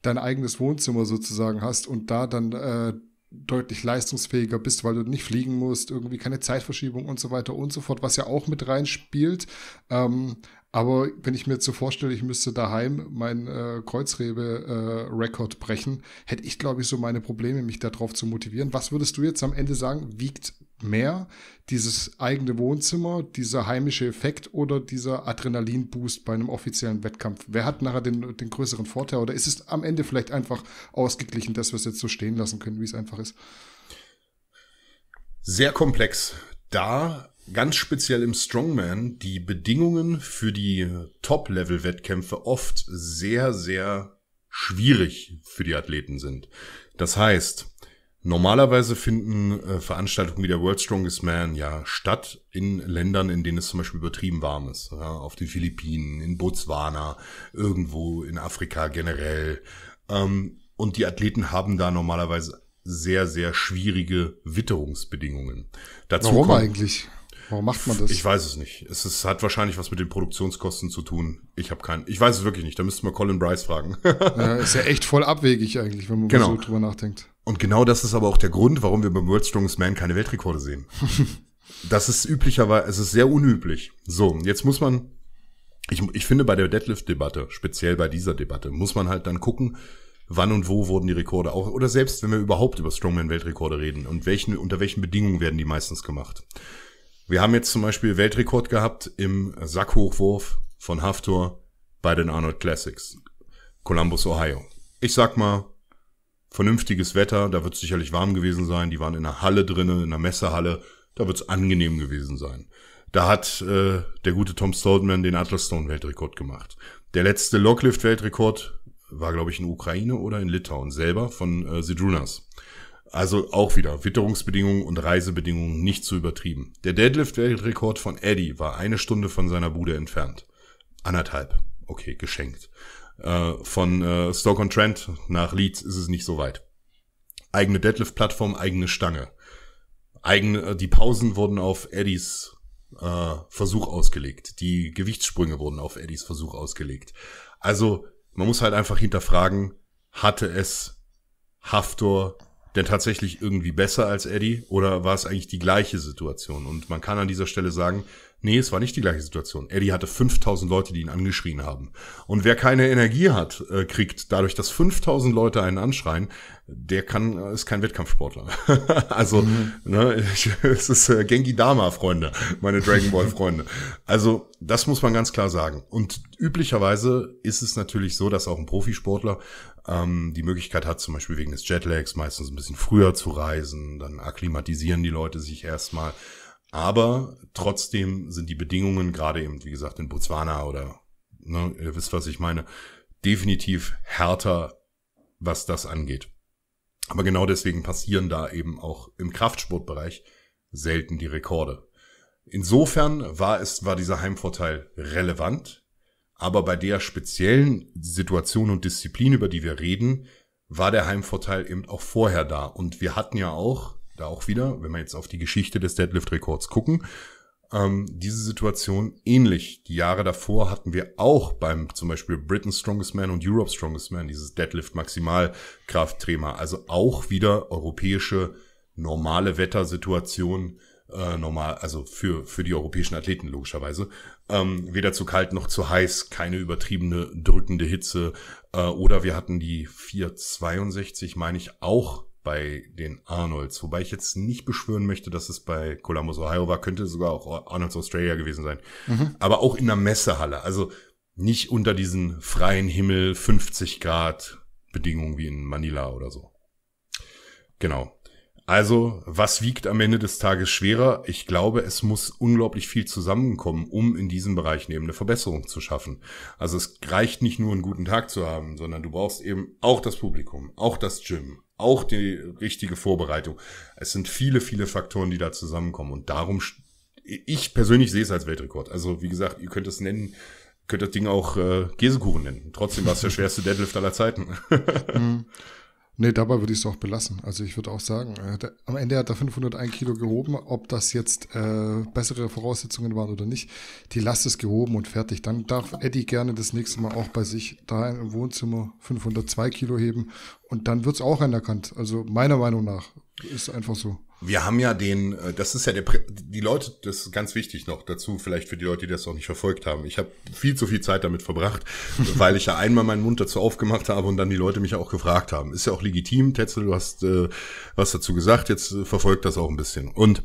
dein eigenes Wohnzimmer sozusagen hast und da dann Äh, deutlich leistungsfähiger bist, weil du nicht fliegen musst, irgendwie keine Zeitverschiebung und so weiter und so fort, was ja auch mit reinspielt. Ähm, aber wenn ich mir jetzt so vorstelle, ich müsste daheim meinen äh, Kreuzrebe-Rekord äh, brechen, hätte ich, glaube ich, so meine Probleme, mich darauf zu motivieren. Was würdest du jetzt am Ende sagen, wiegt mehr dieses eigene Wohnzimmer, dieser heimische Effekt oder dieser Adrenalinboost bei einem offiziellen Wettkampf? Wer hat nachher den, den größeren Vorteil? Oder ist es am Ende vielleicht einfach ausgeglichen, dass wir es jetzt so stehen lassen können, wie es einfach ist? Sehr komplex. Da ganz speziell im Strongman die Bedingungen für die Top-Level-Wettkämpfe oft sehr, sehr schwierig für die Athleten sind. Das heißt, Normalerweise finden äh, Veranstaltungen wie der World Strongest Man ja statt in Ländern, in denen es zum Beispiel übertrieben warm ist. Ja, auf den Philippinen, in Botswana, irgendwo in Afrika generell. Ähm, und die Athleten haben da normalerweise sehr, sehr schwierige Witterungsbedingungen. Dazu Warum kommt, eigentlich? Warum macht man das? Ich weiß es nicht. Es ist, hat wahrscheinlich was mit den Produktionskosten zu tun. Ich habe keinen. Ich weiß es wirklich nicht. Da müsste man Colin Bryce fragen. ja, ist ja echt voll abwegig eigentlich, wenn man genau. so drüber nachdenkt. Und genau das ist aber auch der Grund, warum wir beim World Strongest Man keine Weltrekorde sehen. [LAUGHS] das ist üblicherweise, es ist sehr unüblich. So, jetzt muss man, ich, ich finde bei der Deadlift-Debatte, speziell bei dieser Debatte, muss man halt dann gucken, wann und wo wurden die Rekorde auch, oder selbst wenn wir überhaupt über Strongman-Weltrekorde reden und welchen, unter welchen Bedingungen werden die meistens gemacht. Wir haben jetzt zum Beispiel Weltrekord gehabt im Sackhochwurf von Haftor bei den Arnold Classics. Columbus, Ohio. Ich sag mal, vernünftiges Wetter, da wird es sicherlich warm gewesen sein. Die waren in einer Halle drinnen, in einer Messehalle, da wird es angenehm gewesen sein. Da hat äh, der gute Tom Stoltman den atlasstone weltrekord gemacht. Der letzte Locklift-Weltrekord war, glaube ich, in Ukraine oder in Litauen selber von äh, Sidrunas. Also auch wieder Witterungsbedingungen und Reisebedingungen nicht zu übertrieben. Der Deadlift-Weltrekord von Eddie war eine Stunde von seiner Bude entfernt. Anderthalb. Okay, geschenkt. Äh, von äh, Stoke-on-Trent nach Leeds ist es nicht so weit. Eigene Deadlift-Plattform, eigene Stange. Eigene, äh, die Pausen wurden auf Eddies äh, Versuch ausgelegt. Die Gewichtssprünge wurden auf Eddies Versuch ausgelegt. Also man muss halt einfach hinterfragen, hatte es Haftor denn tatsächlich irgendwie besser als Eddie oder war es eigentlich die gleiche Situation? Und man kann an dieser Stelle sagen, Nee, es war nicht die gleiche Situation. Eddie hatte 5000 Leute, die ihn angeschrien haben. Und wer keine Energie hat, äh, kriegt dadurch, dass 5000 Leute einen anschreien, der kann, äh, ist kein Wettkampfsportler. [LAUGHS] also, mhm. ne, es ist äh, Genki Dama, Freunde, meine Dragon Ball Freunde. Also, das muss man ganz klar sagen. Und üblicherweise ist es natürlich so, dass auch ein Profisportler ähm, die Möglichkeit hat, zum Beispiel wegen des Jetlags meistens ein bisschen früher zu reisen. Dann akklimatisieren die Leute sich erstmal aber trotzdem sind die Bedingungen, gerade eben, wie gesagt, in Botswana oder, ne, ihr wisst, was ich meine, definitiv härter, was das angeht. Aber genau deswegen passieren da eben auch im Kraftsportbereich selten die Rekorde. Insofern war es, war dieser Heimvorteil relevant, aber bei der speziellen Situation und Disziplin, über die wir reden, war der Heimvorteil eben auch vorher da. Und wir hatten ja auch da auch wieder, wenn wir jetzt auf die Geschichte des Deadlift-Rekords gucken, ähm, diese Situation ähnlich. Die Jahre davor hatten wir auch beim zum Beispiel Britain's Strongest Man und Europe's Strongest Man dieses Deadlift-Maximalkraftthema. Also auch wieder europäische normale Wettersituationen, äh, normal, also für, für die europäischen Athleten logischerweise. Ähm, weder zu kalt noch zu heiß, keine übertriebene drückende Hitze. Äh, oder wir hatten die 462, meine ich, auch bei den Arnolds, wobei ich jetzt nicht beschwören möchte, dass es bei Columbus, Ohio war, könnte sogar auch Arnolds Australia gewesen sein, mhm. aber auch in der Messehalle, also nicht unter diesen freien Himmel 50 Grad Bedingungen wie in Manila oder so. Genau. Also, was wiegt am Ende des Tages schwerer? Ich glaube, es muss unglaublich viel zusammenkommen, um in diesem Bereich neben eine Verbesserung zu schaffen. Also es reicht nicht nur einen guten Tag zu haben, sondern du brauchst eben auch das Publikum, auch das Gym, auch die richtige Vorbereitung. Es sind viele, viele Faktoren, die da zusammenkommen. Und darum, ich persönlich sehe es als Weltrekord. Also wie gesagt, ihr könnt es nennen, könnt das Ding auch äh, Käsekuchen nennen. Trotzdem war es der schwerste Deadlift aller Zeiten. [LAUGHS] Mhm. Nee, dabei würde ich es auch belassen. Also ich würde auch sagen, äh, der, am Ende hat er 501 Kilo gehoben. Ob das jetzt äh, bessere Voraussetzungen waren oder nicht, die Last ist gehoben und fertig. Dann darf Eddie gerne das nächste Mal auch bei sich da im Wohnzimmer 502 Kilo heben und dann wird es auch anerkannt. Also meiner Meinung nach ist einfach so. Wir haben ja den, äh, das ist ja der, die Leute, das ist ganz wichtig noch dazu, vielleicht für die Leute, die das noch nicht verfolgt haben. Ich habe viel zu viel Zeit damit verbracht, [LAUGHS] weil ich ja einmal meinen Mund dazu aufgemacht habe und dann die Leute mich auch gefragt haben. Ist ja auch legitim, Tetzel, du hast äh, was dazu gesagt, jetzt äh, verfolgt das auch ein bisschen. Und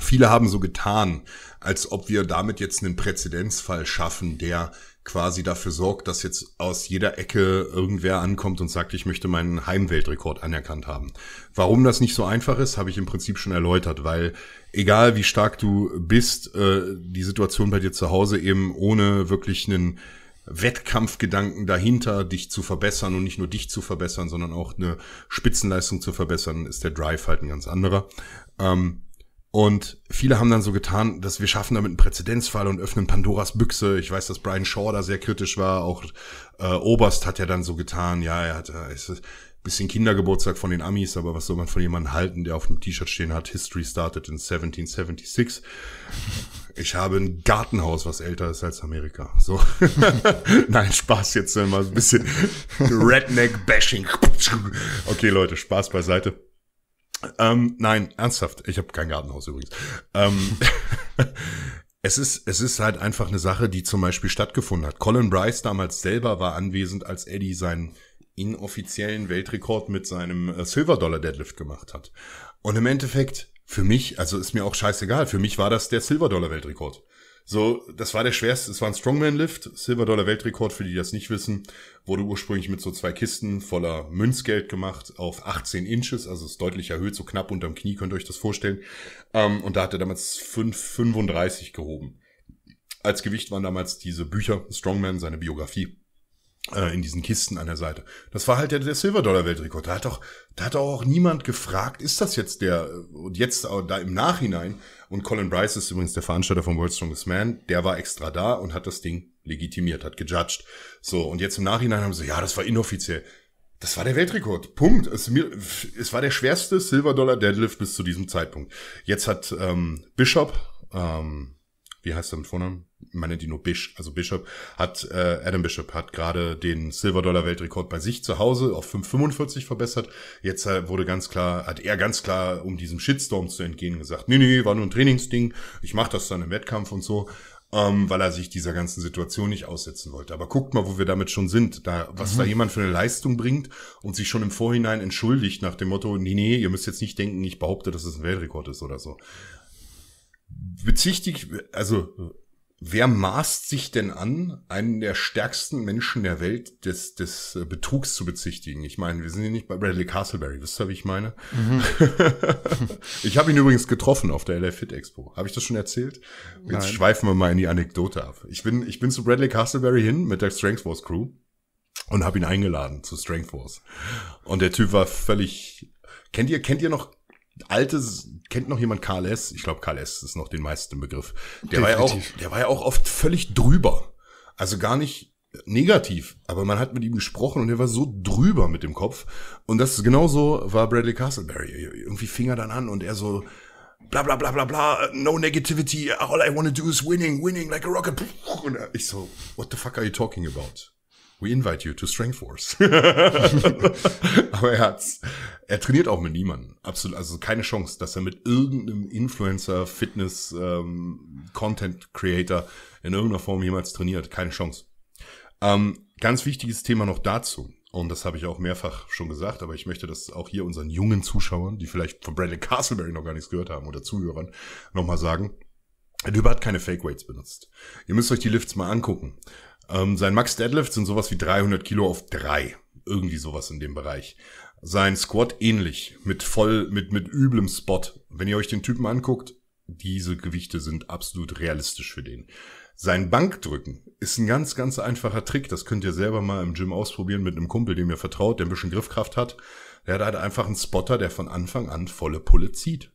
viele haben so getan, als ob wir damit jetzt einen Präzedenzfall schaffen, der quasi dafür sorgt, dass jetzt aus jeder Ecke irgendwer ankommt und sagt, ich möchte meinen Heimweltrekord anerkannt haben. Warum das nicht so einfach ist, habe ich im Prinzip schon erläutert, weil egal wie stark du bist, äh, die Situation bei dir zu Hause eben ohne wirklich einen Wettkampfgedanken dahinter, dich zu verbessern und nicht nur dich zu verbessern, sondern auch eine Spitzenleistung zu verbessern, ist der Drive halt ein ganz anderer. Ähm, und viele haben dann so getan, dass wir schaffen damit einen Präzedenzfall und öffnen Pandoras Büchse. Ich weiß, dass Brian Shaw da sehr kritisch war. Auch äh, Oberst hat ja dann so getan, ja, er hat äh, ein bisschen Kindergeburtstag von den Amis, aber was soll man von jemandem halten, der auf dem T-Shirt stehen hat, History started in 1776. Ich habe ein Gartenhaus, was älter ist als Amerika. So. [LAUGHS] Nein, Spaß jetzt mal ein bisschen Redneck-Bashing. Okay, Leute, Spaß beiseite. Ähm, nein, ernsthaft, ich habe kein Gartenhaus übrigens. Ähm, [LAUGHS] es, ist, es ist halt einfach eine Sache, die zum Beispiel stattgefunden hat. Colin Bryce damals selber war anwesend, als Eddie seinen inoffiziellen Weltrekord mit seinem äh, Silver Dollar Deadlift gemacht hat. Und im Endeffekt, für mich, also ist mir auch scheißegal, für mich war das der Silver Dollar Weltrekord. So, das war der schwerste, es war ein Strongman-Lift, Silver Dollar Weltrekord, für die, die das nicht wissen, wurde ursprünglich mit so zwei Kisten voller Münzgeld gemacht, auf 18 Inches, also ist deutlich erhöht, so knapp unterm Knie, könnt ihr euch das vorstellen. Ähm, und da hat er damals 5,35 gehoben. Als Gewicht waren damals diese Bücher, Strongman, seine Biografie äh, in diesen Kisten an der Seite. Das war halt der, der Silverdollar-Weltrekord. Da hat doch, da hat auch niemand gefragt, ist das jetzt der, äh, und jetzt äh, da im Nachhinein. Und Colin Bryce ist übrigens der Veranstalter von World's Strongest Man, der war extra da und hat das Ding legitimiert, hat gejudged. So, und jetzt im Nachhinein haben sie, ja, das war inoffiziell. Das war der Weltrekord. Punkt. Es, mir, es war der schwerste Silver Dollar Deadlift bis zu diesem Zeitpunkt. Jetzt hat ähm, Bishop, ähm, wie heißt er mit Vornamen? Ich meine die nur Bisch, also Bishop, hat, äh, Adam Bishop hat gerade den Silver Dollar weltrekord bei sich zu Hause auf 5,45 verbessert. Jetzt äh, wurde ganz klar, hat er ganz klar, um diesem Shitstorm zu entgehen, gesagt, nee, nee, war nur ein Trainingsding, ich mach das dann im Wettkampf und so. Ähm, weil er sich dieser ganzen Situation nicht aussetzen wollte. Aber guckt mal, wo wir damit schon sind, da, was mhm. da jemand für eine Leistung bringt und sich schon im Vorhinein entschuldigt nach dem Motto, nee, nee, ihr müsst jetzt nicht denken, ich behaupte, dass es ein Weltrekord ist oder so bezichtigt, also wer maßt sich denn an, einen der stärksten Menschen der Welt des, des äh, Betrugs zu bezichtigen? Ich meine, wir sind hier nicht bei Bradley Castleberry, wisst ihr, wie ich meine? Mhm. [LAUGHS] ich habe ihn übrigens getroffen auf der LA Fit Expo. Habe ich das schon erzählt? Nein. Jetzt schweifen wir mal in die Anekdote ab. Ich bin, ich bin zu Bradley Castleberry hin mit der Strength Force Crew und habe ihn eingeladen zu Strength Force. Und der Typ war völlig Kennt ihr, kennt ihr noch alte, kennt noch jemand Karl S? Ich glaube, Karl S ist noch den meisten Begriff. Der war, ja auch, der war ja auch oft völlig drüber. Also gar nicht negativ, aber man hat mit ihm gesprochen und er war so drüber mit dem Kopf. Und das genauso war Bradley Castleberry. Irgendwie fing er dann an und er so, bla bla bla bla bla, no negativity, all I wanna do is winning, winning like a rocket. Und ich so, what the fuck are you talking about? We invite you to Strength Force. [LAUGHS] Aber er hat's. Er trainiert auch mit niemandem. Absolut. Also keine Chance, dass er mit irgendeinem Influencer, Fitness, ähm, Content Creator in irgendeiner Form jemals trainiert. Keine Chance. Ähm, ganz wichtiges Thema noch dazu. Und das habe ich auch mehrfach schon gesagt, aber ich möchte das auch hier unseren jungen Zuschauern, die vielleicht von Brandon Castleberry noch gar nichts gehört haben oder Zuhörern, nochmal sagen. Düber hat keine Fake Weights benutzt. Ihr müsst euch die Lifts mal angucken. Ähm, sein Max Deadlift sind sowas wie 300 Kilo auf drei. Irgendwie sowas in dem Bereich. Sein Squat ähnlich. Mit voll, mit, mit üblem Spot. Wenn ihr euch den Typen anguckt, diese Gewichte sind absolut realistisch für den. Sein Bankdrücken ist ein ganz, ganz einfacher Trick. Das könnt ihr selber mal im Gym ausprobieren mit einem Kumpel, dem ihr vertraut, der ein bisschen Griffkraft hat. Der hat halt einfach einen Spotter, der von Anfang an volle Pulle zieht.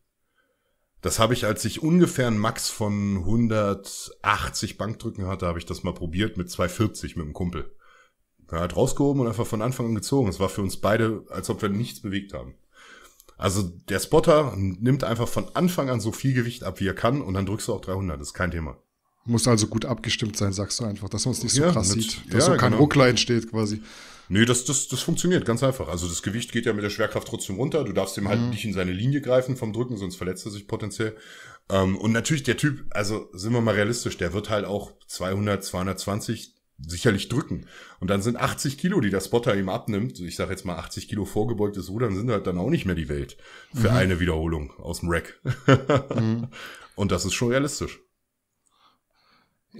Das habe ich, als ich ungefähr einen Max von 180 Bankdrücken hatte, habe ich das mal probiert mit 240 mit dem Kumpel. Er hat rausgehoben und einfach von Anfang an gezogen. Es war für uns beide, als ob wir nichts bewegt haben. Also der Spotter nimmt einfach von Anfang an so viel Gewicht ab, wie er kann, und dann drückst du auch 300. Das ist kein Thema. Muss also gut abgestimmt sein, sagst du einfach, dass man es nicht so ja, krass mit, sieht, dass ja, so kein genau. Ruckler entsteht quasi. Nee, das, das, das funktioniert ganz einfach. Also das Gewicht geht ja mit der Schwerkraft trotzdem runter. Du darfst ihm halt mhm. nicht in seine Linie greifen vom Drücken, sonst verletzt er sich potenziell. Ähm, und natürlich der Typ, also sind wir mal realistisch, der wird halt auch 200, 220 sicherlich drücken. Und dann sind 80 Kilo, die der Spotter ihm abnimmt, ich sage jetzt mal 80 Kilo vorgebeugtes Rudern, sind halt dann auch nicht mehr die Welt für mhm. eine Wiederholung aus dem Rack. mhm. [LAUGHS] Und das ist schon realistisch.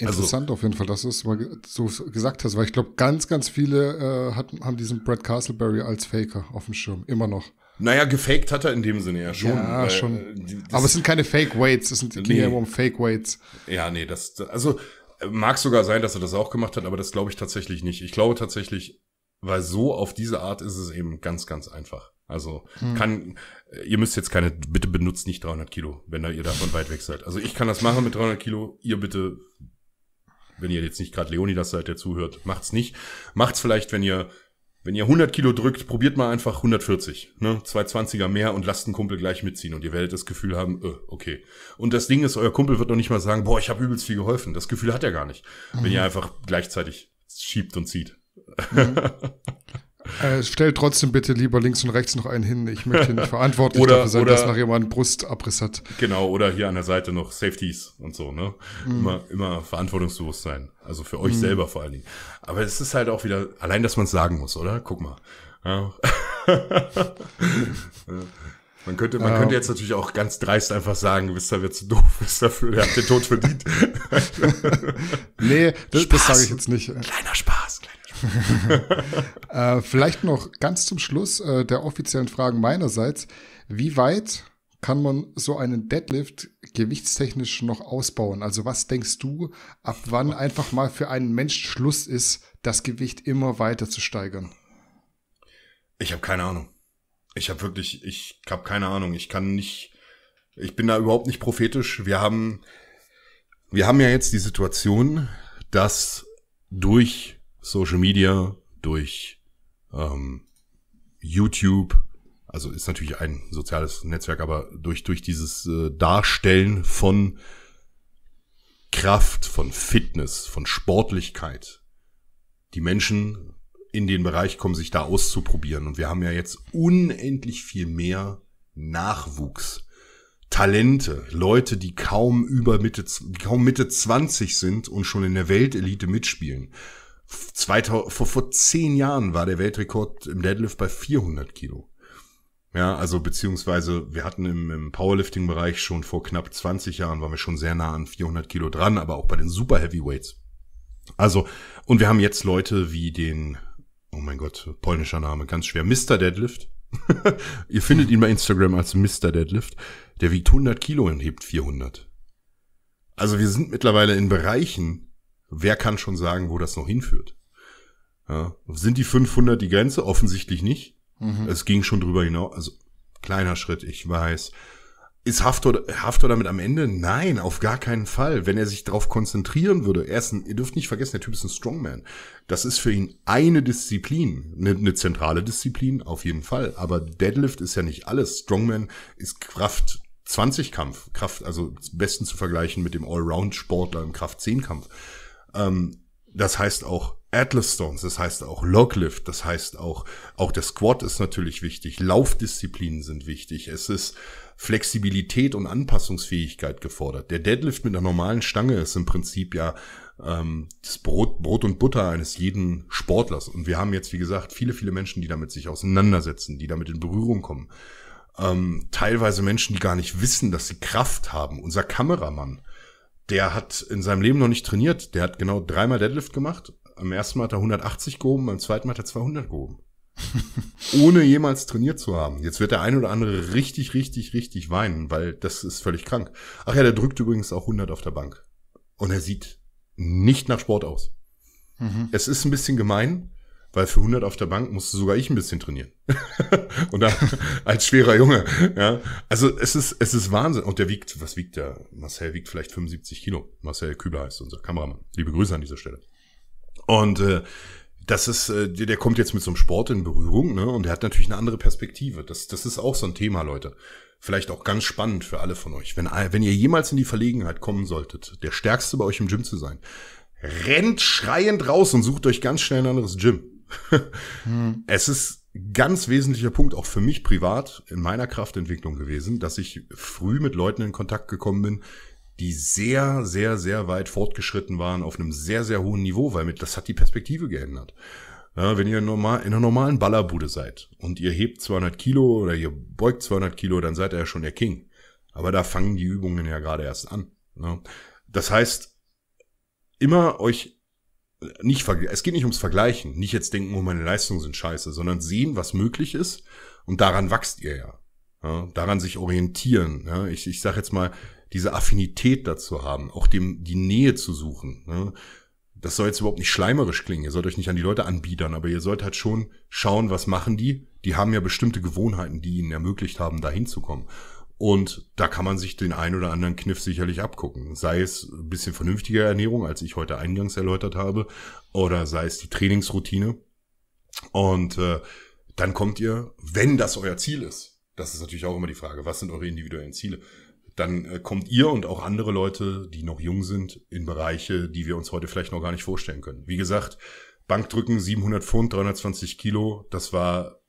Also Interessant also, auf jeden Fall, dass du es mal so gesagt hast, weil ich glaube, ganz, ganz viele äh, hatten, haben diesen Brad Castleberry als Faker auf dem Schirm, immer noch. Naja, gefaked hat er in dem Sinne ja schon. Ja, weil, schon. Äh, Aber es sind keine Fake Weights, es sind nee. um Fake Weights. Ja, nee, das, also äh, mag sogar sein, dass er das auch gemacht hat, aber das glaube ich tatsächlich nicht. Ich glaube tatsächlich, weil so auf diese Art ist es eben ganz, ganz einfach. Also hm. kann, äh, ihr müsst jetzt keine, bitte benutzt nicht 300 Kilo, wenn ihr davon weit weg seid. Also ich kann das machen mit 300 Kilo, ihr bitte wenn ihr jetzt nicht gerade Leonidas seid, der zuhört, macht's nicht. Macht's vielleicht, wenn ihr wenn ihr 100 Kilo drückt, probiert mal einfach 140, ne? 220er mehr und lasst einen Kumpel gleich mitziehen und ihr werdet das Gefühl haben, öh, okay. Und das Ding ist, euer Kumpel wird noch nicht mal sagen, boah, ich habe übelst viel geholfen. Das Gefühl hat er gar nicht, mhm. wenn ihr mhm. einfach gleichzeitig schiebt und zieht. Mhm. [LAUGHS] Äh, stellt trotzdem bitte lieber links und rechts noch einen hin. Ich möchte nicht [LAUGHS] verantwortlich oder, dafür sein, oder, dass nachher jemand einen Brustabriss hat. Genau, oder hier an der Seite noch Safeties und so, ne? Mm. Immer, immer sein. Also für euch mm. selber vor allen Dingen. Aber es ist halt auch wieder, allein, dass man es sagen muss, oder? Guck mal. [LAUGHS] Ja. man könnte, man ja. könnte jetzt natürlich auch ganz dreist einfach sagen, wisst ihr, wer zu doof ist dafür, der hat den Tod verdient. [LAUGHS] nee, das, das sage ich jetzt nicht. Kleiner Spaß. [LAUGHS] äh, vielleicht noch ganz zum Schluss äh, der offiziellen Fragen meinerseits. Wie weit kann man so einen Deadlift gewichtstechnisch noch ausbauen? Also was denkst du, ab wann einfach mal für einen Mensch Schluss ist, das Gewicht immer weiter zu steigern? Ich habe keine Ahnung. Ich habe wirklich, ich habe keine Ahnung. Ich kann nicht, ich bin da überhaupt nicht prophetisch. Wir haben, wir haben ja jetzt die Situation, dass durch Social Media, durch ähm, YouTube, also ist natürlich ein soziales Netzwerk, aber durch, durch dieses äh, Darstellen von Kraft, von Fitness, von Sportlichkeit, die Menschen in den Bereich kommen, sich da auszuprobieren. Und wir haben ja jetzt unendlich viel mehr Nachwuchs. Talente, Leute, die kaum über Mitte, die kaum Mitte 20 sind und schon in der Weltelite mitspielen. 2000, vor, vor zehn Jahren war der Weltrekord im Deadlift bei 400 Kilo. Ja, also beziehungsweise wir hatten im, im Powerlifting-Bereich schon vor knapp 20 Jahren waren wir schon sehr nah an 400 Kilo dran, aber auch bei den Super Heavyweights. Also, und wir haben jetzt Leute wie den, oh mein Gott, polnischer Name, ganz schwer, Mr. Deadlift. [LAUGHS] Ihr findet ihn bei Instagram als Mr. Deadlift. Der wiegt 100 Kilo und hebt 400. Also wir sind mittlerweile in Bereichen, wer kann schon sagen, wo das noch hinführt? Ja. Sind die 500 die Grenze? Offensichtlich nicht. Mhm. Es ging schon drüber hinaus. Also kleiner Schritt, ich weiß. Ist Haftor, Haftor damit am Ende? Nein, auf gar keinen Fall. Wenn er sich darauf konzentrieren würde, er ist ein, ihr dürft nicht vergessen, der Typ ist ein Strongman. Das ist für ihn eine Disziplin, eine, eine zentrale Disziplin, auf jeden Fall. Aber Deadlift ist ja nicht alles. Strongman ist Kraft 20 Kampf, Kraft, also besten zu vergleichen mit dem Allround-Sportler im Kraft 10 Kampf. Ähm, das heißt auch Atlas Stones, das heißt auch Loglift, das heißt auch, auch der Squat ist natürlich wichtig, Laufdisziplinen sind wichtig, es ist Flexibilität und Anpassungsfähigkeit gefordert. Der Deadlift mit einer normalen Stange ist im Prinzip ja ähm, das Brot, Brot und Butter eines jeden Sportlers. Und wir haben jetzt, wie gesagt, viele, viele Menschen, die damit sich auseinandersetzen, die damit in Berührung kommen. Ähm, teilweise Menschen, die gar nicht wissen, dass sie Kraft haben. Unser Kameramann, der hat in seinem Leben noch nicht trainiert. Der hat genau dreimal Deadlift gemacht. Am ersten Mal hat er 180 gehoben, beim zweiten Mal hat er 200 gehoben. [LAUGHS] Ohne jemals trainiert zu haben. Jetzt wird der ein oder andere richtig, richtig, richtig weinen, weil das ist völlig krank. Ach ja, der drückt übrigens auch 100 auf der Bank. Und er sieht nicht nach Sport aus. Mhm. Es ist ein bisschen gemein, weil für 100 auf der Bank musste sogar ich ein bisschen trainieren. und [LAUGHS] da, als schwerer Junge, ja. Also es ist, es ist Wahnsinn. Und der wiegt, was wiegt der? Marcel wiegt vielleicht 75 Kilo. Marcel Kübler heißt unser Kameramann. Liebe Grüße an dieser Stelle. Und äh, das ist, äh, der kommt jetzt mit so einem Sport in Berührung, ne? Und der hat natürlich eine andere Perspektive. Das, das ist auch so ein Thema, Leute. Vielleicht auch ganz spannend für alle von euch. Wenn, wenn ihr jemals in die Verlegenheit kommen solltet, der Stärkste bei euch im Gym zu sein, rennt schreiend raus und sucht euch ganz schnell ein anderes Gym hm. [LAUGHS] Es ist ganz wesentlicher Punkt auch für mich privat in meiner Kraftentwicklung gewesen, dass ich früh mit Leuten in Kontakt gekommen bin, die sehr, sehr, sehr weit fortgeschritten waren auf einem sehr, sehr hohen Niveau, weil mit, das hat die Perspektive geändert. Ja, wenn ihr normal, in einer normalen Ballerbude seid und ihr hebt 200 Kilo oder ihr beugt 200 Kilo, dann seid ihr ja schon der King. Aber da fangen die Übungen ja gerade erst an. Ja. Ne? Das heißt, immer euch nicht es geht nicht ums Vergleichen, nicht jetzt denken, oh, meine Leistungen sind scheiße, sondern sehen, was möglich ist und daran wächst ihr ja. ja daran sich orientieren. Ja, ich ich sage jetzt mal, diese Affinität dazu haben, auch dem die Nähe zu suchen. Ja, das soll jetzt überhaupt nicht schleimerisch klingen. Ihr sollt euch nicht an die Leute anbiedern, aber ihr sollt halt schon schauen, was machen die. Die haben ja bestimmte Gewohnheiten, die ihnen ermöglicht haben, da hinzukommen. Und da kann man sich den ein oder anderen Kniff sicherlich abgucken. Sei es ein bisschen vernünftiger Ernährung, als ich heute eingangs erläutert habe, oder sei es die Trainingsroutine. Und äh, dann kommt ihr, wenn das euer Ziel ist, das ist natürlich auch immer die Frage, was sind eure individuellen Ziele, dann äh, kommt ihr und auch andere Leute, die noch jung sind, in Bereiche, die wir uns heute vielleicht noch gar nicht vorstellen können. Wie gesagt, Bankdrücken, 700 Pfund, 320 Kilo, das war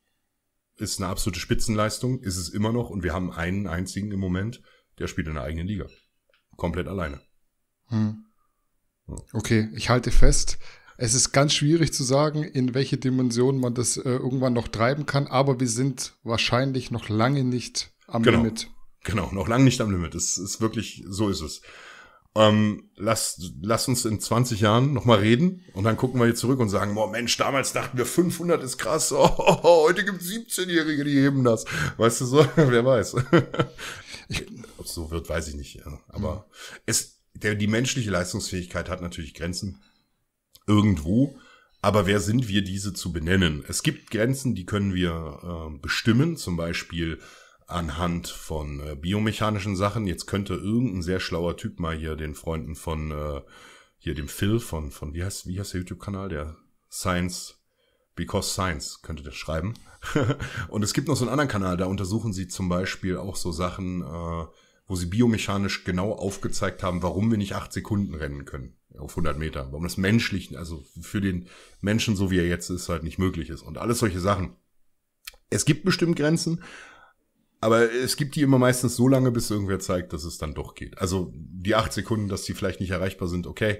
ist eine absolute Spitzenleistung, ist es immer noch und wir haben einen einzigen im Moment, der spielt in der eigenen Liga. Komplett alleine. Hm. Okay, ich halte fest, es ist ganz schwierig zu sagen, in welche Dimension man das äh, irgendwann noch treiben kann, aber wir sind wahrscheinlich noch lange nicht am genau. Limit. Genau, noch lange nicht am Limit. Es ist wirklich, so ist es. Ähm, lass, lass uns in 20 Jahren nochmal reden und dann gucken wir hier zurück und sagen, boah Mensch, damals dachten wir 500 ist krass, [LAUGHS] oh, oh, oh heute gibt's 17-Jährige, die heben das. Weißt du so, [LAUGHS] wer weiß. [LAUGHS] Ob so wird, weiß ich nicht. Ja. Aber mhm. es, der, die menschliche Leistungsfähigkeit hat natürlich Grenzen. Irgendwo. Aber wer sind wir, diese zu benennen? Es gibt Grenzen, die können wir äh, bestimmen. Zum Beispiel anhand von äh, biomechanischen Sachen. Jetzt könnte irgendein sehr schlauer Typ mal hier den Freunden von äh, hier dem Phil von von wie heißt wie heißt der YouTube-Kanal der Science Because Science könnte das schreiben. [LAUGHS] und es gibt noch so einen anderen Kanal, da untersuchen sie zum Beispiel auch so Sachen, äh, wo sie biomechanisch genau aufgezeigt haben, warum wir nicht acht Sekunden rennen können auf 100 Meter, warum das menschlich, also für den Menschen, so wie er jetzt ist, halt nicht möglich ist und alles solche Sachen. Es gibt bestimmt Grenzen, aber es gibt die immer meistens so lange, bis irgendwer zeigt, dass es dann doch geht. Also die acht Sekunden, dass die vielleicht nicht erreichbar sind, okay.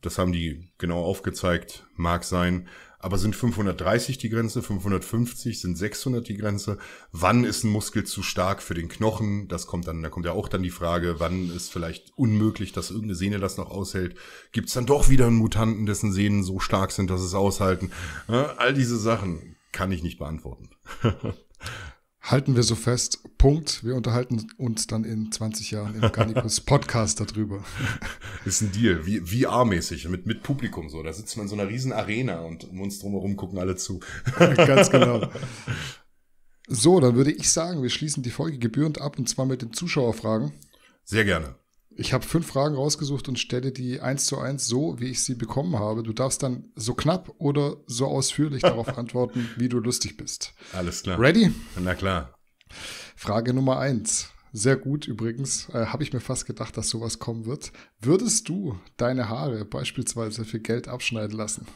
Das haben die genau aufgezeigt, mag sein. Aber sind 530 die Grenze, 550, sind 600 die Grenze? Wann ist ein Muskel zu stark für den Knochen? Das kommt dann, da kommt ja auch dann die Frage, wann ist vielleicht unmöglich, dass irgendeine Sehne das noch aushält? Gibt es dann doch wieder einen Mutanten, dessen Sehnen so stark sind, dass es aushalten? All diese Sachen kann ich nicht beantworten. [LAUGHS] halten wir so fest, Punkt. Wir unterhalten uns dann in 20 Jahren im Cannabis [LAUGHS] Podcast darüber. Ist ein Deal, wie VR-mäßig, mit, mit Publikum so. Da sitzt man in so einer riesen Arena und um uns drumherum gucken alle zu. [LAUGHS] Ganz genau. [LAUGHS] So, dann würde ich sagen, wir schließen die Folge gebührend ab und zwar mit den Zuschauerfragen. Sehr gerne. Ich habe fünf Fragen rausgesucht und stelle die eins zu eins so, wie ich sie bekommen habe. Du darfst dann so knapp oder so ausführlich darauf [LAUGHS] antworten, wie du lustig bist. Alles klar. Ready? Na klar. Frage Nummer eins. Sehr gut übrigens. Äh, habe ich mir fast gedacht, dass sowas kommen wird. Würdest du deine Haare beispielsweise für Geld abschneiden lassen?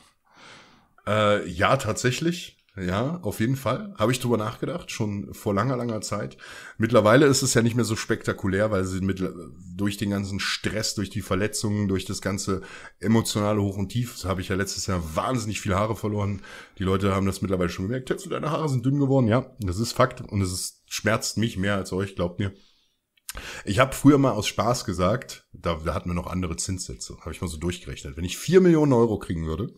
Äh, ja, tatsächlich. Ja, auf jeden Fall. Habe ich drüber nachgedacht, schon vor langer, langer Zeit. Mittlerweile ist es ja nicht mehr so spektakulär, weil sie mit, durch den ganzen Stress, durch die Verletzungen, durch das ganze emotionale Hoch und Tief, habe ich ja letztes Jahr wahnsinnig viel Haare verloren. Die Leute haben das mittlerweile schon gemerkt. Tetsu, deine Haare sind dünn geworden. Ja, das ist Fakt. Und es ist, schmerzt mich mehr als euch, glaubt mir. Ich habe früher mal aus Spaß gesagt, da, da hatten wir noch andere Zinssätze. Habe ich mal so durchgerechnet. Wenn ich vier Millionen Euro kriegen würde,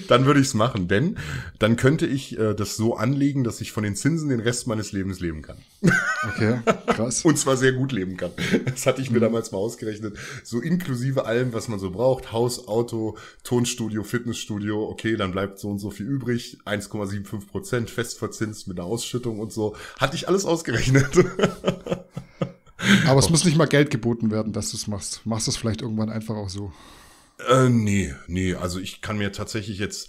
[LAUGHS] dann würde ich es machen. Denn dann könnte ich äh, das so anlegen, dass ich von den Zinsen den Rest meines Lebens leben kann. okay, krass. [LAUGHS] Und zwar sehr gut leben kann. Das hatte ich mir mhm. damals mal ausgerechnet. So inklusive allem, was man so braucht. Haus, Auto, Tonstudio, Fitnessstudio. Okay, dann bleibt so und so viel übrig. 1,75 Prozent festverzinst mit der Ausschüttung und so. Hatte ich alles ausgerechnet. [LAUGHS] Aber es muss nicht mal Geld geboten werden, dass du es machst. Machst du es vielleicht irgendwann einfach auch so? Äh, nee, nee. Also ich kann mir tatsächlich jetzt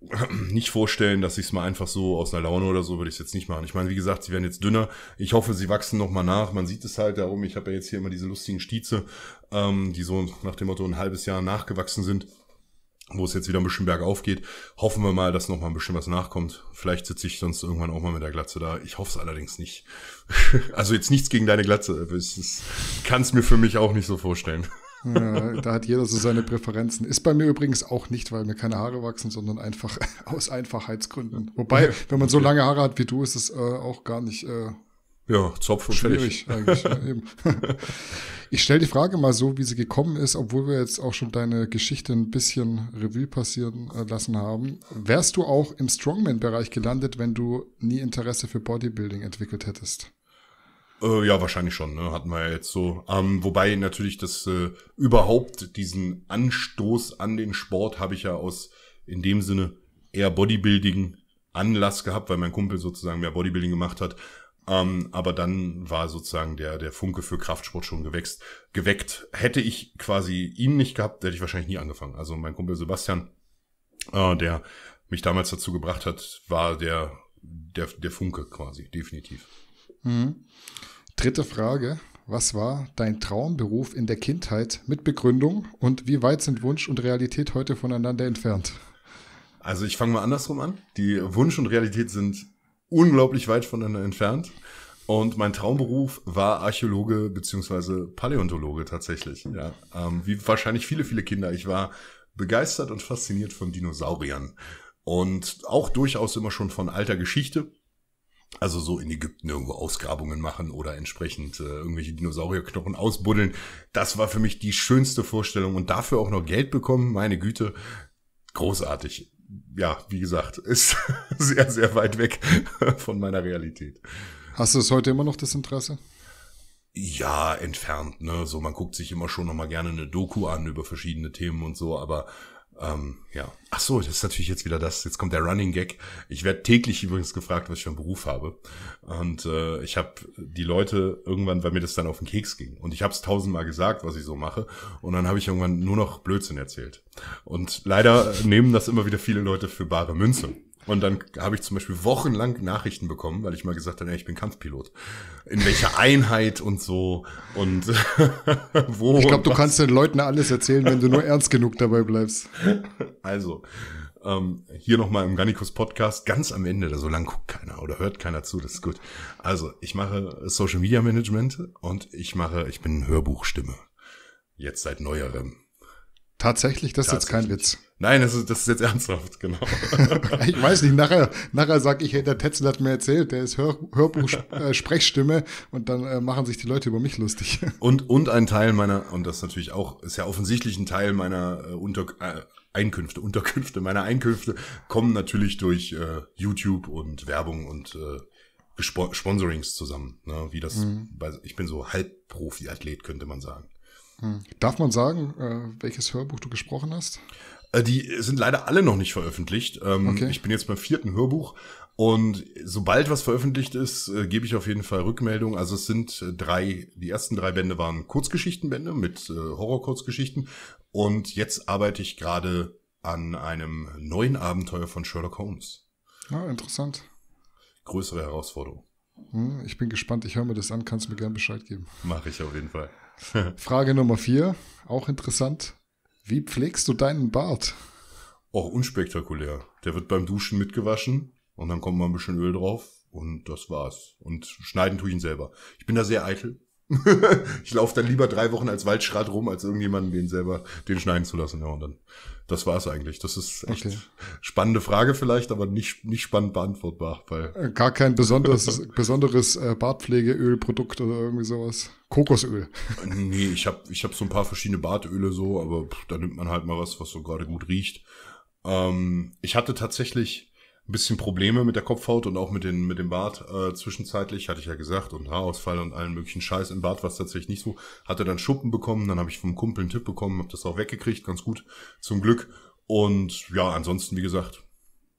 [CLEARS THROAT] nicht vorstellen, dass ich es mal einfach so aus einer Laune oder so würde ich es jetzt nicht machen. Ich meine, wie gesagt, sie werden jetzt dünner. Ich hoffe, sie wachsen nochmal nach. Man sieht es halt darum. Ich habe ja jetzt hier immer diese lustigen Stieze, ähm, die so nach dem Motto ein halbes Jahr nachgewachsen sind wo es jetzt wieder ein bisschen bergauf geht. Hoffen wir mal, dass noch mal ein bisschen was nachkommt. Vielleicht sitze ich sonst irgendwann auch mal mit der Glatze da. Ich hoffe es allerdings nicht. [LAUGHS] also jetzt nichts gegen deine Glatze. Ich Kann es mir für mich auch nicht so vorstellen. Ja, da hat jeder so seine Präferenzen. Ist bei mir übrigens auch nicht, weil mir keine Haare wachsen, sondern einfach [LAUGHS] aus Einfachheitsgründen. Wobei, wenn man so lange Haare hat wie du, ist es äh, auch gar nicht äh, ja, Zopf und Schwierig fertig. eigentlich. ja, [LAUGHS] ich stelle die Frage mal so, wie sie gekommen ist, obwohl wir jetzt auch schon deine Geschichte ein bisschen Revue passieren äh, lassen haben. Wärst du auch im Strongman-Bereich gelandet, wenn du nie Interesse für Bodybuilding entwickelt hättest? Äh, ja, wahrscheinlich schon, ne? hatten wir ja jetzt so. Ähm, wobei natürlich das äh, überhaupt diesen Anstoß an den Sport habe ich ja aus in dem Sinne eher Bodybuilding Anlass gehabt, weil mein Kumpel sozusagen mehr Bodybuilding gemacht hat ähm, aber dann war sozusagen der, der Funke für Kraftsport schon gewächst, geweckt. Hätte ich quasi ihn nicht gehabt, hätte ich wahrscheinlich nie angefangen. Also mein Kumpel Sebastian, äh, der mich damals dazu gebracht hat, war der, der, der Funke quasi, definitiv. Mhm. Dritte Frage. Was war dein Traumberuf in der Kindheit mit Begründung und wie weit sind Wunsch und Realität heute voneinander entfernt? Also ich fange mal andersrum an. Die Wunsch und Realität sind unglaublich weit voneinander entfernt. Und mein Traumberuf war Archäologe beziehungsweise Paläontologe tatsächlich. Ja, ähm, wie wahrscheinlich viele, viele Kinder. Ich war begeistert und fasziniert von Dinosauriern und auch durchaus immer schon von alter Geschichte. Also so in Ägypten irgendwo Ausgrabungen machen oder entsprechend äh, irgendwelche Dinosaurierknochen ausbuddeln. Das war für mich die schönste Vorstellung und dafür auch noch Geld bekommen. Meine Güte, großartig ja, wie gesagt, [LAUGHS] ist sehr, sehr weit weg [LAUGHS] von meiner Realität. Hast du es heute immer noch das Interesse? Ja, entfernt, ne? So, man guckt sich immer schon nochmal gerne eine Doku an über verschiedene Themen und so, aber ähm, ja. Ach so, das ist natürlich jetzt wieder das. Jetzt kommt der Running Gag. Ich werde täglich übrigens gefragt, was ich für einen Beruf habe. Und äh, ich habe die Leute irgendwann, weil mir das dann auf den Keks ging. Und ich habe es tausendmal gesagt, was ich so mache. Und dann habe ich irgendwann nur noch Blödsinn erzählt. Und leider nehmen das immer wieder viele Leute für bare Münze. Und dann habe ich zum Beispiel wochenlang Nachrichten bekommen, weil ich mal gesagt habe, ey, ich bin Kampfpilot. In welcher Einheit und so und [LAUGHS] wo. Ich glaube, du kannst den Leuten alles erzählen, wenn du nur ernst genug dabei bleibst. Also, ähm, hier nochmal im Gannikus Podcast, ganz am Ende, da so lang guckt keiner oder hört keiner zu, das ist gut. Also, ich mache Social Media Management und ich mache, ich bin Hörbuchstimme. Jetzt seit neuerem. Tatsächlich, das ist jetzt kein Witz. Nein, das ist, das ist jetzt ernsthaft, genau. [LAUGHS] ich weiß nicht, nachher, nachher sage ich, hey, der Tetzel hat mir erzählt, der ist Hör, Hörbuch-Sprechstimme [LAUGHS] äh, und dann äh, machen sich die Leute über mich lustig. [LAUGHS] Und, und ein Teil meiner, und das natürlich auch, ist ja offensichtlich ein Teil meiner äh, Unter, äh, Einkünfte, Unterkünfte, meiner Einkünfte kommen natürlich durch äh, YouTube und Werbung und äh, Sponsorings zusammen, ne? wie das, mhm. bei, ich bin so Halbprofi-Athlet, könnte man sagen. Hm. Darf man sagen, äh, welches Hörbuch du gesprochen hast? Äh, die sind leider alle noch nicht veröffentlicht. Ähm, okay. Ich bin jetzt beim vierten Hörbuch und sobald was veröffentlicht ist, äh, gebe ich auf jeden Fall Rückmeldung. Also es sind drei, die ersten drei Bände waren Kurzgeschichtenbände mit Horror-Kurzgeschichten und jetzt arbeite ich gerade an einem neuen Abenteuer von Sherlock Holmes. Ah, interessant. Größere Herausforderung. Hm, ich bin gespannt, ich höre mir das an, kannst mir gern Bescheid geben. Mache ich auf jeden Fall. [LAUGHS] Frage Nummer vier, auch interessant. Wie pflegst du deinen Bart? Auch oh, unspektakulär. Der wird beim Duschen mitgewaschen und dann kommt mal ein bisschen Öl drauf und das war's. Und schneiden tue ich ihn selber. Ich bin da sehr eitel. [LAUGHS] ich laufe dann lieber drei Wochen als Waldschrat rum, als irgendjemanden den selber den schneiden zu lassen. Ja, und dann, das war's eigentlich. Das ist echt okay. spannende Frage vielleicht, aber nicht, nicht spannend beantwortbar. Weil äh, Gar kein besonderes, [LAUGHS] besonderes äh, Bartpflegeölprodukt oder irgendwie sowas. Kokosöl. Äh, nee, ich habe ich hab so ein paar verschiedene Bartöle so, aber pff, da nimmt man halt mal was, was so gerade gut riecht. Ähm, ich hatte tatsächlich ein bisschen Probleme mit der Kopfhaut und auch mit, den, mit dem Bart äh, zwischenzeitlich, hatte ich ja gesagt, und Haarausfall und allen möglichen Scheiß im Bart, was tatsächlich nicht so. Hatte dann Schuppen bekommen, dann habe ich vom Kumpel einen Tipp bekommen, habe das auch weggekriegt, ganz gut, zum Glück. Und ja, ansonsten, wie gesagt,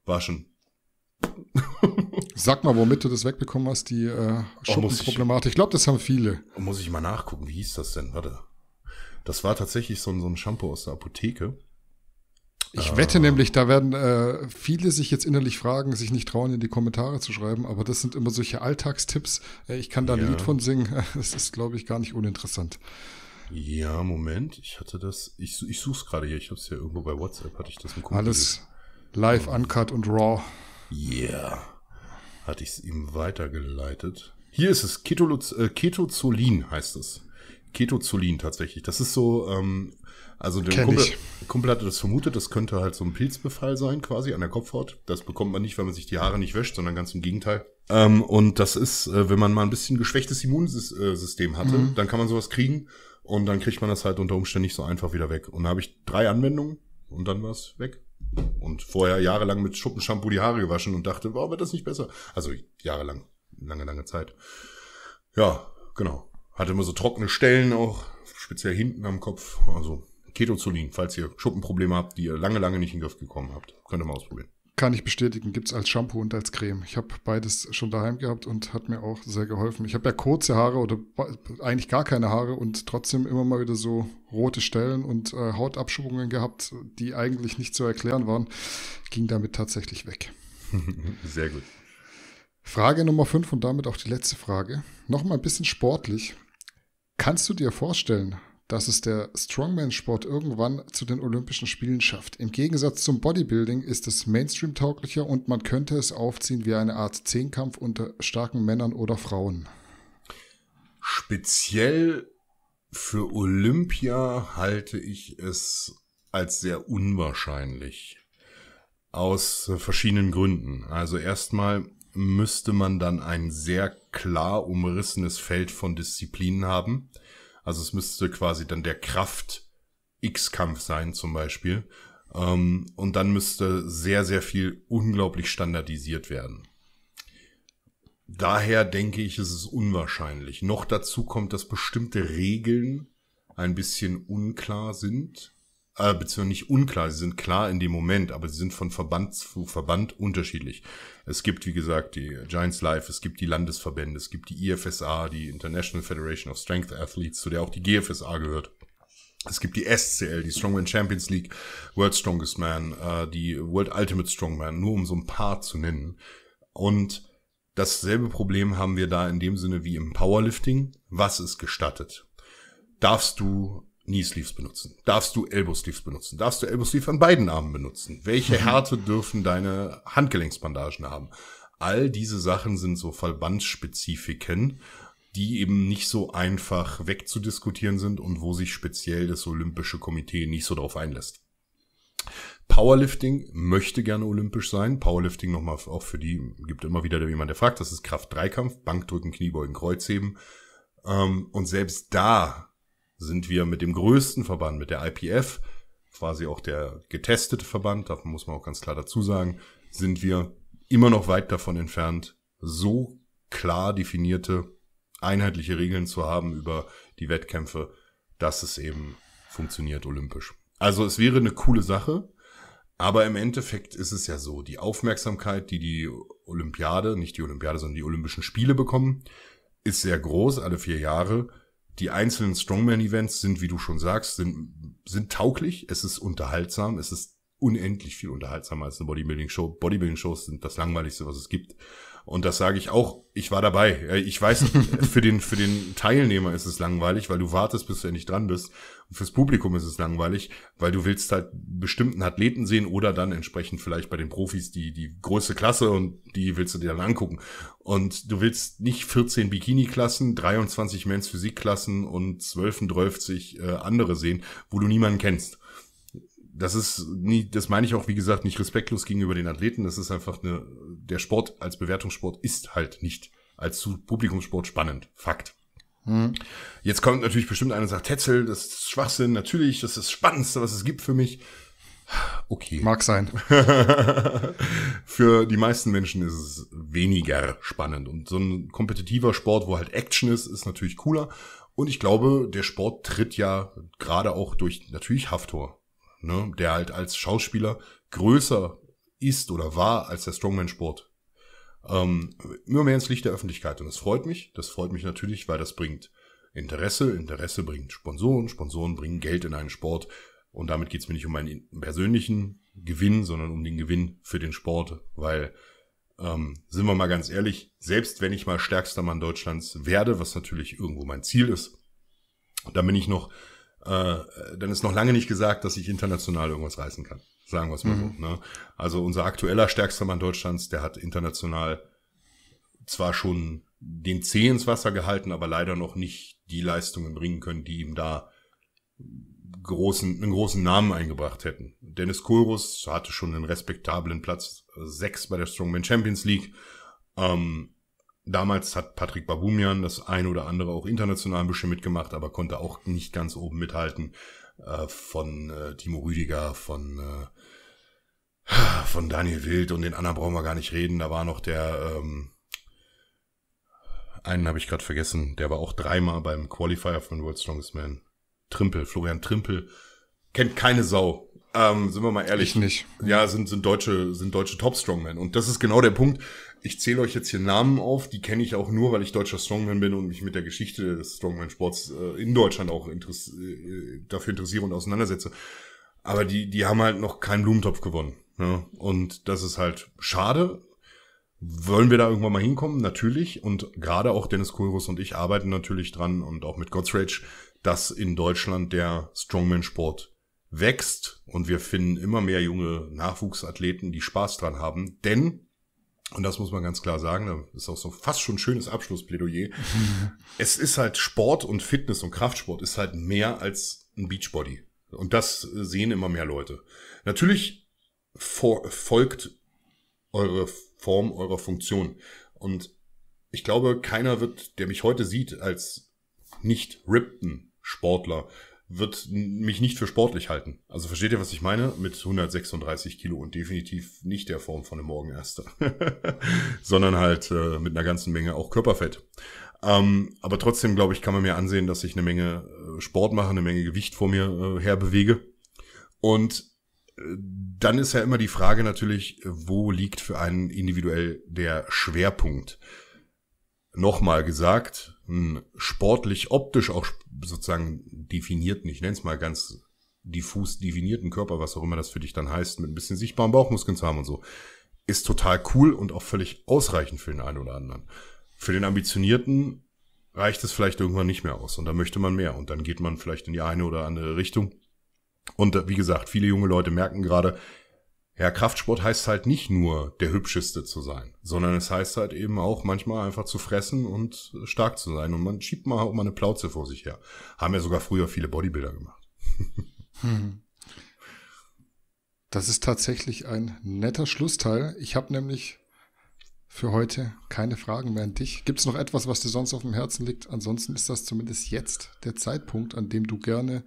waschen. Sag mal, womit du das wegbekommen hast, die äh, oh, Schuppenproblematik. ich, ich glaube, das haben viele. Muss ich mal nachgucken, wie hieß das denn? Warte. Das war tatsächlich so ein, so ein Shampoo aus der Apotheke. Ich äh. wette nämlich, da werden äh, viele sich jetzt innerlich fragen, sich nicht trauen, in die Kommentare zu schreiben, aber das sind immer solche Alltagstipps. Äh, ich kann da ein ja. Lied von singen. [LAUGHS] Das ist, glaube ich, gar nicht uninteressant. Ja, Moment, ich hatte das, ich, ich suche es gerade hier, ich habe es ja irgendwo bei WhatsApp, hatte ich das im Kumpel Alles live, uncut und raw. Yeah, hatte ich es ihm weitergeleitet. Hier ist es, Ketoluz, äh, Ketozolin heißt es. Ketozolin tatsächlich, das ist so ähm, also der Kumpel, Kumpel, hatte das vermutet, das könnte halt so ein Pilzbefall sein, quasi an der Kopfhaut. Das bekommt man nicht, wenn man sich die Haare nicht wäscht, sondern ganz im Gegenteil. Ähm, und das ist, äh, wenn man mal ein bisschen geschwächtes Immunsystem hatte, mhm. dann kann man sowas kriegen und dann kriegt man das halt unter Umständen nicht so einfach wieder weg. Und da habe ich drei Anwendungen und dann war es weg. Und vorher jahrelang mit Schuppenshampoo die Haare gewaschen und dachte, warum wird das nicht besser? Also jahrelang, lange, lange Zeit. Ja, genau. Hatte immer so trockene Stellen auch, speziell hinten am Kopf. Also Ketozolin, falls ihr Schuppenprobleme habt, die ihr lange, lange nicht in den Griff gekommen habt. Könnt ihr mal ausprobieren. Kann ich bestätigen, gibt es als Shampoo und als Creme. Ich habe beides schon daheim gehabt und hat mir auch sehr geholfen. Ich habe ja kurze Haare oder eigentlich gar keine Haare und trotzdem immer mal wieder so rote Stellen und äh, Hautabschubungen gehabt, die eigentlich nicht zu erklären waren. Ging damit tatsächlich weg. [LAUGHS] sehr gut. Frage Nummer 5 und damit auch die letzte Frage. Nochmal ein bisschen sportlich. Kannst du dir vorstellen, dass es der Strongman-Sport irgendwann zu den Olympischen Spielen schafft. Im Gegensatz zum Bodybuilding ist es Mainstream-tauglicher und man könnte es aufziehen wie eine Art Zehnkampf unter starken Männern oder Frauen. Speziell für Olympia halte ich es als sehr unwahrscheinlich. Aus verschiedenen Gründen. Also erstmal müsste man dann ein sehr klar umrissenes Feld von Disziplinen haben also es müsste quasi dann der Kraft-X-Kampf sein zum Beispiel. Ähm, und dann müsste sehr, sehr viel unglaublich standardisiert werden. Daher denke ich, ist es unwahrscheinlich. Noch dazu kommt, dass bestimmte Regeln ein bisschen unklar sind äh, beziehungsweise nicht unklar, sie sind klar in dem Moment, aber sie sind von Verband zu Verband unterschiedlich. Es gibt, wie gesagt, die Giants Life, es gibt die Landesverbände, es gibt die IFSA, e die International Federation of Strength Athletes, zu der auch die GFSA gehört. Es gibt die SCL, die Strongman Champions League, World Strongest Man, äh, die World Ultimate Strongman, nur um so ein paar zu nennen. Und dasselbe Problem haben wir da in dem Sinne wie im Powerlifting. Was ist gestattet? Darfst du Knee-Sleeves benutzen? Darfst du Elbow-Sleeves benutzen? Darfst du Elbow-Sleeve an beiden Armen benutzen? Welche mhm. Härte dürfen deine Handgelenksbandagen haben? All diese Sachen sind so Verbandsspezifiken, die eben nicht so einfach wegzudiskutieren sind und wo sich speziell das Olympische Komitee nicht so drauf einlässt. Powerlifting möchte gerne olympisch sein. Powerlifting nochmal auch für die, gibt immer wieder jemand, der fragt, das ist Kraft-Dreikampf, Bankdrücken, Kniebeugen, Kreuzheben. Ähm, und selbst da sind wir mit dem größten Verband, mit der IPF, quasi auch der getestete Verband, davon muss man auch ganz klar dazu sagen, sind wir immer noch weit davon entfernt, so klar definierte, einheitliche Regeln zu haben über die Wettkämpfe, dass es eben funktioniert olympisch. Also es wäre eine coole Sache, aber im Endeffekt ist es ja so, die Aufmerksamkeit, die die Olympiade, nicht die Olympiade, sondern die Olympischen Spiele bekommen, ist sehr groß, alle vier Jahre die einzelnen Strongman-Events sind, wie du schon sagst, sind, sind tauglich. Es ist unterhaltsam. Es ist unendlich viel unterhaltsamer als eine Bodybuilding-Show. Bodybuilding-Shows sind das langweiligste, was es gibt. Und das sage ich auch, ich war dabei. Ich weiß, [LAUGHS] für den, für den Teilnehmer ist es langweilig, weil du wartest, bis du endlich dran bist. Und fürs Publikum ist es langweilig, weil du willst halt bestimmten Athleten sehen oder dann entsprechend vielleicht bei den Profis die, die größte Klasse und die willst du dir dann angucken. Und du willst nicht 14 Bikini-Klassen, 23 Men's Physik-Klassen und 12 und 12 äh, andere sehen, wo du niemanden kennst das ist nie, das meine ich auch, wie gesagt, nicht respektlos gegenüber den Athleten. Das ist einfach eine, der Sport als Bewertungssport ist halt nicht als Publikumssport spannend. Fakt. Hm. Jetzt kommt natürlich bestimmt einer und sagt, Tetzel, das ist Schwachsinn, natürlich, das ist das Spannendste, was es gibt für mich. Okay. Mag sein. [LAUGHS] für die meisten Menschen ist es weniger spannend. Und so ein kompetitiver Sport, wo halt Action ist, ist natürlich cooler. Und ich glaube, der Sport tritt ja gerade auch durch natürlich Haftor ne, der halt als Schauspieler größer ist oder war als der Strongman-Sport. Ähm, immer mehr ins Licht der Öffentlichkeit und das freut mich. Das freut mich natürlich, weil das bringt Interesse, Interesse bringt Sponsoren, Sponsoren bringen Geld in einen Sport und damit geht's mir nicht um meinen persönlichen Gewinn, sondern um den Gewinn für den Sport, weil ähm, sind wir mal ganz ehrlich, selbst wenn ich mal stärkster Mann Deutschlands werde, was natürlich irgendwo mein Ziel ist, dann bin ich noch äh, dann ist noch lange nicht gesagt, dass ich international irgendwas reißen kann. Sagen wir es mal mhm. so. Ne? Also unser aktueller stärkster Mann Deutschlands, der hat international zwar schon den Zeh ins Wasser gehalten, aber leider noch nicht die Leistungen bringen können, die ihm da großen, einen großen Namen eingebracht hätten. Dennis Kohlrus hatte schon einen respektablen Platz äh, sechs bei der Strongman Champions League. Ähm, Damals hat Patrick Babumian das ein oder andere auch international ein bisschen mitgemacht, aber konnte auch nicht ganz oben mithalten. Äh, von äh, Timo Rüdiger, von, äh, von Daniel Wild und den anderen brauchen wir gar nicht reden. Da war noch der, ähm, einen habe ich gerade vergessen, der war auch dreimal beim Qualifier von World Strongest Man. Trimpel, Florian Trimpel. Kennt keine Sau. Ähm, sind wir mal ehrlich. Ich nicht. Ja, sind, sind deutsche, sind deutsche Top-Strongmen. Und das ist genau der Punkt, ich zähle euch jetzt hier Namen auf, die kenne ich auch nur, weil ich deutscher Strongman bin und mich mit der Geschichte des Strongman-Sports äh, in Deutschland auch interess äh, dafür interessiere und auseinandersetze. Aber die, die haben halt noch keinen Blumentopf gewonnen. Ne? Und das ist halt schade. Wollen wir da irgendwann mal hinkommen? Natürlich. Und gerade auch Dennis Kurus und ich arbeiten natürlich dran und auch mit God's Rage, dass in Deutschland der Strongman-Sport wächst und wir finden immer mehr junge Nachwuchsathleten, die Spaß dran haben. Denn und das muss man ganz klar sagen, das ist auch so fast schon ein schönes Abschlussplädoyer. [LAUGHS] es ist halt Sport und Fitness und Kraftsport ist halt mehr als ein Beachbody. Und das sehen immer mehr Leute. Natürlich folgt eure Form, eurer Funktion. Und ich glaube, keiner wird, der mich heute sieht, als nicht Ripton Sportler wird mich nicht für sportlich halten. Also versteht ihr, was ich meine? Mit 136 Kilo und definitiv nicht der Form von einem Morgenerster, [LAUGHS] sondern halt äh, mit einer ganzen Menge auch Körperfett. Ähm, aber trotzdem, glaube ich, kann man mir ansehen, dass ich eine Menge äh, Sport mache, eine Menge Gewicht vor mir äh, her bewege. Und äh, dann ist ja immer die Frage natürlich, wo liegt für einen individuell der Schwerpunkt? nochmal gesagt, einen hm, sportlich, optisch auch sozusagen definierten, ich nenne es mal ganz diffus definierten Körper, was auch immer das für dich dann heißt, mit ein bisschen sichtbaren Bauchmuskeln zu haben und so, ist total cool und auch völlig ausreichend für den einen oder anderen. Für den Ambitionierten reicht es vielleicht irgendwann nicht mehr aus und da möchte man mehr und dann geht man vielleicht in die eine oder andere Richtung. Und äh, wie gesagt, viele junge Leute merken gerade, ja, Kraftsport heißt halt nicht nur der hübscheste zu sein, sondern es heißt halt eben auch manchmal einfach zu fressen und stark zu sein. Und man schiebt mal auch mal eine Plauze vor sich her. Haben ja sogar früher viele Bodybuilder gemacht. Hm. Das ist tatsächlich ein netter Schlussteil. Ich habe nämlich für heute keine Fragen mehr an dich. Gibt es noch etwas, was dir sonst auf dem Herzen liegt? Ansonsten ist das zumindest jetzt der Zeitpunkt, an dem du gerne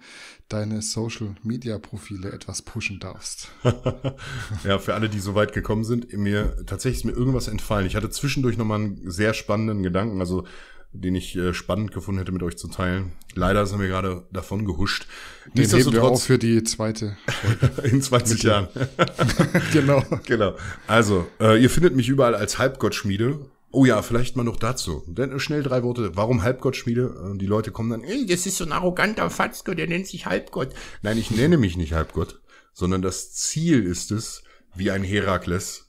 deine Social-Media-Profile etwas pushen darfst. [LAUGHS] ja, für alle, die so weit gekommen sind, mir tatsächlich ist mir irgendwas entfallen. Ich hatte zwischendurch nochmal einen sehr spannenden Gedanken. Also den ich äh, spannend gefunden hätte, mit euch zu teilen. Leider sind wir gerade davon gehuscht. Den heben wir auch für die zweite. [LAUGHS] In 20 Jahren. [LAUGHS] genau. genau. Also, äh, ihr findet mich überall als Halbgottschmiede. Oh ja, vielleicht mal noch dazu. Denn äh, schnell drei Worte. Warum Halbgottschmiede? Äh, die Leute kommen dann, ey, das ist so ein arroganter Fatzko, der nennt sich Halbgott. Nein, ich nenne mich nicht Halbgott, sondern das Ziel ist es, wie ein Herakles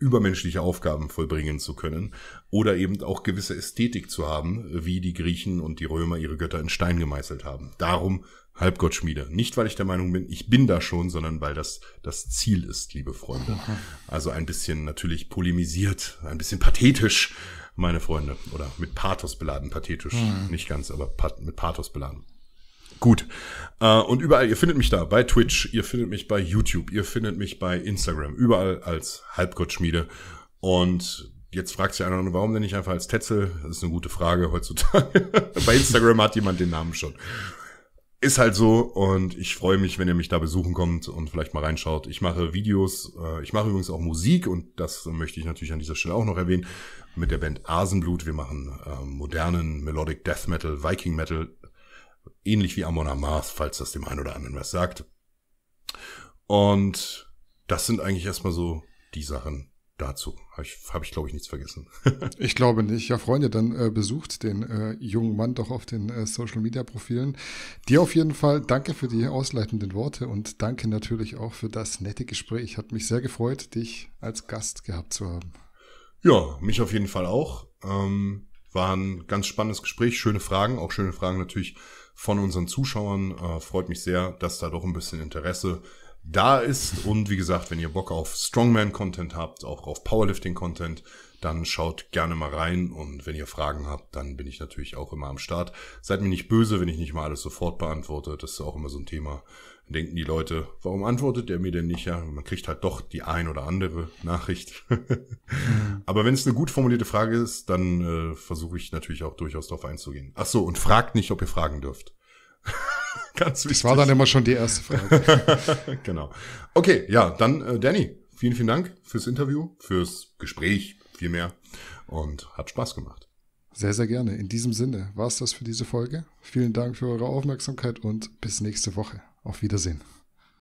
übermenschliche Aufgaben vollbringen zu können oder eben auch gewisse Ästhetik zu haben, wie die Griechen und die Römer ihre Götter in Stein gemeißelt haben. Darum Halbgottschmiede. Nicht, weil ich der Meinung bin, ich bin da schon, sondern weil das das Ziel ist, liebe Freunde. Also ein bisschen natürlich polemisiert, ein bisschen pathetisch, meine Freunde. Oder mit Pathos beladen, pathetisch. Mhm. Nicht ganz, aber mit Pathos beladen. Gut. Uh, und überall, ihr findet mich da, bei Twitch, ihr findet mich bei YouTube, ihr findet mich bei Instagram, überall als Halbgottschmiede. Und jetzt fragt sich einer, warum denn nicht einfach als Tetzel? Das ist eine gute Frage heutzutage. [LAUGHS] bei Instagram hat jemand den Namen schon. Ist halt so und ich freue mich, wenn ihr mich da besuchen kommt und vielleicht mal reinschaut. Ich mache Videos, äh, ich mache übrigens auch Musik und das möchte ich natürlich an dieser Stelle auch noch erwähnen. Mit der Band Asenblut. Wir machen äh, modernen Melodic Death Metal, Viking Metal, Ähnlich wie Amon Amarth, falls das dem einen oder anderen was sagt. Und das sind eigentlich erstmal so die Sachen dazu. Habe ich, hab ich glaube ich, nichts vergessen. [LAUGHS] ich glaube nicht. Ja, Freunde, dann äh, besucht den äh, jungen Mann doch auf den äh, Social-Media-Profilen. Dir auf jeden Fall danke für die ausleitenden Worte und danke natürlich auch für das nette Gespräch. Hat mich sehr gefreut, dich als Gast gehabt zu haben. Ja, mich auf jeden Fall auch. Ähm, war ein ganz spannendes Gespräch, schöne Fragen, auch schöne Fragen natürlich von unseren Zuschauern. Äh, freut mich sehr, dass da doch ein bisschen Interesse da ist. Und wie gesagt, wenn ihr Bock auf Strongman-Content habt, auch auf Powerlifting-Content, dann schaut gerne mal rein. Und wenn ihr Fragen habt, dann bin ich natürlich auch immer am Start. Seid mir nicht böse, wenn ich nicht mal alles sofort beantworte. Das ist auch immer so ein Thema, denken die Leute, warum antwortet er mir denn nicht? Ja, man kriegt halt doch die ein oder andere Nachricht. [LAUGHS] Aber wenn es eine gut formulierte Frage ist, dann äh, versuche ich natürlich auch durchaus darauf einzugehen. Ach so, und fragt nicht, ob ihr fragen dürft. [LAUGHS] Ganz wichtig. Das war dann immer schon die erste Frage. [LAUGHS] genau. Okay, ja, dann äh, Danny, vielen, vielen Dank fürs Interview, fürs Gespräch vielmehr und hat Spaß gemacht. Sehr, sehr gerne. In diesem Sinne war es das für diese Folge. Vielen Dank für eure Aufmerksamkeit und bis nächste Woche. Auf Wiedersehen.